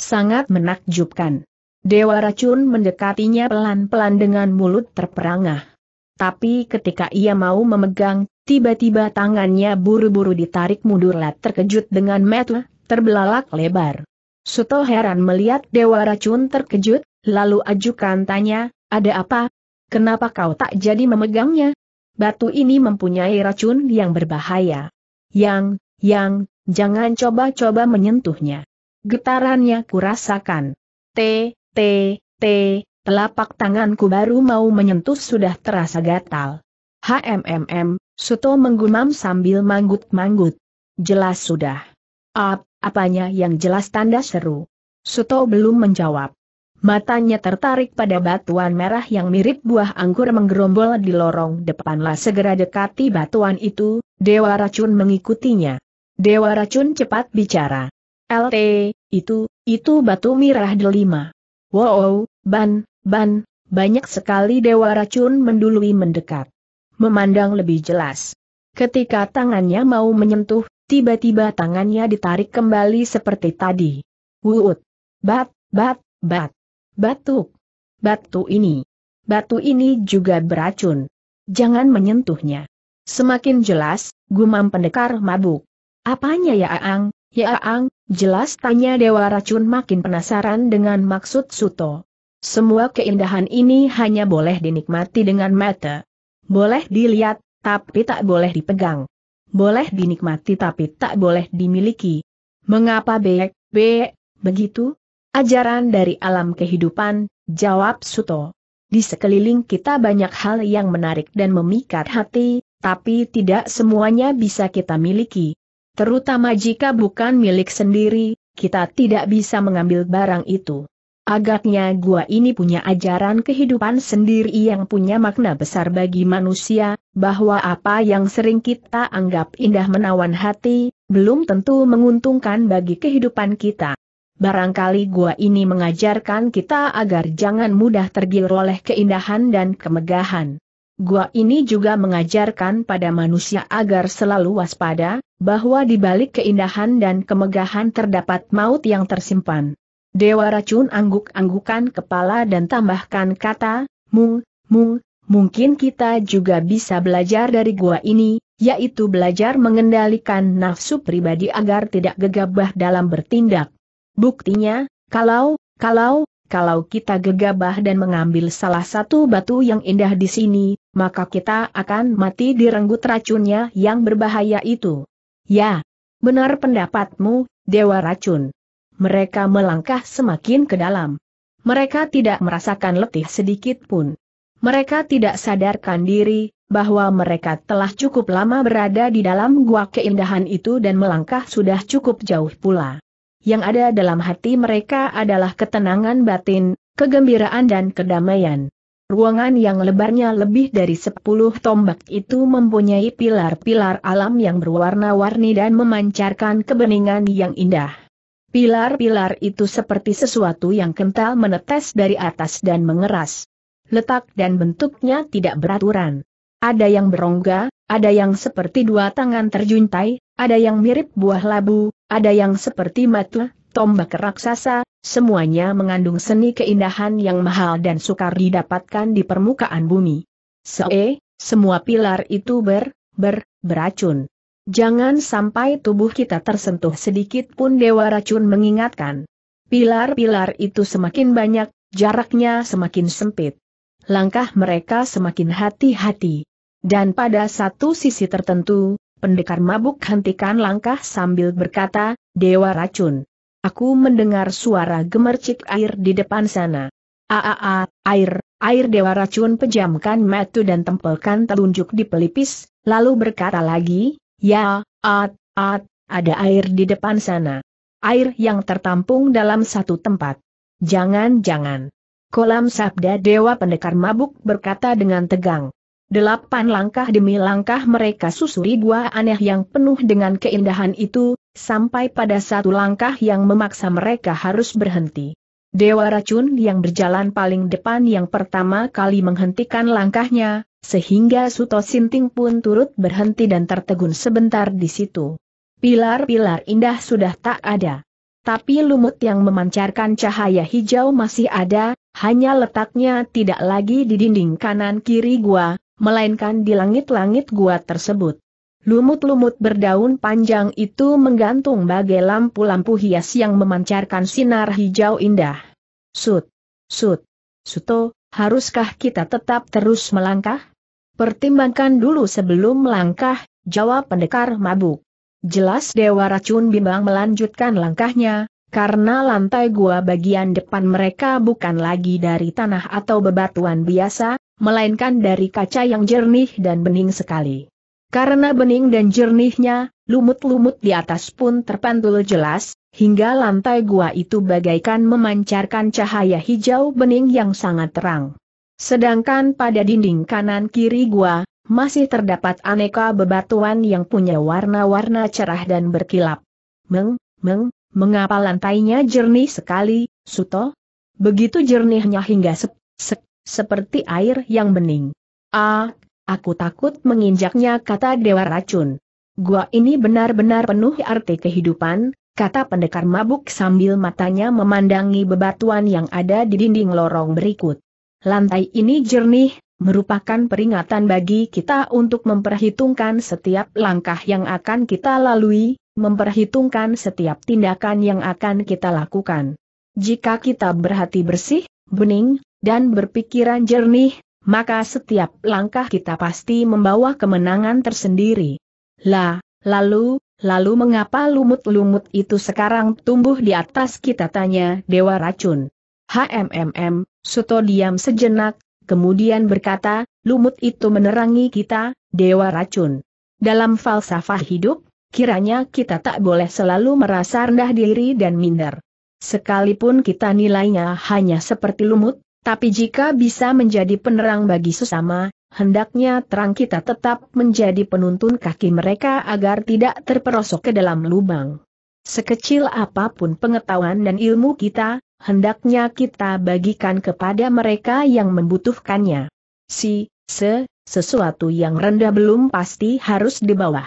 Sangat menakjubkan. Dewa racun mendekatinya pelan-pelan dengan mulut terperangah. Tapi ketika ia mau memegang, tiba-tiba tangannya buru-buru ditarik mundurlah terkejut dengan metu, terbelalak lebar. Suto heran melihat Dewa Racun terkejut, lalu ajukan tanya, ada apa? Kenapa kau tak jadi memegangnya? Batu ini mempunyai racun yang berbahaya. Yang, yang, jangan coba-coba menyentuhnya. Getarannya kurasakan. T, T, T, telapak tanganku baru mau menyentuh sudah terasa gatal. HMMM, Suto menggumam sambil manggut-manggut. Jelas sudah. Up, apanya yang jelas tanda seru. Suto belum menjawab. Matanya tertarik pada batuan merah yang mirip buah anggur menggerombol di lorong depanlah segera dekati batuan itu, Dewa Racun mengikutinya. Dewa Racun cepat bicara. LT, itu, itu batu merah delima. Wow, ban, ban, banyak sekali Dewa Racun mendului mendekat. Memandang lebih jelas. Ketika tangannya mau menyentuh, Tiba-tiba tangannya ditarik kembali seperti tadi. Wuut. Bat, bat, bat. Batuk. Batu ini. Batu ini juga beracun. Jangan menyentuhnya. Semakin jelas, gumam pendekar mabuk. Apanya ya Aang, ya Aang, jelas tanya Dewa Racun makin penasaran dengan maksud Suto. Semua keindahan ini hanya boleh dinikmati dengan mata. Boleh dilihat, tapi tak boleh dipegang boleh dinikmati tapi tak boleh dimiliki. Mengapa bek, bek, begitu? Ajaran dari alam kehidupan, jawab Suto. Di sekeliling kita banyak hal yang menarik dan memikat hati, tapi tidak semuanya bisa kita miliki. Terutama jika bukan milik sendiri, kita tidak bisa mengambil barang itu. Agaknya gua ini punya ajaran kehidupan sendiri yang punya makna besar bagi manusia, bahwa apa yang sering kita anggap indah menawan hati, belum tentu menguntungkan bagi kehidupan kita. Barangkali gua ini mengajarkan kita agar jangan mudah tergiur oleh keindahan dan kemegahan. Gua ini juga mengajarkan pada manusia agar selalu waspada, bahwa di balik keindahan dan kemegahan terdapat maut yang tersimpan. Dewa racun angguk-anggukan kepala dan tambahkan kata, mung, mung, mungkin kita juga bisa belajar dari gua ini, yaitu belajar mengendalikan nafsu pribadi agar tidak gegabah dalam bertindak. Buktinya, kalau, kalau, kalau kita gegabah dan mengambil salah satu batu yang indah di sini, maka kita akan mati direnggut racunnya yang berbahaya itu. Ya, benar pendapatmu, Dewa Racun mereka melangkah semakin ke dalam. Mereka tidak merasakan letih sedikit pun. Mereka tidak sadarkan diri bahwa mereka telah cukup lama berada di dalam gua keindahan itu dan melangkah sudah cukup jauh pula. Yang ada dalam hati mereka adalah ketenangan batin, kegembiraan dan kedamaian. Ruangan yang lebarnya lebih dari sepuluh tombak itu mempunyai pilar-pilar alam yang berwarna-warni dan memancarkan kebeningan yang indah. Pilar-pilar itu seperti sesuatu yang kental menetes dari atas dan mengeras. Letak dan bentuknya tidak beraturan. Ada yang berongga, ada yang seperti dua tangan terjuntai, ada yang mirip buah labu, ada yang seperti mata, tombak raksasa, semuanya mengandung seni keindahan yang mahal dan sukar didapatkan di permukaan bumi. Se, semua pilar itu ber, ber, beracun. Jangan sampai tubuh kita tersentuh sedikit pun Dewa Racun mengingatkan. Pilar-pilar itu semakin banyak, jaraknya semakin sempit. Langkah mereka semakin hati-hati. Dan pada satu sisi tertentu, pendekar mabuk hentikan langkah sambil berkata, Dewa Racun. Aku mendengar suara gemercik air di depan sana. Aa, air, air Dewa Racun pejamkan mata dan tempelkan telunjuk di pelipis, lalu berkata lagi, Ya, at, at, ada air di depan sana. Air yang tertampung dalam satu tempat. Jangan-jangan. Kolam sabda Dewa Pendekar Mabuk berkata dengan tegang. Delapan langkah demi langkah mereka susuri gua aneh yang penuh dengan keindahan itu, sampai pada satu langkah yang memaksa mereka harus berhenti. Dewa racun yang berjalan paling depan yang pertama kali menghentikan langkahnya, sehingga Suto Sinting pun turut berhenti dan tertegun sebentar di situ. Pilar-pilar indah sudah tak ada. Tapi lumut yang memancarkan cahaya hijau masih ada, hanya letaknya tidak lagi di dinding kanan-kiri gua, melainkan di langit-langit gua tersebut. Lumut-lumut berdaun panjang itu menggantung bagai lampu-lampu hias yang memancarkan sinar hijau indah. Sut, sut, suto, haruskah kita tetap terus melangkah? Pertimbangkan dulu sebelum melangkah, jawab pendekar mabuk. Jelas Dewa Racun bimbang melanjutkan langkahnya, karena lantai gua bagian depan mereka bukan lagi dari tanah atau bebatuan biasa, melainkan dari kaca yang jernih dan bening sekali. Karena bening dan jernihnya, lumut-lumut di atas pun terpantul jelas, hingga lantai gua itu bagaikan memancarkan cahaya hijau bening yang sangat terang. Sedangkan pada dinding kanan kiri gua, masih terdapat aneka bebatuan yang punya warna-warna cerah dan berkilap. Meng, meng, mengapa lantainya jernih sekali, Suto? Begitu jernihnya hingga sep, sep, seperti air yang bening. Ah, aku takut menginjaknya kata Dewa Racun. Gua ini benar-benar penuh arti kehidupan, kata pendekar mabuk sambil matanya memandangi bebatuan yang ada di dinding lorong berikut. Lantai ini jernih, merupakan peringatan bagi kita untuk memperhitungkan setiap langkah yang akan kita lalui, memperhitungkan setiap tindakan yang akan kita lakukan. Jika kita berhati bersih, bening, dan berpikiran jernih, maka setiap langkah kita pasti membawa kemenangan tersendiri. Lah, lalu, lalu mengapa lumut-lumut itu sekarang tumbuh di atas kita tanya Dewa Racun. HMMM, Suto diam sejenak, kemudian berkata, lumut itu menerangi kita, dewa racun. Dalam falsafah hidup, kiranya kita tak boleh selalu merasa rendah diri dan minder. Sekalipun kita nilainya hanya seperti lumut, tapi jika bisa menjadi penerang bagi sesama, hendaknya terang kita tetap menjadi penuntun kaki mereka agar tidak terperosok ke dalam lubang. Sekecil apapun pengetahuan dan ilmu kita, hendaknya kita bagikan kepada mereka yang membutuhkannya. Si, se, sesuatu yang rendah belum pasti harus di bawah.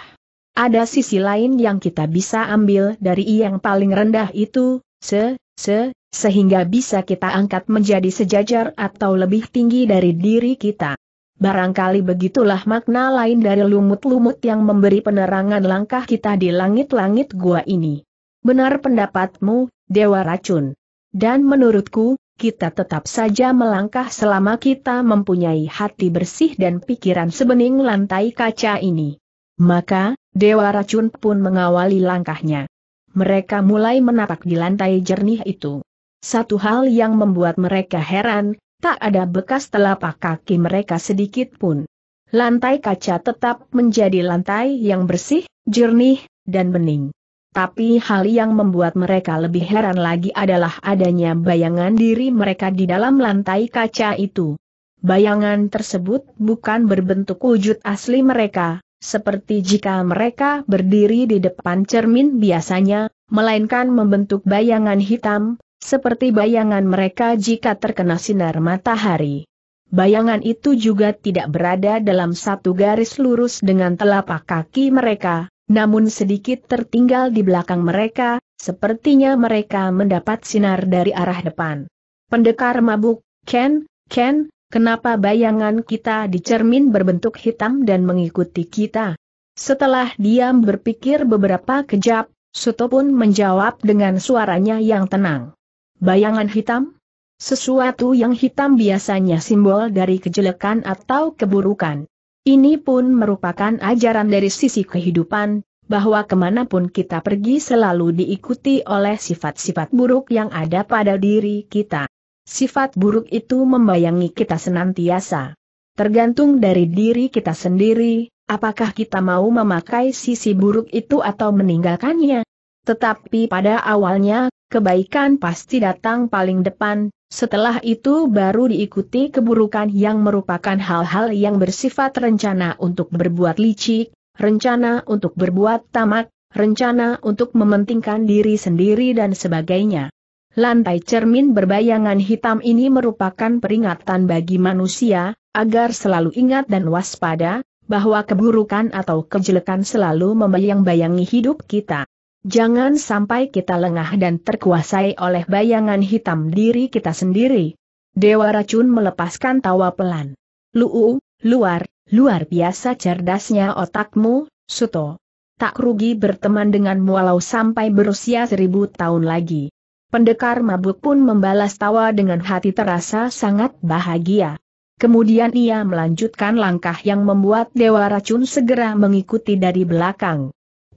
Ada sisi lain yang kita bisa ambil dari yang paling rendah itu, se, se, sehingga bisa kita angkat menjadi sejajar atau lebih tinggi dari diri kita. Barangkali begitulah makna lain dari lumut-lumut yang memberi penerangan langkah kita di langit-langit gua ini. Benar pendapatmu, Dewa Racun. Dan menurutku, kita tetap saja melangkah selama kita mempunyai hati bersih dan pikiran sebening lantai kaca ini. Maka, Dewa Racun pun mengawali langkahnya. Mereka mulai menapak di lantai jernih itu. Satu hal yang membuat mereka heran, tak ada bekas telapak kaki mereka sedikit pun. Lantai kaca tetap menjadi lantai yang bersih, jernih, dan bening. Tapi hal yang membuat mereka lebih heran lagi adalah adanya bayangan diri mereka di dalam lantai kaca itu. Bayangan tersebut bukan berbentuk wujud asli mereka, seperti jika mereka berdiri di depan cermin biasanya, melainkan membentuk bayangan hitam, seperti bayangan mereka jika terkena sinar matahari. Bayangan itu juga tidak berada dalam satu garis lurus dengan telapak kaki mereka, namun sedikit tertinggal di belakang mereka, sepertinya mereka mendapat sinar dari arah depan. Pendekar mabuk, Ken, Ken, kenapa bayangan kita di cermin berbentuk hitam dan mengikuti kita? Setelah diam berpikir beberapa kejap, Suto pun menjawab dengan suaranya yang tenang. Bayangan hitam? Sesuatu yang hitam biasanya simbol dari kejelekan atau keburukan. Ini pun merupakan ajaran dari sisi kehidupan, bahwa kemanapun kita pergi selalu diikuti oleh sifat-sifat buruk yang ada pada diri kita. Sifat buruk itu membayangi kita senantiasa. Tergantung dari diri kita sendiri, apakah kita mau memakai sisi buruk itu atau meninggalkannya. Tetapi pada awalnya, kebaikan pasti datang paling depan, setelah itu baru diikuti keburukan yang merupakan hal-hal yang bersifat rencana untuk berbuat licik, rencana untuk berbuat tamak, rencana untuk mementingkan diri sendiri dan sebagainya. Lantai cermin berbayangan hitam ini merupakan peringatan bagi manusia, agar selalu ingat dan waspada, bahwa keburukan atau kejelekan selalu membayang-bayangi hidup kita. Jangan sampai kita lengah dan terkuasai oleh bayangan hitam diri kita sendiri. Dewa racun melepaskan tawa pelan. Luu, luar, luar biasa cerdasnya otakmu, Suto. Tak rugi berteman denganmu walau sampai berusia seribu tahun lagi. Pendekar mabuk pun membalas tawa dengan hati terasa sangat bahagia. Kemudian ia melanjutkan langkah yang membuat Dewa Racun segera mengikuti dari belakang.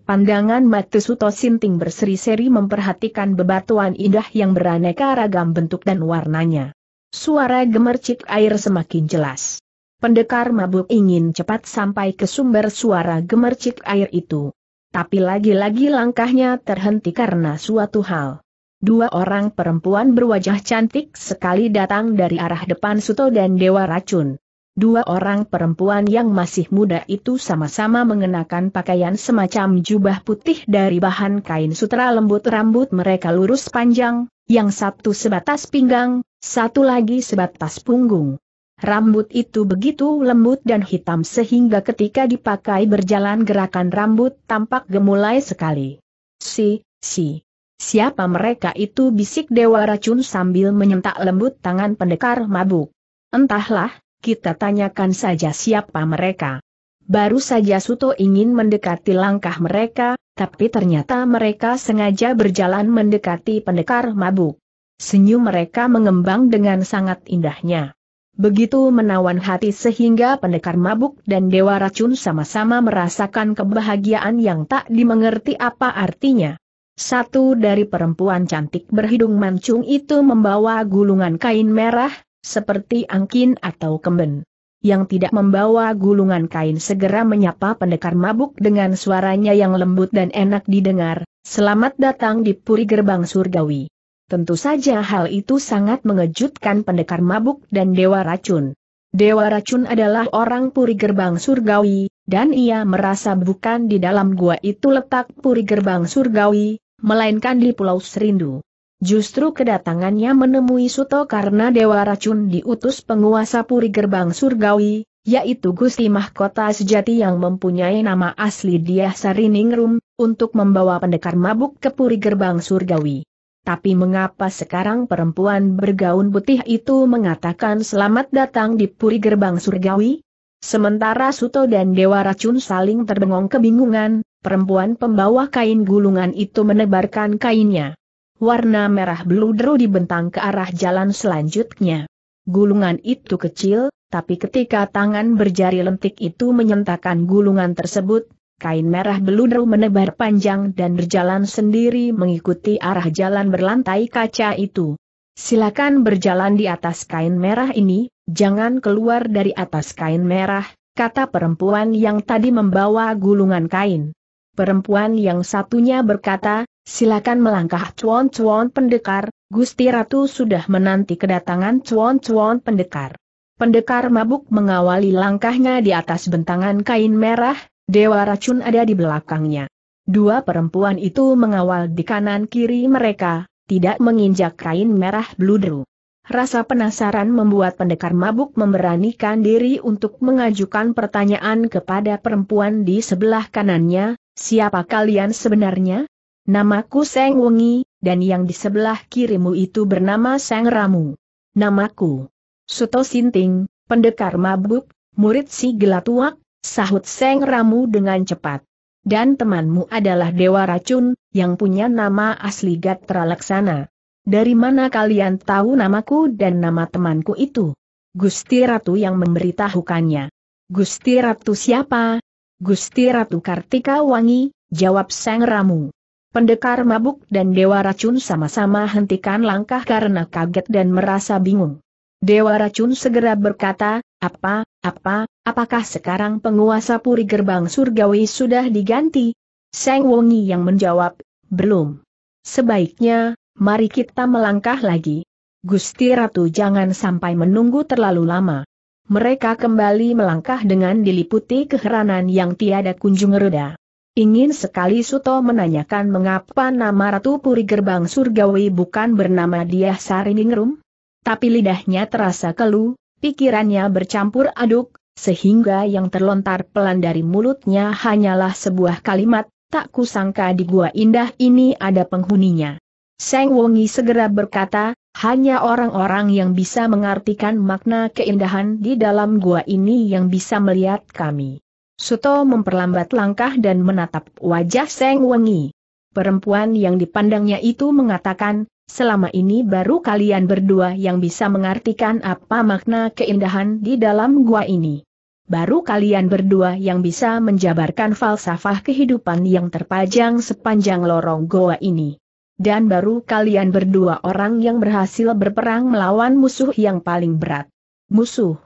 Pandangan Suto Sinting berseri-seri memperhatikan bebatuan indah yang beraneka ragam bentuk dan warnanya. Suara gemercik air semakin jelas. Pendekar mabuk ingin cepat sampai ke sumber suara gemercik air itu. Tapi lagi-lagi langkahnya terhenti karena suatu hal. Dua orang perempuan berwajah cantik sekali datang dari arah depan Suto dan Dewa Racun. Dua orang perempuan yang masih muda itu sama-sama mengenakan pakaian semacam jubah putih dari bahan kain sutra lembut rambut mereka lurus panjang, yang satu sebatas pinggang, satu lagi sebatas punggung. Rambut itu begitu lembut dan hitam sehingga ketika dipakai berjalan gerakan rambut tampak gemulai sekali. Si, si. Siapa mereka itu bisik Dewa Racun sambil menyentak lembut tangan pendekar mabuk. Entahlah, kita tanyakan saja siapa mereka. Baru saja Suto ingin mendekati langkah mereka, tapi ternyata mereka sengaja berjalan mendekati pendekar mabuk. Senyum mereka mengembang dengan sangat indahnya. Begitu menawan hati sehingga pendekar mabuk dan dewa racun sama-sama merasakan kebahagiaan yang tak dimengerti apa artinya. Satu dari perempuan cantik berhidung mancung itu membawa gulungan kain merah, seperti Angkin atau kemben. Yang tidak membawa gulungan kain segera menyapa pendekar mabuk dengan suaranya yang lembut dan enak didengar, selamat datang di puri gerbang surgawi. Tentu saja hal itu sangat mengejutkan pendekar mabuk dan dewa racun. Dewa racun adalah orang puri gerbang surgawi, dan ia merasa bukan di dalam gua itu letak puri gerbang surgawi, melainkan di Pulau Serindu. Justru kedatangannya menemui Suto karena Dewa Racun diutus penguasa Puri Gerbang Surgawi, yaitu Gusti Mahkota Sejati yang mempunyai nama asli Diah Sariningrum, untuk membawa pendekar mabuk ke Puri Gerbang Surgawi. Tapi mengapa sekarang perempuan bergaun putih itu mengatakan selamat datang di Puri Gerbang Surgawi? Sementara Suto dan Dewa Racun saling terbengong kebingungan, perempuan pembawa kain gulungan itu menebarkan kainnya warna merah beludru dibentang ke arah jalan selanjutnya. Gulungan itu kecil, tapi ketika tangan berjari lentik itu menyentakan gulungan tersebut, kain merah beludru menebar panjang dan berjalan sendiri mengikuti arah jalan berlantai kaca itu. Silakan berjalan di atas kain merah ini, jangan keluar dari atas kain merah, kata perempuan yang tadi membawa gulungan kain. Perempuan yang satunya berkata, Silakan melangkah cuan-cuan pendekar, Gusti Ratu sudah menanti kedatangan cuan-cuan pendekar. Pendekar mabuk mengawali langkahnya di atas bentangan kain merah, Dewa Racun ada di belakangnya. Dua perempuan itu mengawal di kanan-kiri mereka, tidak menginjak kain merah bludru. Rasa penasaran membuat pendekar mabuk memberanikan diri untuk mengajukan pertanyaan kepada perempuan di sebelah kanannya, siapa kalian sebenarnya? Namaku Seng Wengi, dan yang di sebelah kirimu itu bernama Seng Ramu. Namaku Suto Sinting, pendekar mabuk, murid si Gelatuak, sahut Seng Ramu dengan cepat. Dan temanmu adalah Dewa Racun, yang punya nama asli Gatra Laksana. Dari mana kalian tahu namaku dan nama temanku itu? Gusti Ratu yang memberitahukannya. Gusti Ratu siapa? Gusti Ratu Kartika Wangi, jawab Seng Ramu. Pendekar mabuk dan Dewa Racun sama-sama hentikan langkah karena kaget dan merasa bingung. Dewa Racun segera berkata, apa, apa, apakah sekarang penguasa puri gerbang surgawi sudah diganti? Seng Wongi yang menjawab, belum. Sebaiknya, mari kita melangkah lagi. Gusti Ratu jangan sampai menunggu terlalu lama. Mereka kembali melangkah dengan diliputi keheranan yang tiada kunjung reda. Ingin sekali Suto menanyakan mengapa nama Ratu Puri Gerbang Surgawi bukan bernama Diah Sariningrum? Tapi lidahnya terasa kelu, pikirannya bercampur aduk, sehingga yang terlontar pelan dari mulutnya hanyalah sebuah kalimat, tak kusangka di gua indah ini ada penghuninya. Seng Wongi segera berkata, hanya orang-orang yang bisa mengartikan makna keindahan di dalam gua ini yang bisa melihat kami. Suto memperlambat langkah dan menatap wajah Seng Wengi. Perempuan yang dipandangnya itu mengatakan, selama ini baru kalian berdua yang bisa mengartikan apa makna keindahan di dalam gua ini. Baru kalian berdua yang bisa menjabarkan falsafah kehidupan yang terpajang sepanjang lorong goa ini. Dan baru kalian berdua orang yang berhasil berperang melawan musuh yang paling berat. Musuh?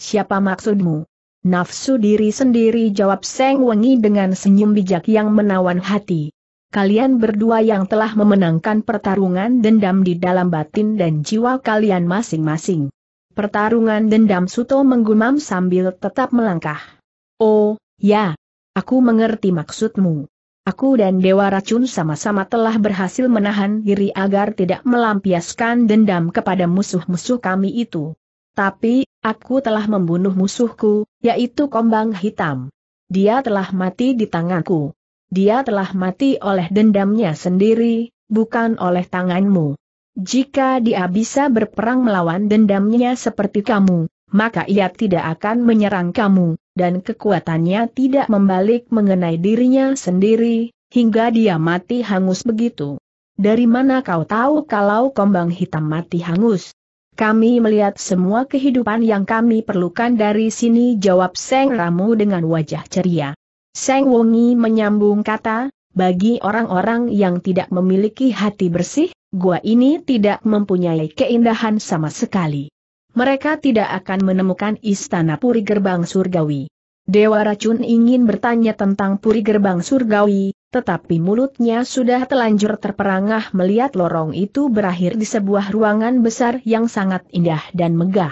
Siapa maksudmu? Nafsu diri sendiri jawab Seng Wengi dengan senyum bijak yang menawan hati. Kalian berdua yang telah memenangkan pertarungan dendam di dalam batin dan jiwa kalian masing-masing. Pertarungan dendam Suto menggumam sambil tetap melangkah. Oh, ya. Aku mengerti maksudmu. Aku dan Dewa Racun sama-sama telah berhasil menahan diri agar tidak melampiaskan dendam kepada musuh-musuh kami itu. Tapi, aku telah membunuh musuhku, yaitu kombang hitam. Dia telah mati di tanganku. Dia telah mati oleh dendamnya sendiri, bukan oleh tanganmu. Jika dia bisa berperang melawan dendamnya seperti kamu, maka ia tidak akan menyerang kamu, dan kekuatannya tidak membalik mengenai dirinya sendiri, hingga dia mati hangus begitu. Dari mana kau tahu kalau kombang hitam mati hangus? Kami melihat semua kehidupan yang kami perlukan dari sini jawab Seng Ramu dengan wajah ceria. Seng Wongi menyambung kata, bagi orang-orang yang tidak memiliki hati bersih, gua ini tidak mempunyai keindahan sama sekali. Mereka tidak akan menemukan istana Puri Gerbang Surgawi. Dewa Racun ingin bertanya tentang Puri Gerbang Surgawi, tetapi mulutnya sudah telanjur terperangah melihat lorong itu berakhir di sebuah ruangan besar yang sangat indah dan megah.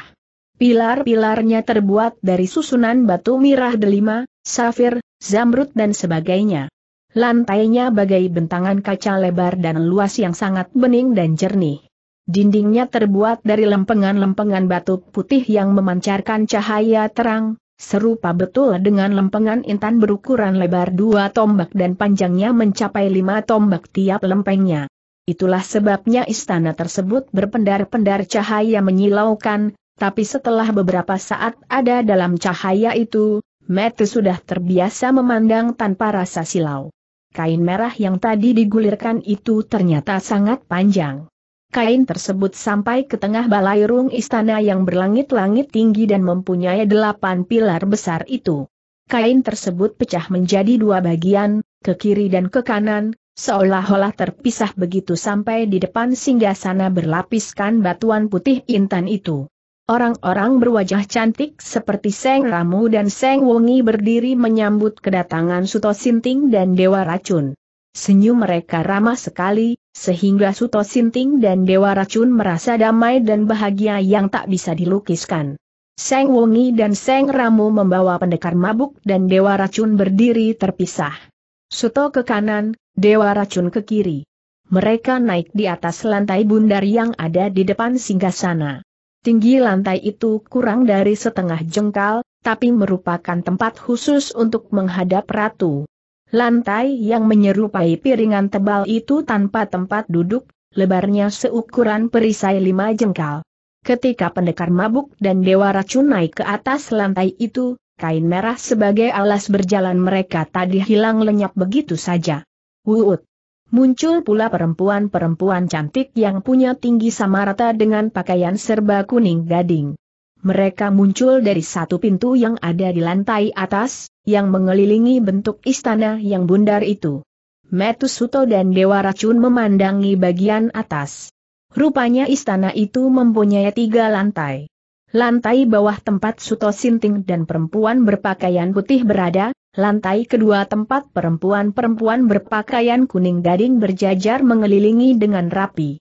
Pilar-pilarnya terbuat dari susunan batu mirah delima, safir, zamrud dan sebagainya. Lantainya bagai bentangan kaca lebar dan luas yang sangat bening dan jernih. Dindingnya terbuat dari lempengan-lempengan batu putih yang memancarkan cahaya terang, Serupa betul dengan lempengan intan berukuran lebar dua tombak dan panjangnya mencapai lima tombak tiap lempengnya. Itulah sebabnya istana tersebut berpendar-pendar cahaya menyilaukan, tapi setelah beberapa saat ada dalam cahaya itu, Mete sudah terbiasa memandang tanpa rasa silau. Kain merah yang tadi digulirkan itu ternyata sangat panjang. Kain tersebut sampai ke tengah balai rung istana yang berlangit-langit tinggi dan mempunyai delapan pilar besar itu. Kain tersebut pecah menjadi dua bagian, ke kiri dan ke kanan, seolah-olah terpisah begitu sampai di depan singgasana berlapiskan batuan putih intan itu. Orang-orang berwajah cantik seperti Seng Ramu dan Seng Wongi berdiri menyambut kedatangan Suto Sinting dan Dewa Racun. Senyum mereka ramah sekali, sehingga Suto Sinting dan Dewa Racun merasa damai dan bahagia yang tak bisa dilukiskan. Seng Wongi dan Seng Ramu membawa pendekar mabuk dan Dewa Racun berdiri terpisah. Suto ke kanan, Dewa Racun ke kiri. Mereka naik di atas lantai bundar yang ada di depan singgasana. Tinggi lantai itu kurang dari setengah jengkal, tapi merupakan tempat khusus untuk menghadap ratu. Lantai yang menyerupai piringan tebal itu tanpa tempat duduk, lebarnya seukuran perisai lima jengkal. Ketika pendekar mabuk dan dewa racun naik ke atas lantai itu, kain merah sebagai alas berjalan mereka tadi hilang lenyap begitu saja. Wuut! Muncul pula perempuan-perempuan cantik yang punya tinggi sama rata dengan pakaian serba kuning gading. Mereka muncul dari satu pintu yang ada di lantai atas, yang mengelilingi bentuk istana yang bundar itu. Metus dan Dewa Racun memandangi bagian atas. Rupanya istana itu mempunyai tiga lantai. Lantai bawah tempat Suto Sinting dan perempuan berpakaian putih berada, lantai kedua tempat perempuan-perempuan berpakaian kuning gading berjajar mengelilingi dengan rapi.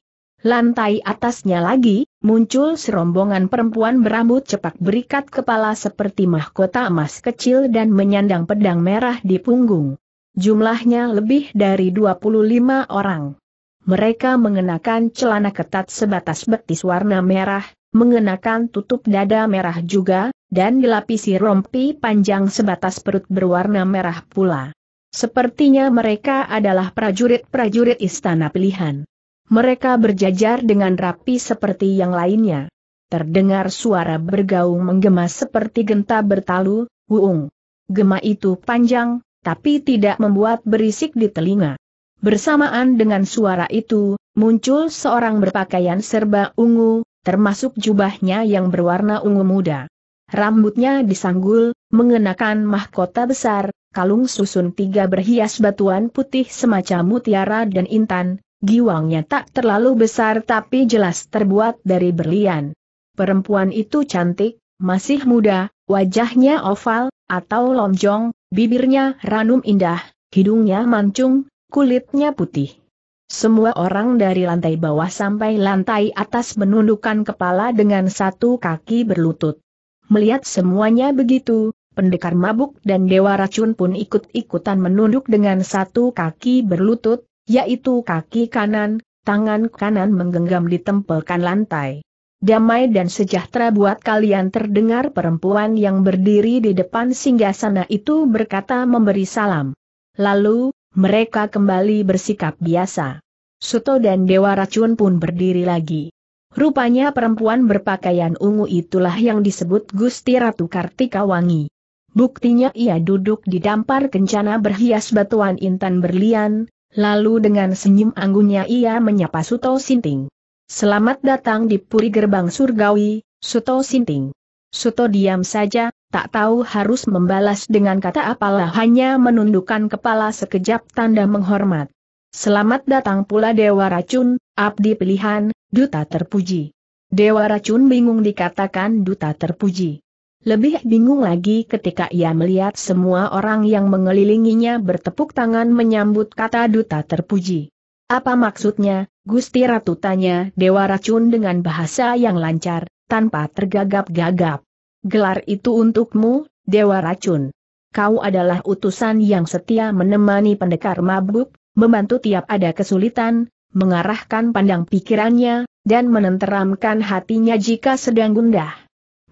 Lantai atasnya lagi, Muncul serombongan perempuan berambut cepak berikat kepala seperti mahkota emas kecil dan menyandang pedang merah di punggung. Jumlahnya lebih dari 25 orang. Mereka mengenakan celana ketat sebatas betis warna merah, mengenakan tutup dada merah juga, dan dilapisi rompi panjang sebatas perut berwarna merah pula. Sepertinya mereka adalah prajurit-prajurit istana pilihan. Mereka berjajar dengan rapi seperti yang lainnya. Terdengar suara bergaung menggema seperti genta bertalu, wuung. Gema itu panjang, tapi tidak membuat berisik di telinga. Bersamaan dengan suara itu, muncul seorang berpakaian serba ungu, termasuk jubahnya yang berwarna ungu muda. Rambutnya disanggul, mengenakan mahkota besar, kalung susun tiga berhias batuan putih semacam mutiara dan intan, Giwangnya tak terlalu besar tapi jelas terbuat dari berlian. Perempuan itu cantik, masih muda, wajahnya oval, atau lonjong, bibirnya ranum indah, hidungnya mancung, kulitnya putih. Semua orang dari lantai bawah sampai lantai atas menundukkan kepala dengan satu kaki berlutut. Melihat semuanya begitu, pendekar mabuk dan dewa racun pun ikut-ikutan menunduk dengan satu kaki berlutut, yaitu kaki kanan, tangan kanan menggenggam di tempelkan lantai. Damai dan sejahtera buat kalian terdengar perempuan yang berdiri di depan singgasana itu berkata memberi salam. Lalu, mereka kembali bersikap biasa. Suto dan Dewa Racun pun berdiri lagi. Rupanya perempuan berpakaian ungu itulah yang disebut Gusti Ratu Kartika Wangi. Buktinya ia duduk di dampar kencana berhias batuan intan berlian, Lalu dengan senyum anggunnya ia menyapa Suto Sinting. Selamat datang di Puri Gerbang Surgawi, Suto Sinting. Suto diam saja, tak tahu harus membalas dengan kata apalah hanya menundukkan kepala sekejap tanda menghormat. Selamat datang pula Dewa Racun, abdi pilihan, duta terpuji. Dewa Racun bingung dikatakan duta terpuji. Lebih bingung lagi ketika ia melihat semua orang yang mengelilinginya bertepuk tangan menyambut kata duta terpuji. Apa maksudnya, Gusti Ratu tanya Dewa Racun dengan bahasa yang lancar, tanpa tergagap-gagap. Gelar itu untukmu, Dewa Racun. Kau adalah utusan yang setia menemani pendekar mabuk, membantu tiap ada kesulitan, mengarahkan pandang pikirannya, dan menenteramkan hatinya jika sedang gundah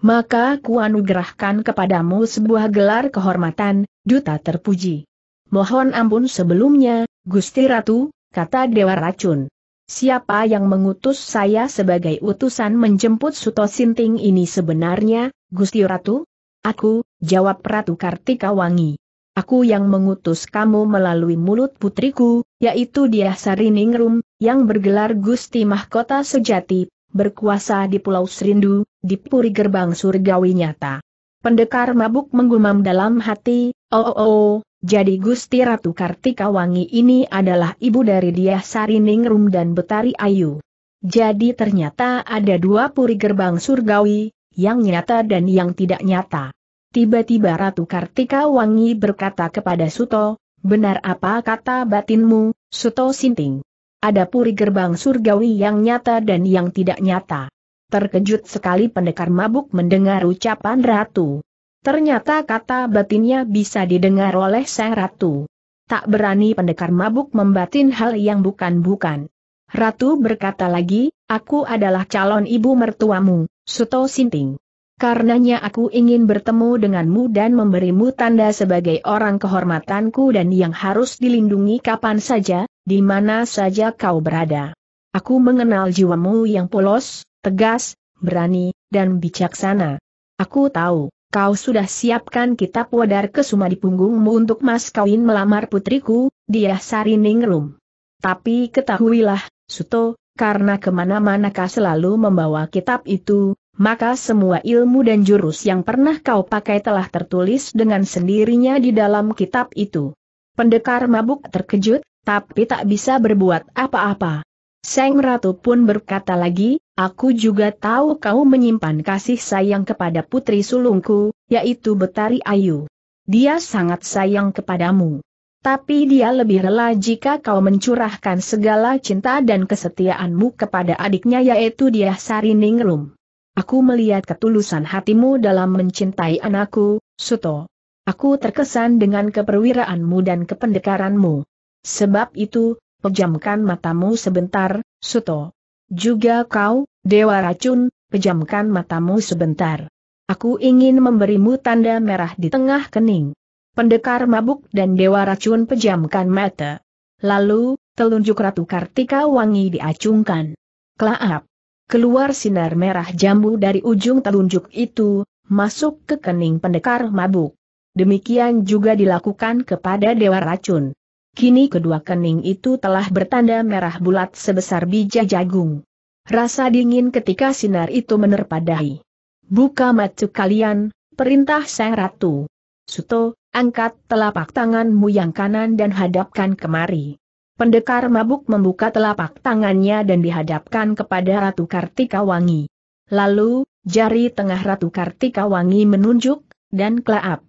maka kuanugerahkan kepadamu sebuah gelar kehormatan, duta terpuji. Mohon ampun sebelumnya, Gusti Ratu, kata Dewa Racun. Siapa yang mengutus saya sebagai utusan menjemput Suto Sinting ini sebenarnya, Gusti Ratu? Aku, jawab Ratu Kartika Wangi. Aku yang mengutus kamu melalui mulut putriku, yaitu Diah Sariningrum, yang bergelar Gusti Mahkota Sejati, berkuasa di Pulau Serindu, di Puri Gerbang Surgawi nyata. Pendekar mabuk menggumam dalam hati, oh oh oh, jadi Gusti Ratu Kartika Wangi ini adalah ibu dari dia Sariningrum dan Betari Ayu. Jadi ternyata ada dua Puri Gerbang Surgawi, yang nyata dan yang tidak nyata. Tiba-tiba Ratu Kartika Wangi berkata kepada Suto, benar apa kata batinmu, Suto Sinting? Ada puri gerbang surgawi yang nyata dan yang tidak nyata. Terkejut sekali pendekar mabuk mendengar ucapan ratu. Ternyata kata batinnya bisa didengar oleh sang ratu. Tak berani pendekar mabuk membatin hal yang bukan-bukan. Ratu berkata lagi, aku adalah calon ibu mertuamu, Suto Sinting. Karenanya aku ingin bertemu denganmu dan memberimu tanda sebagai orang kehormatanku dan yang harus dilindungi kapan saja, di mana saja kau berada. Aku mengenal jiwamu yang polos, tegas, berani, dan bijaksana. Aku tahu, kau sudah siapkan kitab wadar kesuma di punggungmu untuk mas kawin melamar putriku, dia Sari Ningrum. Tapi ketahuilah, Suto, karena kemana-mana kau selalu membawa kitab itu, maka semua ilmu dan jurus yang pernah kau pakai telah tertulis dengan sendirinya di dalam kitab itu. Pendekar mabuk terkejut, tapi tak bisa berbuat apa-apa. Seng Ratu pun berkata lagi, aku juga tahu kau menyimpan kasih sayang kepada putri sulungku, yaitu Betari Ayu. Dia sangat sayang kepadamu. Tapi dia lebih rela jika kau mencurahkan segala cinta dan kesetiaanmu kepada adiknya yaitu dia Sari Ningrum. Aku melihat ketulusan hatimu dalam mencintai anakku, Suto. Aku terkesan dengan keperwiraanmu dan kependekaranmu. Sebab itu, pejamkan matamu sebentar, Suto. Juga kau, Dewa Racun, pejamkan matamu sebentar. Aku ingin memberimu tanda merah di tengah kening. Pendekar mabuk dan Dewa Racun pejamkan mata. Lalu, telunjuk Ratu Kartika Wangi diacungkan. Klaap. Keluar sinar merah jambu dari ujung telunjuk itu, masuk ke kening pendekar mabuk. Demikian juga dilakukan kepada Dewa Racun. Kini kedua kening itu telah bertanda merah bulat sebesar biji jagung. Rasa dingin ketika sinar itu menerpa dahi. Buka mata kalian, perintah sang ratu. Suto, angkat telapak tanganmu yang kanan dan hadapkan kemari. Pendekar mabuk membuka telapak tangannya dan dihadapkan kepada Ratu Kartika Wangi. Lalu, jari tengah Ratu Kartika Wangi menunjuk, dan kelaap.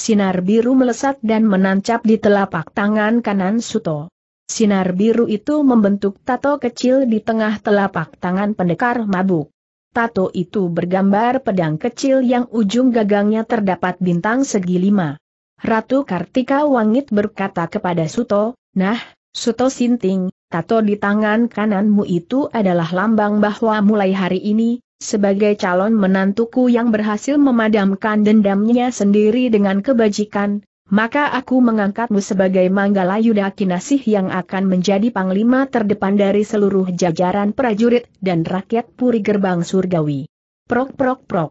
Sinar biru melesat dan menancap di telapak tangan kanan Suto. Sinar biru itu membentuk tato kecil di tengah telapak tangan pendekar mabuk. Tato itu bergambar pedang kecil yang ujung gagangnya terdapat bintang segi lima. Ratu Kartika Wangit berkata kepada Suto, Nah, Suto Sinting, tato di tangan kananmu itu adalah lambang bahwa mulai hari ini, sebagai calon menantuku yang berhasil memadamkan dendamnya sendiri dengan kebajikan, maka aku mengangkatmu sebagai Manggalayuda Kinasih yang akan menjadi panglima terdepan dari seluruh jajaran prajurit dan rakyat Puri Gerbang Surgawi. Prok prok prok.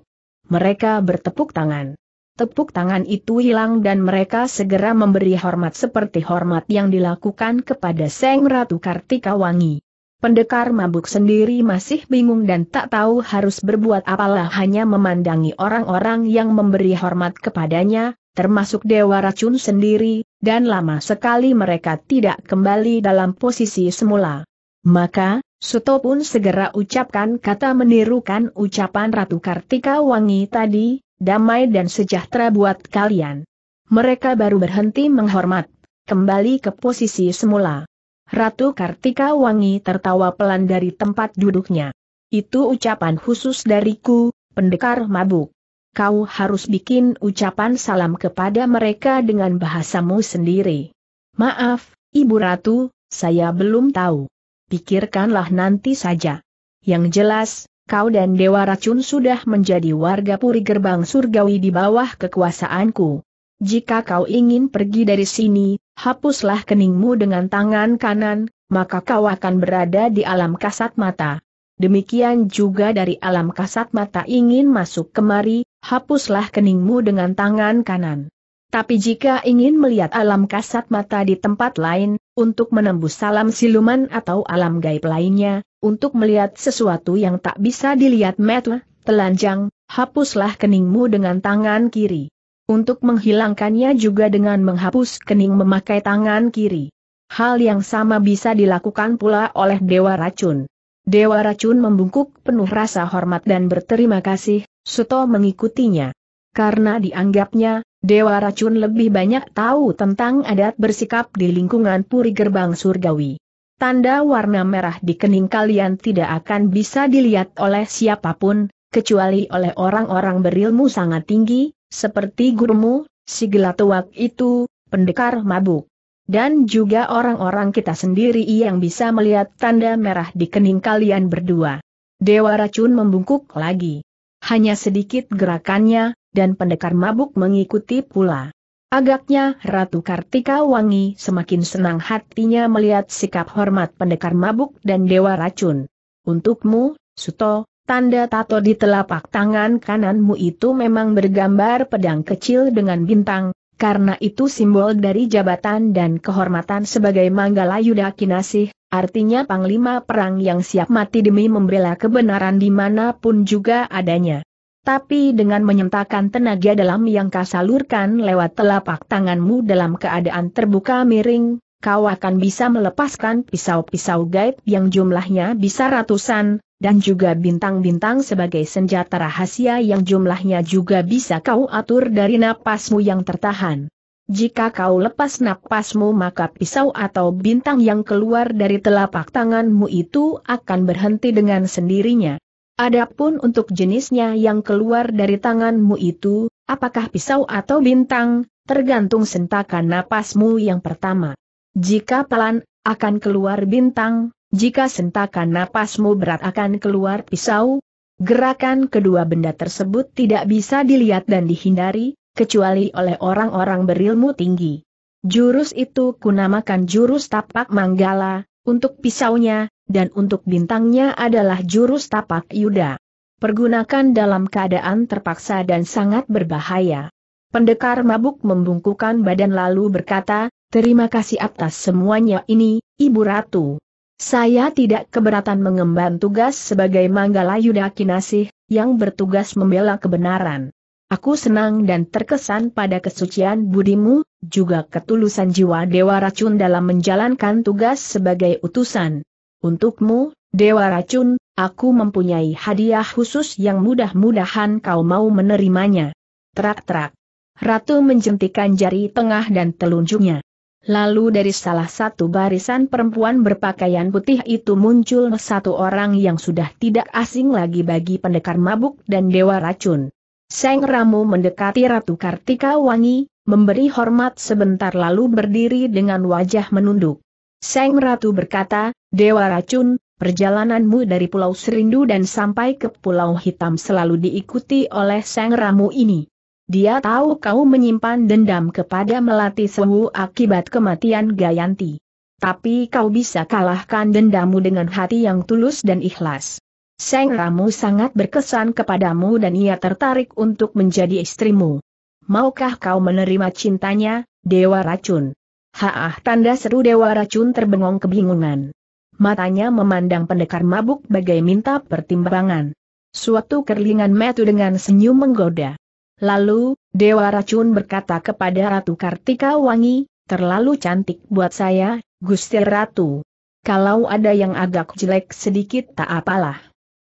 Mereka bertepuk tangan. Tepuk tangan itu hilang dan mereka segera memberi hormat seperti hormat yang dilakukan kepada Seng Ratu Kartika Wangi. Pendekar mabuk sendiri masih bingung dan tak tahu harus berbuat apalah hanya memandangi orang-orang yang memberi hormat kepadanya, termasuk Dewa Racun sendiri, dan lama sekali mereka tidak kembali dalam posisi semula. Maka, Suto pun segera ucapkan kata menirukan ucapan Ratu Kartika Wangi tadi, damai dan sejahtera buat kalian. Mereka baru berhenti menghormat, kembali ke posisi semula. Ratu Kartika Wangi tertawa pelan dari tempat duduknya. Itu ucapan khusus dariku, pendekar mabuk. Kau harus bikin ucapan salam kepada mereka dengan bahasamu sendiri. Maaf, Ibu Ratu, saya belum tahu. Pikirkanlah nanti saja. Yang jelas, kau dan Dewa Racun sudah menjadi warga Puri Gerbang Surgawi di bawah kekuasaanku. Jika kau ingin pergi dari sini, hapuslah keningmu dengan tangan kanan, maka kau akan berada di alam kasat mata. Demikian juga dari alam kasat mata ingin masuk kemari, hapuslah keningmu dengan tangan kanan. Tapi jika ingin melihat alam kasat mata di tempat lain, untuk menembus salam siluman atau alam gaib lainnya, untuk melihat sesuatu yang tak bisa dilihat mata, telanjang, hapuslah keningmu dengan tangan kiri. Untuk menghilangkannya juga dengan menghapus kening memakai tangan kiri. Hal yang sama bisa dilakukan pula oleh Dewa Racun. Dewa Racun membungkuk penuh rasa hormat dan berterima kasih, Suto mengikutinya. Karena dianggapnya, Dewa Racun lebih banyak tahu tentang adat bersikap di lingkungan Puri Gerbang Surgawi. Tanda warna merah di kening kalian tidak akan bisa dilihat oleh siapapun, kecuali oleh orang-orang berilmu sangat tinggi, seperti gurumu, si gelatuak itu, pendekar mabuk. Dan juga orang-orang kita sendiri yang bisa melihat tanda merah di kening kalian berdua. Dewa racun membungkuk lagi. Hanya sedikit gerakannya, dan pendekar mabuk mengikuti pula. Agaknya Ratu Kartika Wangi semakin senang hatinya melihat sikap hormat pendekar mabuk dan dewa racun. Untukmu, Suto, Tanda tato di telapak tangan kananmu itu memang bergambar pedang kecil dengan bintang, karena itu simbol dari jabatan dan kehormatan sebagai Manggala Yudha Kinasih, artinya Panglima Perang yang siap mati demi membela kebenaran dimanapun juga adanya. Tapi dengan menyentakan tenaga dalam yang kasalurkan lewat telapak tanganmu dalam keadaan terbuka miring, kau akan bisa melepaskan pisau-pisau gaib yang jumlahnya bisa ratusan, dan juga bintang-bintang sebagai senjata rahasia yang jumlahnya juga bisa kau atur dari napasmu yang tertahan. Jika kau lepas napasmu maka pisau atau bintang yang keluar dari telapak tanganmu itu akan berhenti dengan sendirinya. Adapun untuk jenisnya yang keluar dari tanganmu itu, apakah pisau atau bintang, tergantung sentakan napasmu yang pertama. Jika pelan, akan keluar bintang, jika sentakan napasmu berat akan keluar pisau, gerakan kedua benda tersebut tidak bisa dilihat dan dihindari, kecuali oleh orang-orang berilmu tinggi. Jurus itu kunamakan jurus tapak manggala, untuk pisaunya, dan untuk bintangnya adalah jurus tapak yuda. Pergunakan dalam keadaan terpaksa dan sangat berbahaya. Pendekar mabuk membungkukan badan lalu berkata, terima kasih atas semuanya ini, Ibu Ratu. Saya tidak keberatan mengemban tugas sebagai Manggala Yudha Kinasih, yang bertugas membela kebenaran. Aku senang dan terkesan pada kesucian budimu, juga ketulusan jiwa Dewa Racun dalam menjalankan tugas sebagai utusan. Untukmu, Dewa Racun, aku mempunyai hadiah khusus yang mudah-mudahan kau mau menerimanya. Trak-trak. Ratu menjentikan jari tengah dan telunjuknya. Lalu dari salah satu barisan perempuan berpakaian putih itu muncul satu orang yang sudah tidak asing lagi bagi pendekar mabuk dan dewa racun. Seng Ramu mendekati Ratu Kartika Wangi, memberi hormat sebentar lalu berdiri dengan wajah menunduk. Seng Ratu berkata, Dewa Racun, perjalananmu dari Pulau Serindu dan sampai ke Pulau Hitam selalu diikuti oleh Seng Ramu ini. Dia tahu kau menyimpan dendam kepada Melati Sewu akibat kematian Gayanti. Tapi kau bisa kalahkan dendammu dengan hati yang tulus dan ikhlas. Seng Ramu sangat berkesan kepadamu dan ia tertarik untuk menjadi istrimu. Maukah kau menerima cintanya, Dewa Racun? Haah tanda seru Dewa Racun terbengong kebingungan. Matanya memandang pendekar mabuk bagai minta pertimbangan. Suatu kerlingan metu dengan senyum menggoda. Lalu, Dewa Racun berkata kepada Ratu Kartika Wangi, terlalu cantik buat saya, Gusti Ratu. Kalau ada yang agak jelek sedikit tak apalah.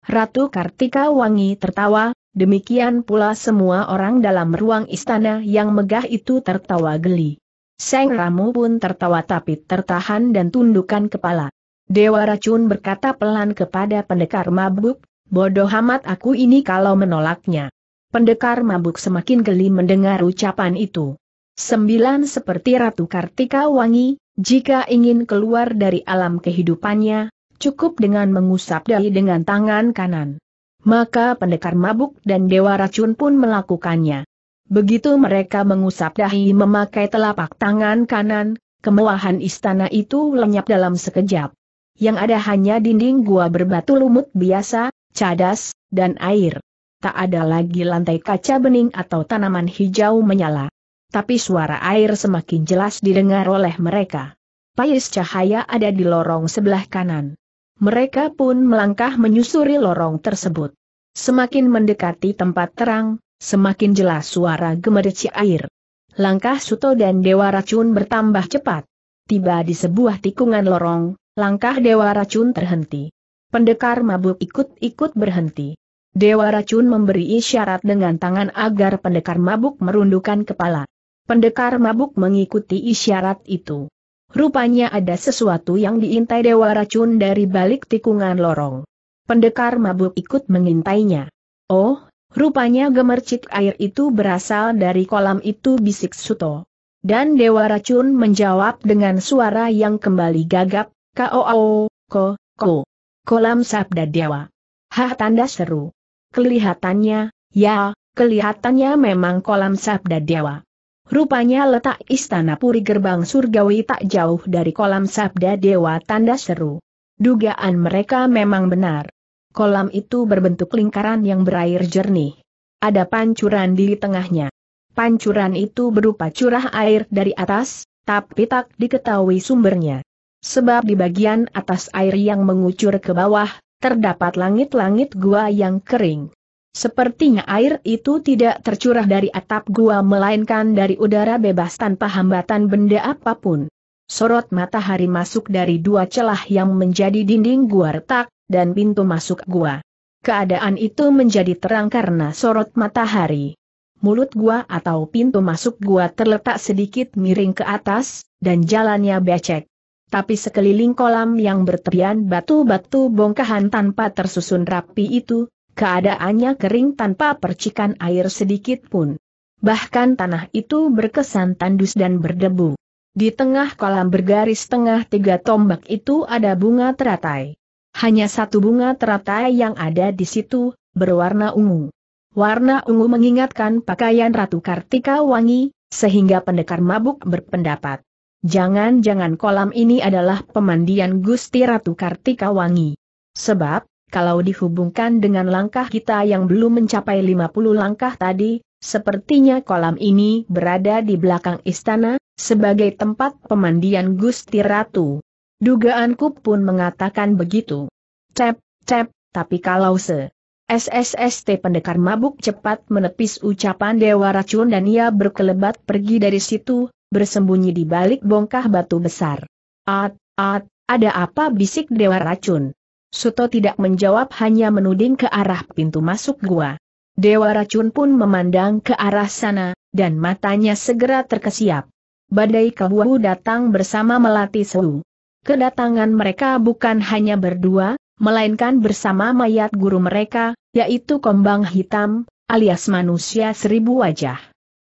Ratu Kartika Wangi tertawa, demikian pula semua orang dalam ruang istana yang megah itu tertawa geli. Seng Ramu pun tertawa tapi tertahan dan tundukkan kepala. Dewa Racun berkata pelan kepada pendekar mabuk, bodoh amat aku ini kalau menolaknya. Pendekar mabuk semakin geli mendengar ucapan itu. Sembilan seperti Ratu Kartika Wangi, jika ingin keluar dari alam kehidupannya, cukup dengan mengusap dahi dengan tangan kanan. Maka pendekar mabuk dan dewa racun pun melakukannya. Begitu mereka mengusap dahi memakai telapak tangan kanan, kemewahan istana itu lenyap dalam sekejap. Yang ada hanya dinding gua berbatu lumut biasa, cadas, dan air tak ada lagi lantai kaca bening atau tanaman hijau menyala. Tapi suara air semakin jelas didengar oleh mereka. Pais cahaya ada di lorong sebelah kanan. Mereka pun melangkah menyusuri lorong tersebut. Semakin mendekati tempat terang, semakin jelas suara gemerci air. Langkah Suto dan Dewa Racun bertambah cepat. Tiba di sebuah tikungan lorong, langkah Dewa Racun terhenti. Pendekar mabuk ikut-ikut berhenti. Dewa Racun memberi isyarat dengan tangan agar pendekar mabuk merundukkan kepala. Pendekar mabuk mengikuti isyarat itu. Rupanya ada sesuatu yang diintai Dewa Racun dari balik tikungan lorong. Pendekar mabuk ikut mengintainya. Oh, rupanya gemercik air itu berasal dari kolam itu bisik Suto. Dan Dewa Racun menjawab dengan suara yang kembali gagap, Kau, Ko, ko. Kolam Sabda Dewa. Hah tanda seru. Kelihatannya, ya, kelihatannya memang kolam sabda dewa. Rupanya letak istana puri gerbang surgawi tak jauh dari kolam sabda dewa tanda seru. Dugaan mereka memang benar. Kolam itu berbentuk lingkaran yang berair jernih. Ada pancuran di tengahnya. Pancuran itu berupa curah air dari atas, tapi tak diketahui sumbernya. Sebab di bagian atas air yang mengucur ke bawah, terdapat langit-langit gua yang kering. Sepertinya air itu tidak tercurah dari atap gua melainkan dari udara bebas tanpa hambatan benda apapun. Sorot matahari masuk dari dua celah yang menjadi dinding gua retak, dan pintu masuk gua. Keadaan itu menjadi terang karena sorot matahari. Mulut gua atau pintu masuk gua terletak sedikit miring ke atas, dan jalannya becek tapi sekeliling kolam yang bertepian batu-batu bongkahan tanpa tersusun rapi itu, keadaannya kering tanpa percikan air sedikit pun. Bahkan tanah itu berkesan tandus dan berdebu. Di tengah kolam bergaris tengah tiga tombak itu ada bunga teratai. Hanya satu bunga teratai yang ada di situ, berwarna ungu. Warna ungu mengingatkan pakaian Ratu Kartika wangi, sehingga pendekar mabuk berpendapat Jangan-jangan kolam ini adalah pemandian Gusti Ratu Kartika Wangi. Sebab, kalau dihubungkan dengan langkah kita yang belum mencapai 50 langkah tadi, sepertinya kolam ini berada di belakang istana, sebagai tempat pemandian Gusti Ratu. Dugaanku pun mengatakan begitu. Cep, cep, tapi kalau se... SSST pendekar mabuk cepat menepis ucapan Dewa Racun dan ia berkelebat pergi dari situ, bersembunyi di balik bongkah batu besar. At, at, ada apa bisik Dewa Racun? Suto tidak menjawab hanya menuding ke arah pintu masuk gua. Dewa Racun pun memandang ke arah sana, dan matanya segera terkesiap. Badai Kewu datang bersama Melati Sewu. Kedatangan mereka bukan hanya berdua, melainkan bersama mayat guru mereka, yaitu Kombang Hitam, alias manusia seribu wajah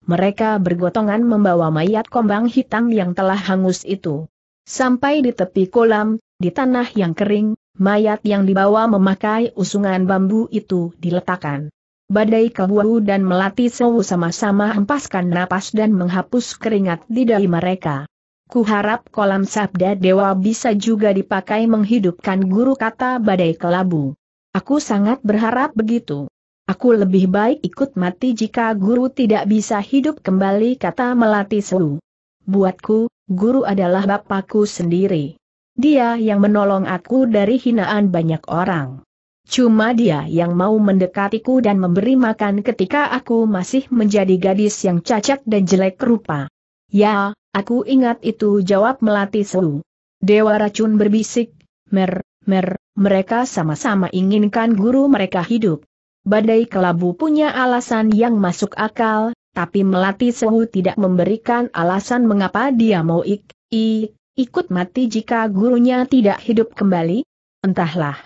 mereka bergotongan membawa mayat kombang hitam yang telah hangus itu. Sampai di tepi kolam, di tanah yang kering, mayat yang dibawa memakai usungan bambu itu diletakkan. Badai Kabuau dan Melati Sewu sama-sama empaskan napas dan menghapus keringat di dahi mereka. Kuharap kolam sabda dewa bisa juga dipakai menghidupkan guru kata Badai Kelabu. Aku sangat berharap begitu. Aku lebih baik ikut mati jika guru tidak bisa hidup kembali kata Melati Su. Buatku, guru adalah bapakku sendiri. Dia yang menolong aku dari hinaan banyak orang. Cuma dia yang mau mendekatiku dan memberi makan ketika aku masih menjadi gadis yang cacat dan jelek rupa. Ya, aku ingat itu jawab Melati Su. Dewa racun berbisik, mer, mer, mereka sama-sama inginkan guru mereka hidup. Badai kelabu punya alasan yang masuk akal, tapi Melati Sewu tidak memberikan alasan mengapa dia mau ik, i, ikut mati jika gurunya tidak hidup kembali? Entahlah.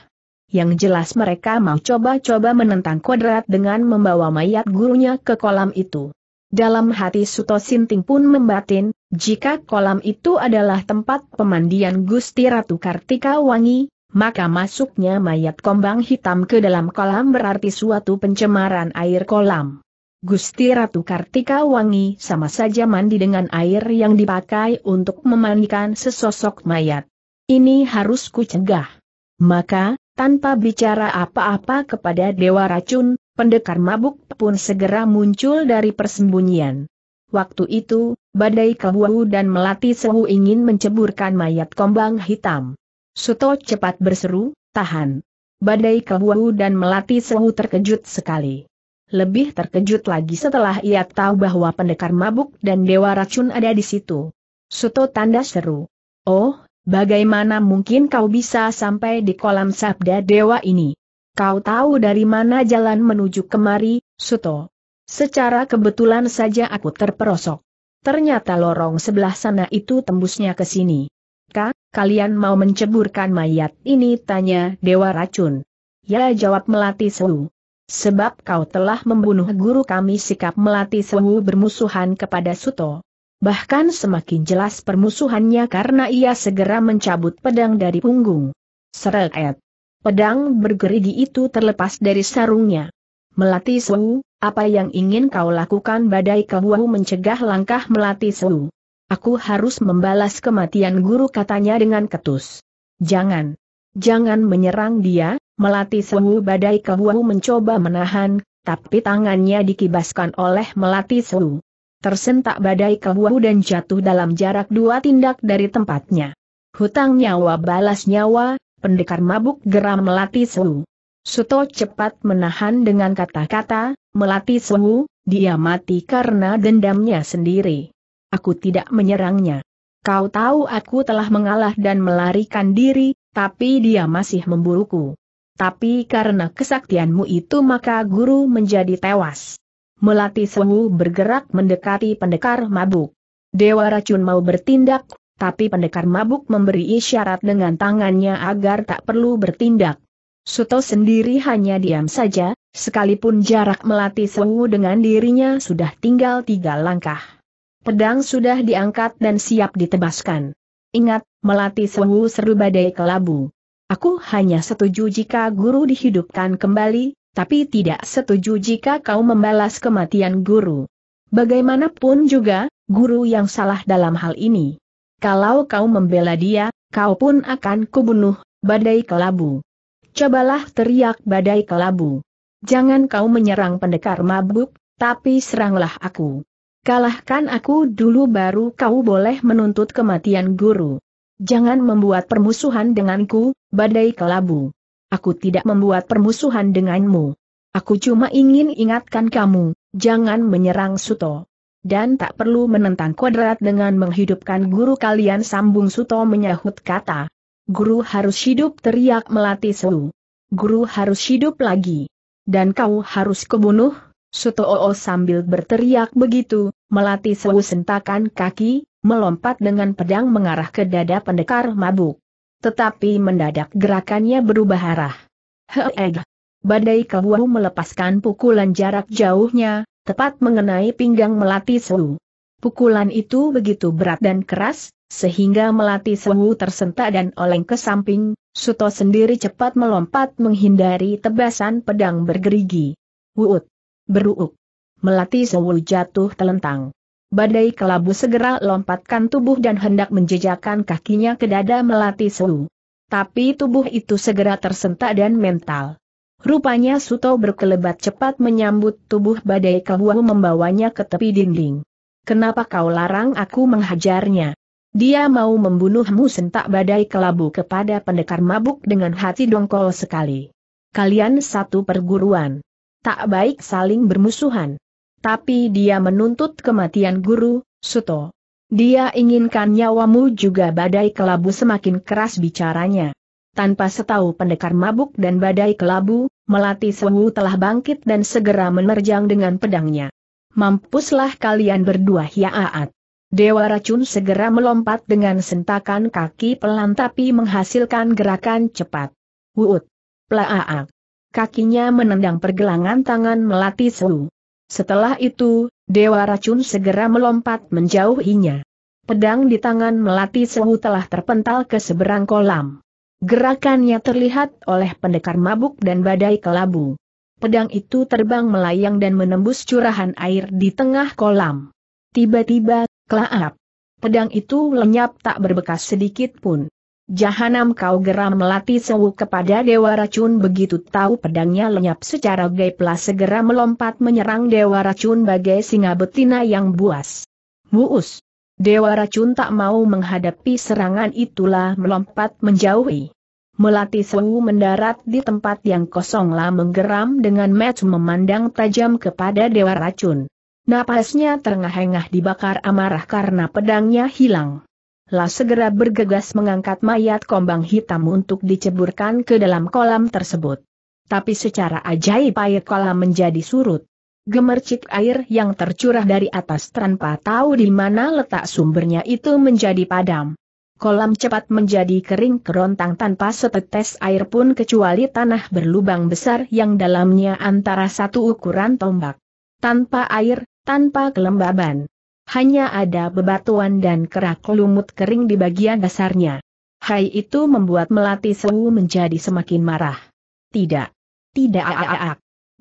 Yang jelas mereka mau coba-coba menentang kodrat dengan membawa mayat gurunya ke kolam itu. Dalam hati Suto Sinting pun membatin, jika kolam itu adalah tempat pemandian Gusti Ratu Kartika Wangi, maka masuknya mayat kombang hitam ke dalam kolam berarti suatu pencemaran air kolam. Gusti Ratu Kartika Wangi sama saja mandi dengan air yang dipakai untuk memandikan sesosok mayat. Ini harus kucegah. Maka, tanpa bicara apa-apa kepada Dewa Racun, pendekar mabuk pun segera muncul dari persembunyian. Waktu itu, Badai kebuahu dan Melati Sewu ingin menceburkan mayat kombang hitam. Suto cepat berseru, tahan. Badai kebuahu dan Melati Sewu terkejut sekali. Lebih terkejut lagi setelah ia tahu bahwa pendekar mabuk dan dewa racun ada di situ. Suto tanda seru. Oh, bagaimana mungkin kau bisa sampai di kolam sabda dewa ini? Kau tahu dari mana jalan menuju kemari, Suto? Secara kebetulan saja aku terperosok. Ternyata lorong sebelah sana itu tembusnya ke sini. Kak, Kalian mau menceburkan mayat ini? Tanya Dewa Racun. Ya jawab Melati Sewu. Sebab kau telah membunuh guru kami sikap Melati Sewu bermusuhan kepada Suto. Bahkan semakin jelas permusuhannya karena ia segera mencabut pedang dari punggung. Seret. Pedang bergerigi itu terlepas dari sarungnya. Melati Sewu, apa yang ingin kau lakukan badai kewu mencegah langkah Melati Sewu. Aku harus membalas kematian guru katanya dengan ketus. Jangan. Jangan menyerang dia, melati sewu badai Kehuau mencoba menahan, tapi tangannya dikibaskan oleh melati sewu. Tersentak badai Kehuau dan jatuh dalam jarak dua tindak dari tempatnya. Hutang nyawa balas nyawa, pendekar mabuk geram melati sewu. Suto cepat menahan dengan kata-kata, melati sewu, dia mati karena dendamnya sendiri aku tidak menyerangnya. Kau tahu aku telah mengalah dan melarikan diri, tapi dia masih memburuku. Tapi karena kesaktianmu itu maka guru menjadi tewas. Melati Sewu bergerak mendekati pendekar mabuk. Dewa racun mau bertindak, tapi pendekar mabuk memberi isyarat dengan tangannya agar tak perlu bertindak. Suto sendiri hanya diam saja, sekalipun jarak Melati Sewu dengan dirinya sudah tinggal tiga langkah. Pedang sudah diangkat dan siap ditebaskan. Ingat, melatih sewu seru badai kelabu. Aku hanya setuju jika guru dihidupkan kembali, tapi tidak setuju jika kau membalas kematian guru. Bagaimanapun juga, guru yang salah dalam hal ini. Kalau kau membela dia, kau pun akan kubunuh, badai kelabu. Cobalah teriak badai kelabu. Jangan kau menyerang pendekar mabuk, tapi seranglah aku. Kalahkan aku dulu baru kau boleh menuntut kematian guru. Jangan membuat permusuhan denganku, badai kelabu. Aku tidak membuat permusuhan denganmu. Aku cuma ingin ingatkan kamu, jangan menyerang Suto. Dan tak perlu menentang kodrat dengan menghidupkan guru kalian sambung Suto menyahut kata. Guru harus hidup teriak melatih Su. Guru harus hidup lagi. Dan kau harus kebunuh, Sutoo sambil berteriak begitu, melati sewu sentakan kaki, melompat dengan pedang mengarah ke dada pendekar mabuk. Tetapi mendadak gerakannya berubah arah. Heeg! Badai kebuahu melepaskan pukulan jarak jauhnya, tepat mengenai pinggang melati sewu. Pukulan itu begitu berat dan keras, sehingga melati sewu tersentak dan oleng ke samping, Suto sendiri cepat melompat menghindari tebasan pedang bergerigi. Wuut! beruuk. Melati Sewu jatuh telentang. Badai kelabu segera lompatkan tubuh dan hendak menjejakkan kakinya ke dada Melati Sewu. Tapi tubuh itu segera tersentak dan mental. Rupanya Suto berkelebat cepat menyambut tubuh badai kelabu membawanya ke tepi dinding. Kenapa kau larang aku menghajarnya? Dia mau membunuhmu sentak badai kelabu kepada pendekar mabuk dengan hati dongkol sekali. Kalian satu perguruan tak baik saling bermusuhan. Tapi dia menuntut kematian guru, Suto. Dia inginkan nyawamu juga badai kelabu semakin keras bicaranya. Tanpa setahu pendekar mabuk dan badai kelabu, Melati Sewu telah bangkit dan segera menerjang dengan pedangnya. Mampuslah kalian berdua hiaat. Ya Dewa racun segera melompat dengan sentakan kaki pelan tapi menghasilkan gerakan cepat. Wuut. Plaaak kakinya menendang pergelangan tangan Melati Su. Setelah itu, Dewa Racun segera melompat menjauhinya. Pedang di tangan Melati Sewu telah terpental ke seberang kolam. Gerakannya terlihat oleh pendekar mabuk dan badai kelabu. Pedang itu terbang melayang dan menembus curahan air di tengah kolam. Tiba-tiba, klaap. Pedang itu lenyap tak berbekas sedikit pun. Jahanam kau geram melatih sewu kepada Dewa Racun begitu tahu pedangnya lenyap secara gaiplah segera melompat menyerang Dewa Racun bagai singa betina yang buas. Muus. Dewa Racun tak mau menghadapi serangan itulah melompat menjauhi. Melati Sewu mendarat di tempat yang kosonglah menggeram dengan match memandang tajam kepada Dewa Racun. Napasnya terengah-engah dibakar amarah karena pedangnya hilang lah segera bergegas mengangkat mayat kombang hitam untuk diceburkan ke dalam kolam tersebut. Tapi secara ajaib air kolam menjadi surut. Gemercik air yang tercurah dari atas tanpa tahu di mana letak sumbernya itu menjadi padam. Kolam cepat menjadi kering kerontang tanpa setetes air pun kecuali tanah berlubang besar yang dalamnya antara satu ukuran tombak. Tanpa air, tanpa kelembaban. Hanya ada bebatuan dan kerak lumut kering di bagian dasarnya. Hai itu membuat Melati Sewu menjadi semakin marah. Tidak. Tidak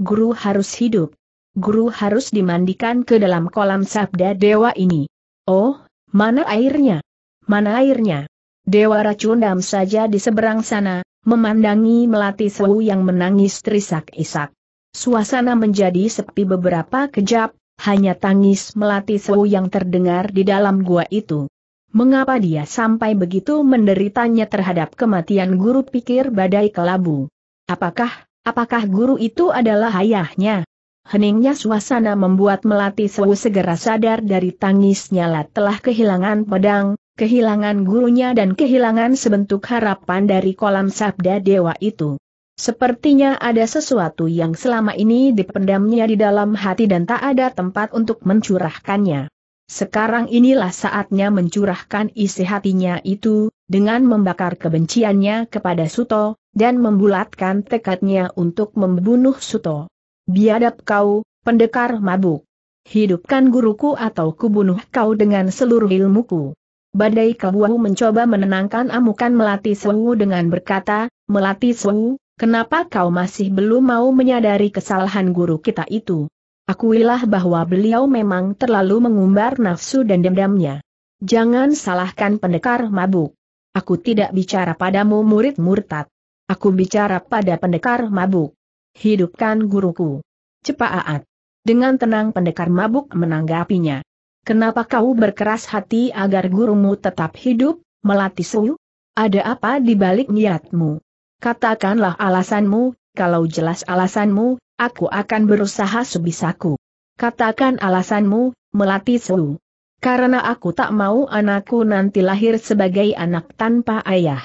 Guru harus hidup. Guru harus dimandikan ke dalam kolam sabda dewa ini. Oh, mana airnya? Mana airnya? Dewa racun Racundam saja di seberang sana, memandangi Melati Sewu yang menangis terisak-isak. Suasana menjadi sepi beberapa kejap, hanya tangis melati sewu yang terdengar di dalam gua itu. Mengapa dia sampai begitu menderitanya terhadap kematian guru pikir badai kelabu? Apakah, apakah guru itu adalah ayahnya? Heningnya suasana membuat Melati Sewu segera sadar dari tangisnya Lat telah kehilangan pedang, kehilangan gurunya dan kehilangan sebentuk harapan dari kolam sabda dewa itu. Sepertinya ada sesuatu yang selama ini dipendamnya di dalam hati dan tak ada tempat untuk mencurahkannya. Sekarang inilah saatnya mencurahkan isi hatinya itu, dengan membakar kebenciannya kepada Suto, dan membulatkan tekadnya untuk membunuh Suto. Biadab kau, pendekar mabuk. Hidupkan guruku atau kubunuh kau dengan seluruh ilmuku. Badai Kabuahu mencoba menenangkan amukan Melati Sewu dengan berkata, Melati Sewu, Kenapa kau masih belum mau menyadari kesalahan guru kita itu? Akuilah bahwa beliau memang terlalu mengumbar nafsu dan dendamnya. Jangan salahkan pendekar mabuk. Aku tidak bicara padamu murid murtad. Aku bicara pada pendekar mabuk. Hidupkan guruku. Cepaat. Dengan tenang pendekar mabuk menanggapinya. Kenapa kau berkeras hati agar gurumu tetap hidup, melatih suyu? Ada apa di balik niatmu? Katakanlah alasanmu, kalau jelas alasanmu, aku akan berusaha sebisaku. Katakan alasanmu, Melati Su. Karena aku tak mau anakku nanti lahir sebagai anak tanpa ayah.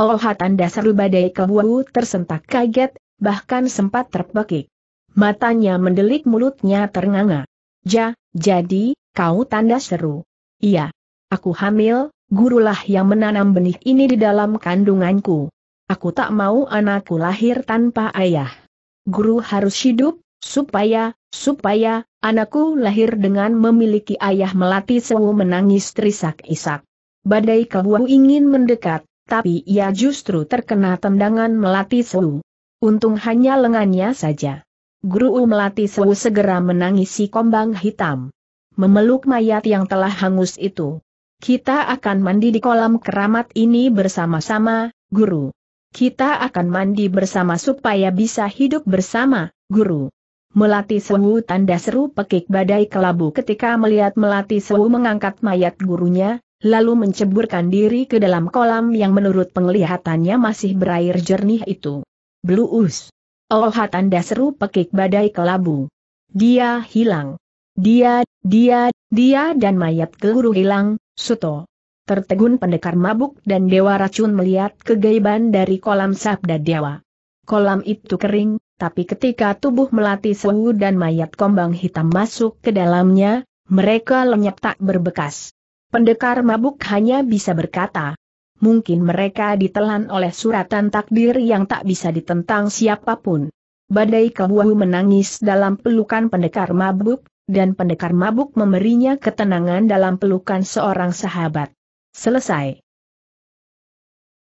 Oh hatan dasar badai kebuahu tersentak kaget, bahkan sempat terpekik. Matanya mendelik mulutnya ternganga. Ja, jadi, kau tanda seru. Iya. Aku hamil, gurulah yang menanam benih ini di dalam kandunganku. Aku tak mau anakku lahir tanpa ayah. Guru harus hidup, supaya, supaya, anakku lahir dengan memiliki ayah melati sewu menangis terisak-isak. Badai kebuah ingin mendekat, tapi ia justru terkena tendangan melati sewu. Untung hanya lengannya saja. Guru melati sewu segera menangisi kombang hitam. Memeluk mayat yang telah hangus itu. Kita akan mandi di kolam keramat ini bersama-sama, guru. Kita akan mandi bersama supaya bisa hidup bersama, guru. Melati Sewu tanda seru pekik badai kelabu ketika melihat Melati Sewu mengangkat mayat gurunya, lalu menceburkan diri ke dalam kolam yang menurut penglihatannya masih berair jernih itu. Us. Oh tanda seru pekik badai kelabu. Dia hilang. Dia, dia, dia dan mayat guru hilang, Suto tertegun pendekar mabuk dan dewa racun melihat kegaiban dari kolam sabda dewa. Kolam itu kering, tapi ketika tubuh melati sewu dan mayat kombang hitam masuk ke dalamnya, mereka lenyap tak berbekas. Pendekar mabuk hanya bisa berkata, mungkin mereka ditelan oleh suratan takdir yang tak bisa ditentang siapapun. Badai Kebuahu menangis dalam pelukan pendekar mabuk, dan pendekar mabuk memberinya ketenangan dalam pelukan seorang sahabat. Selesai.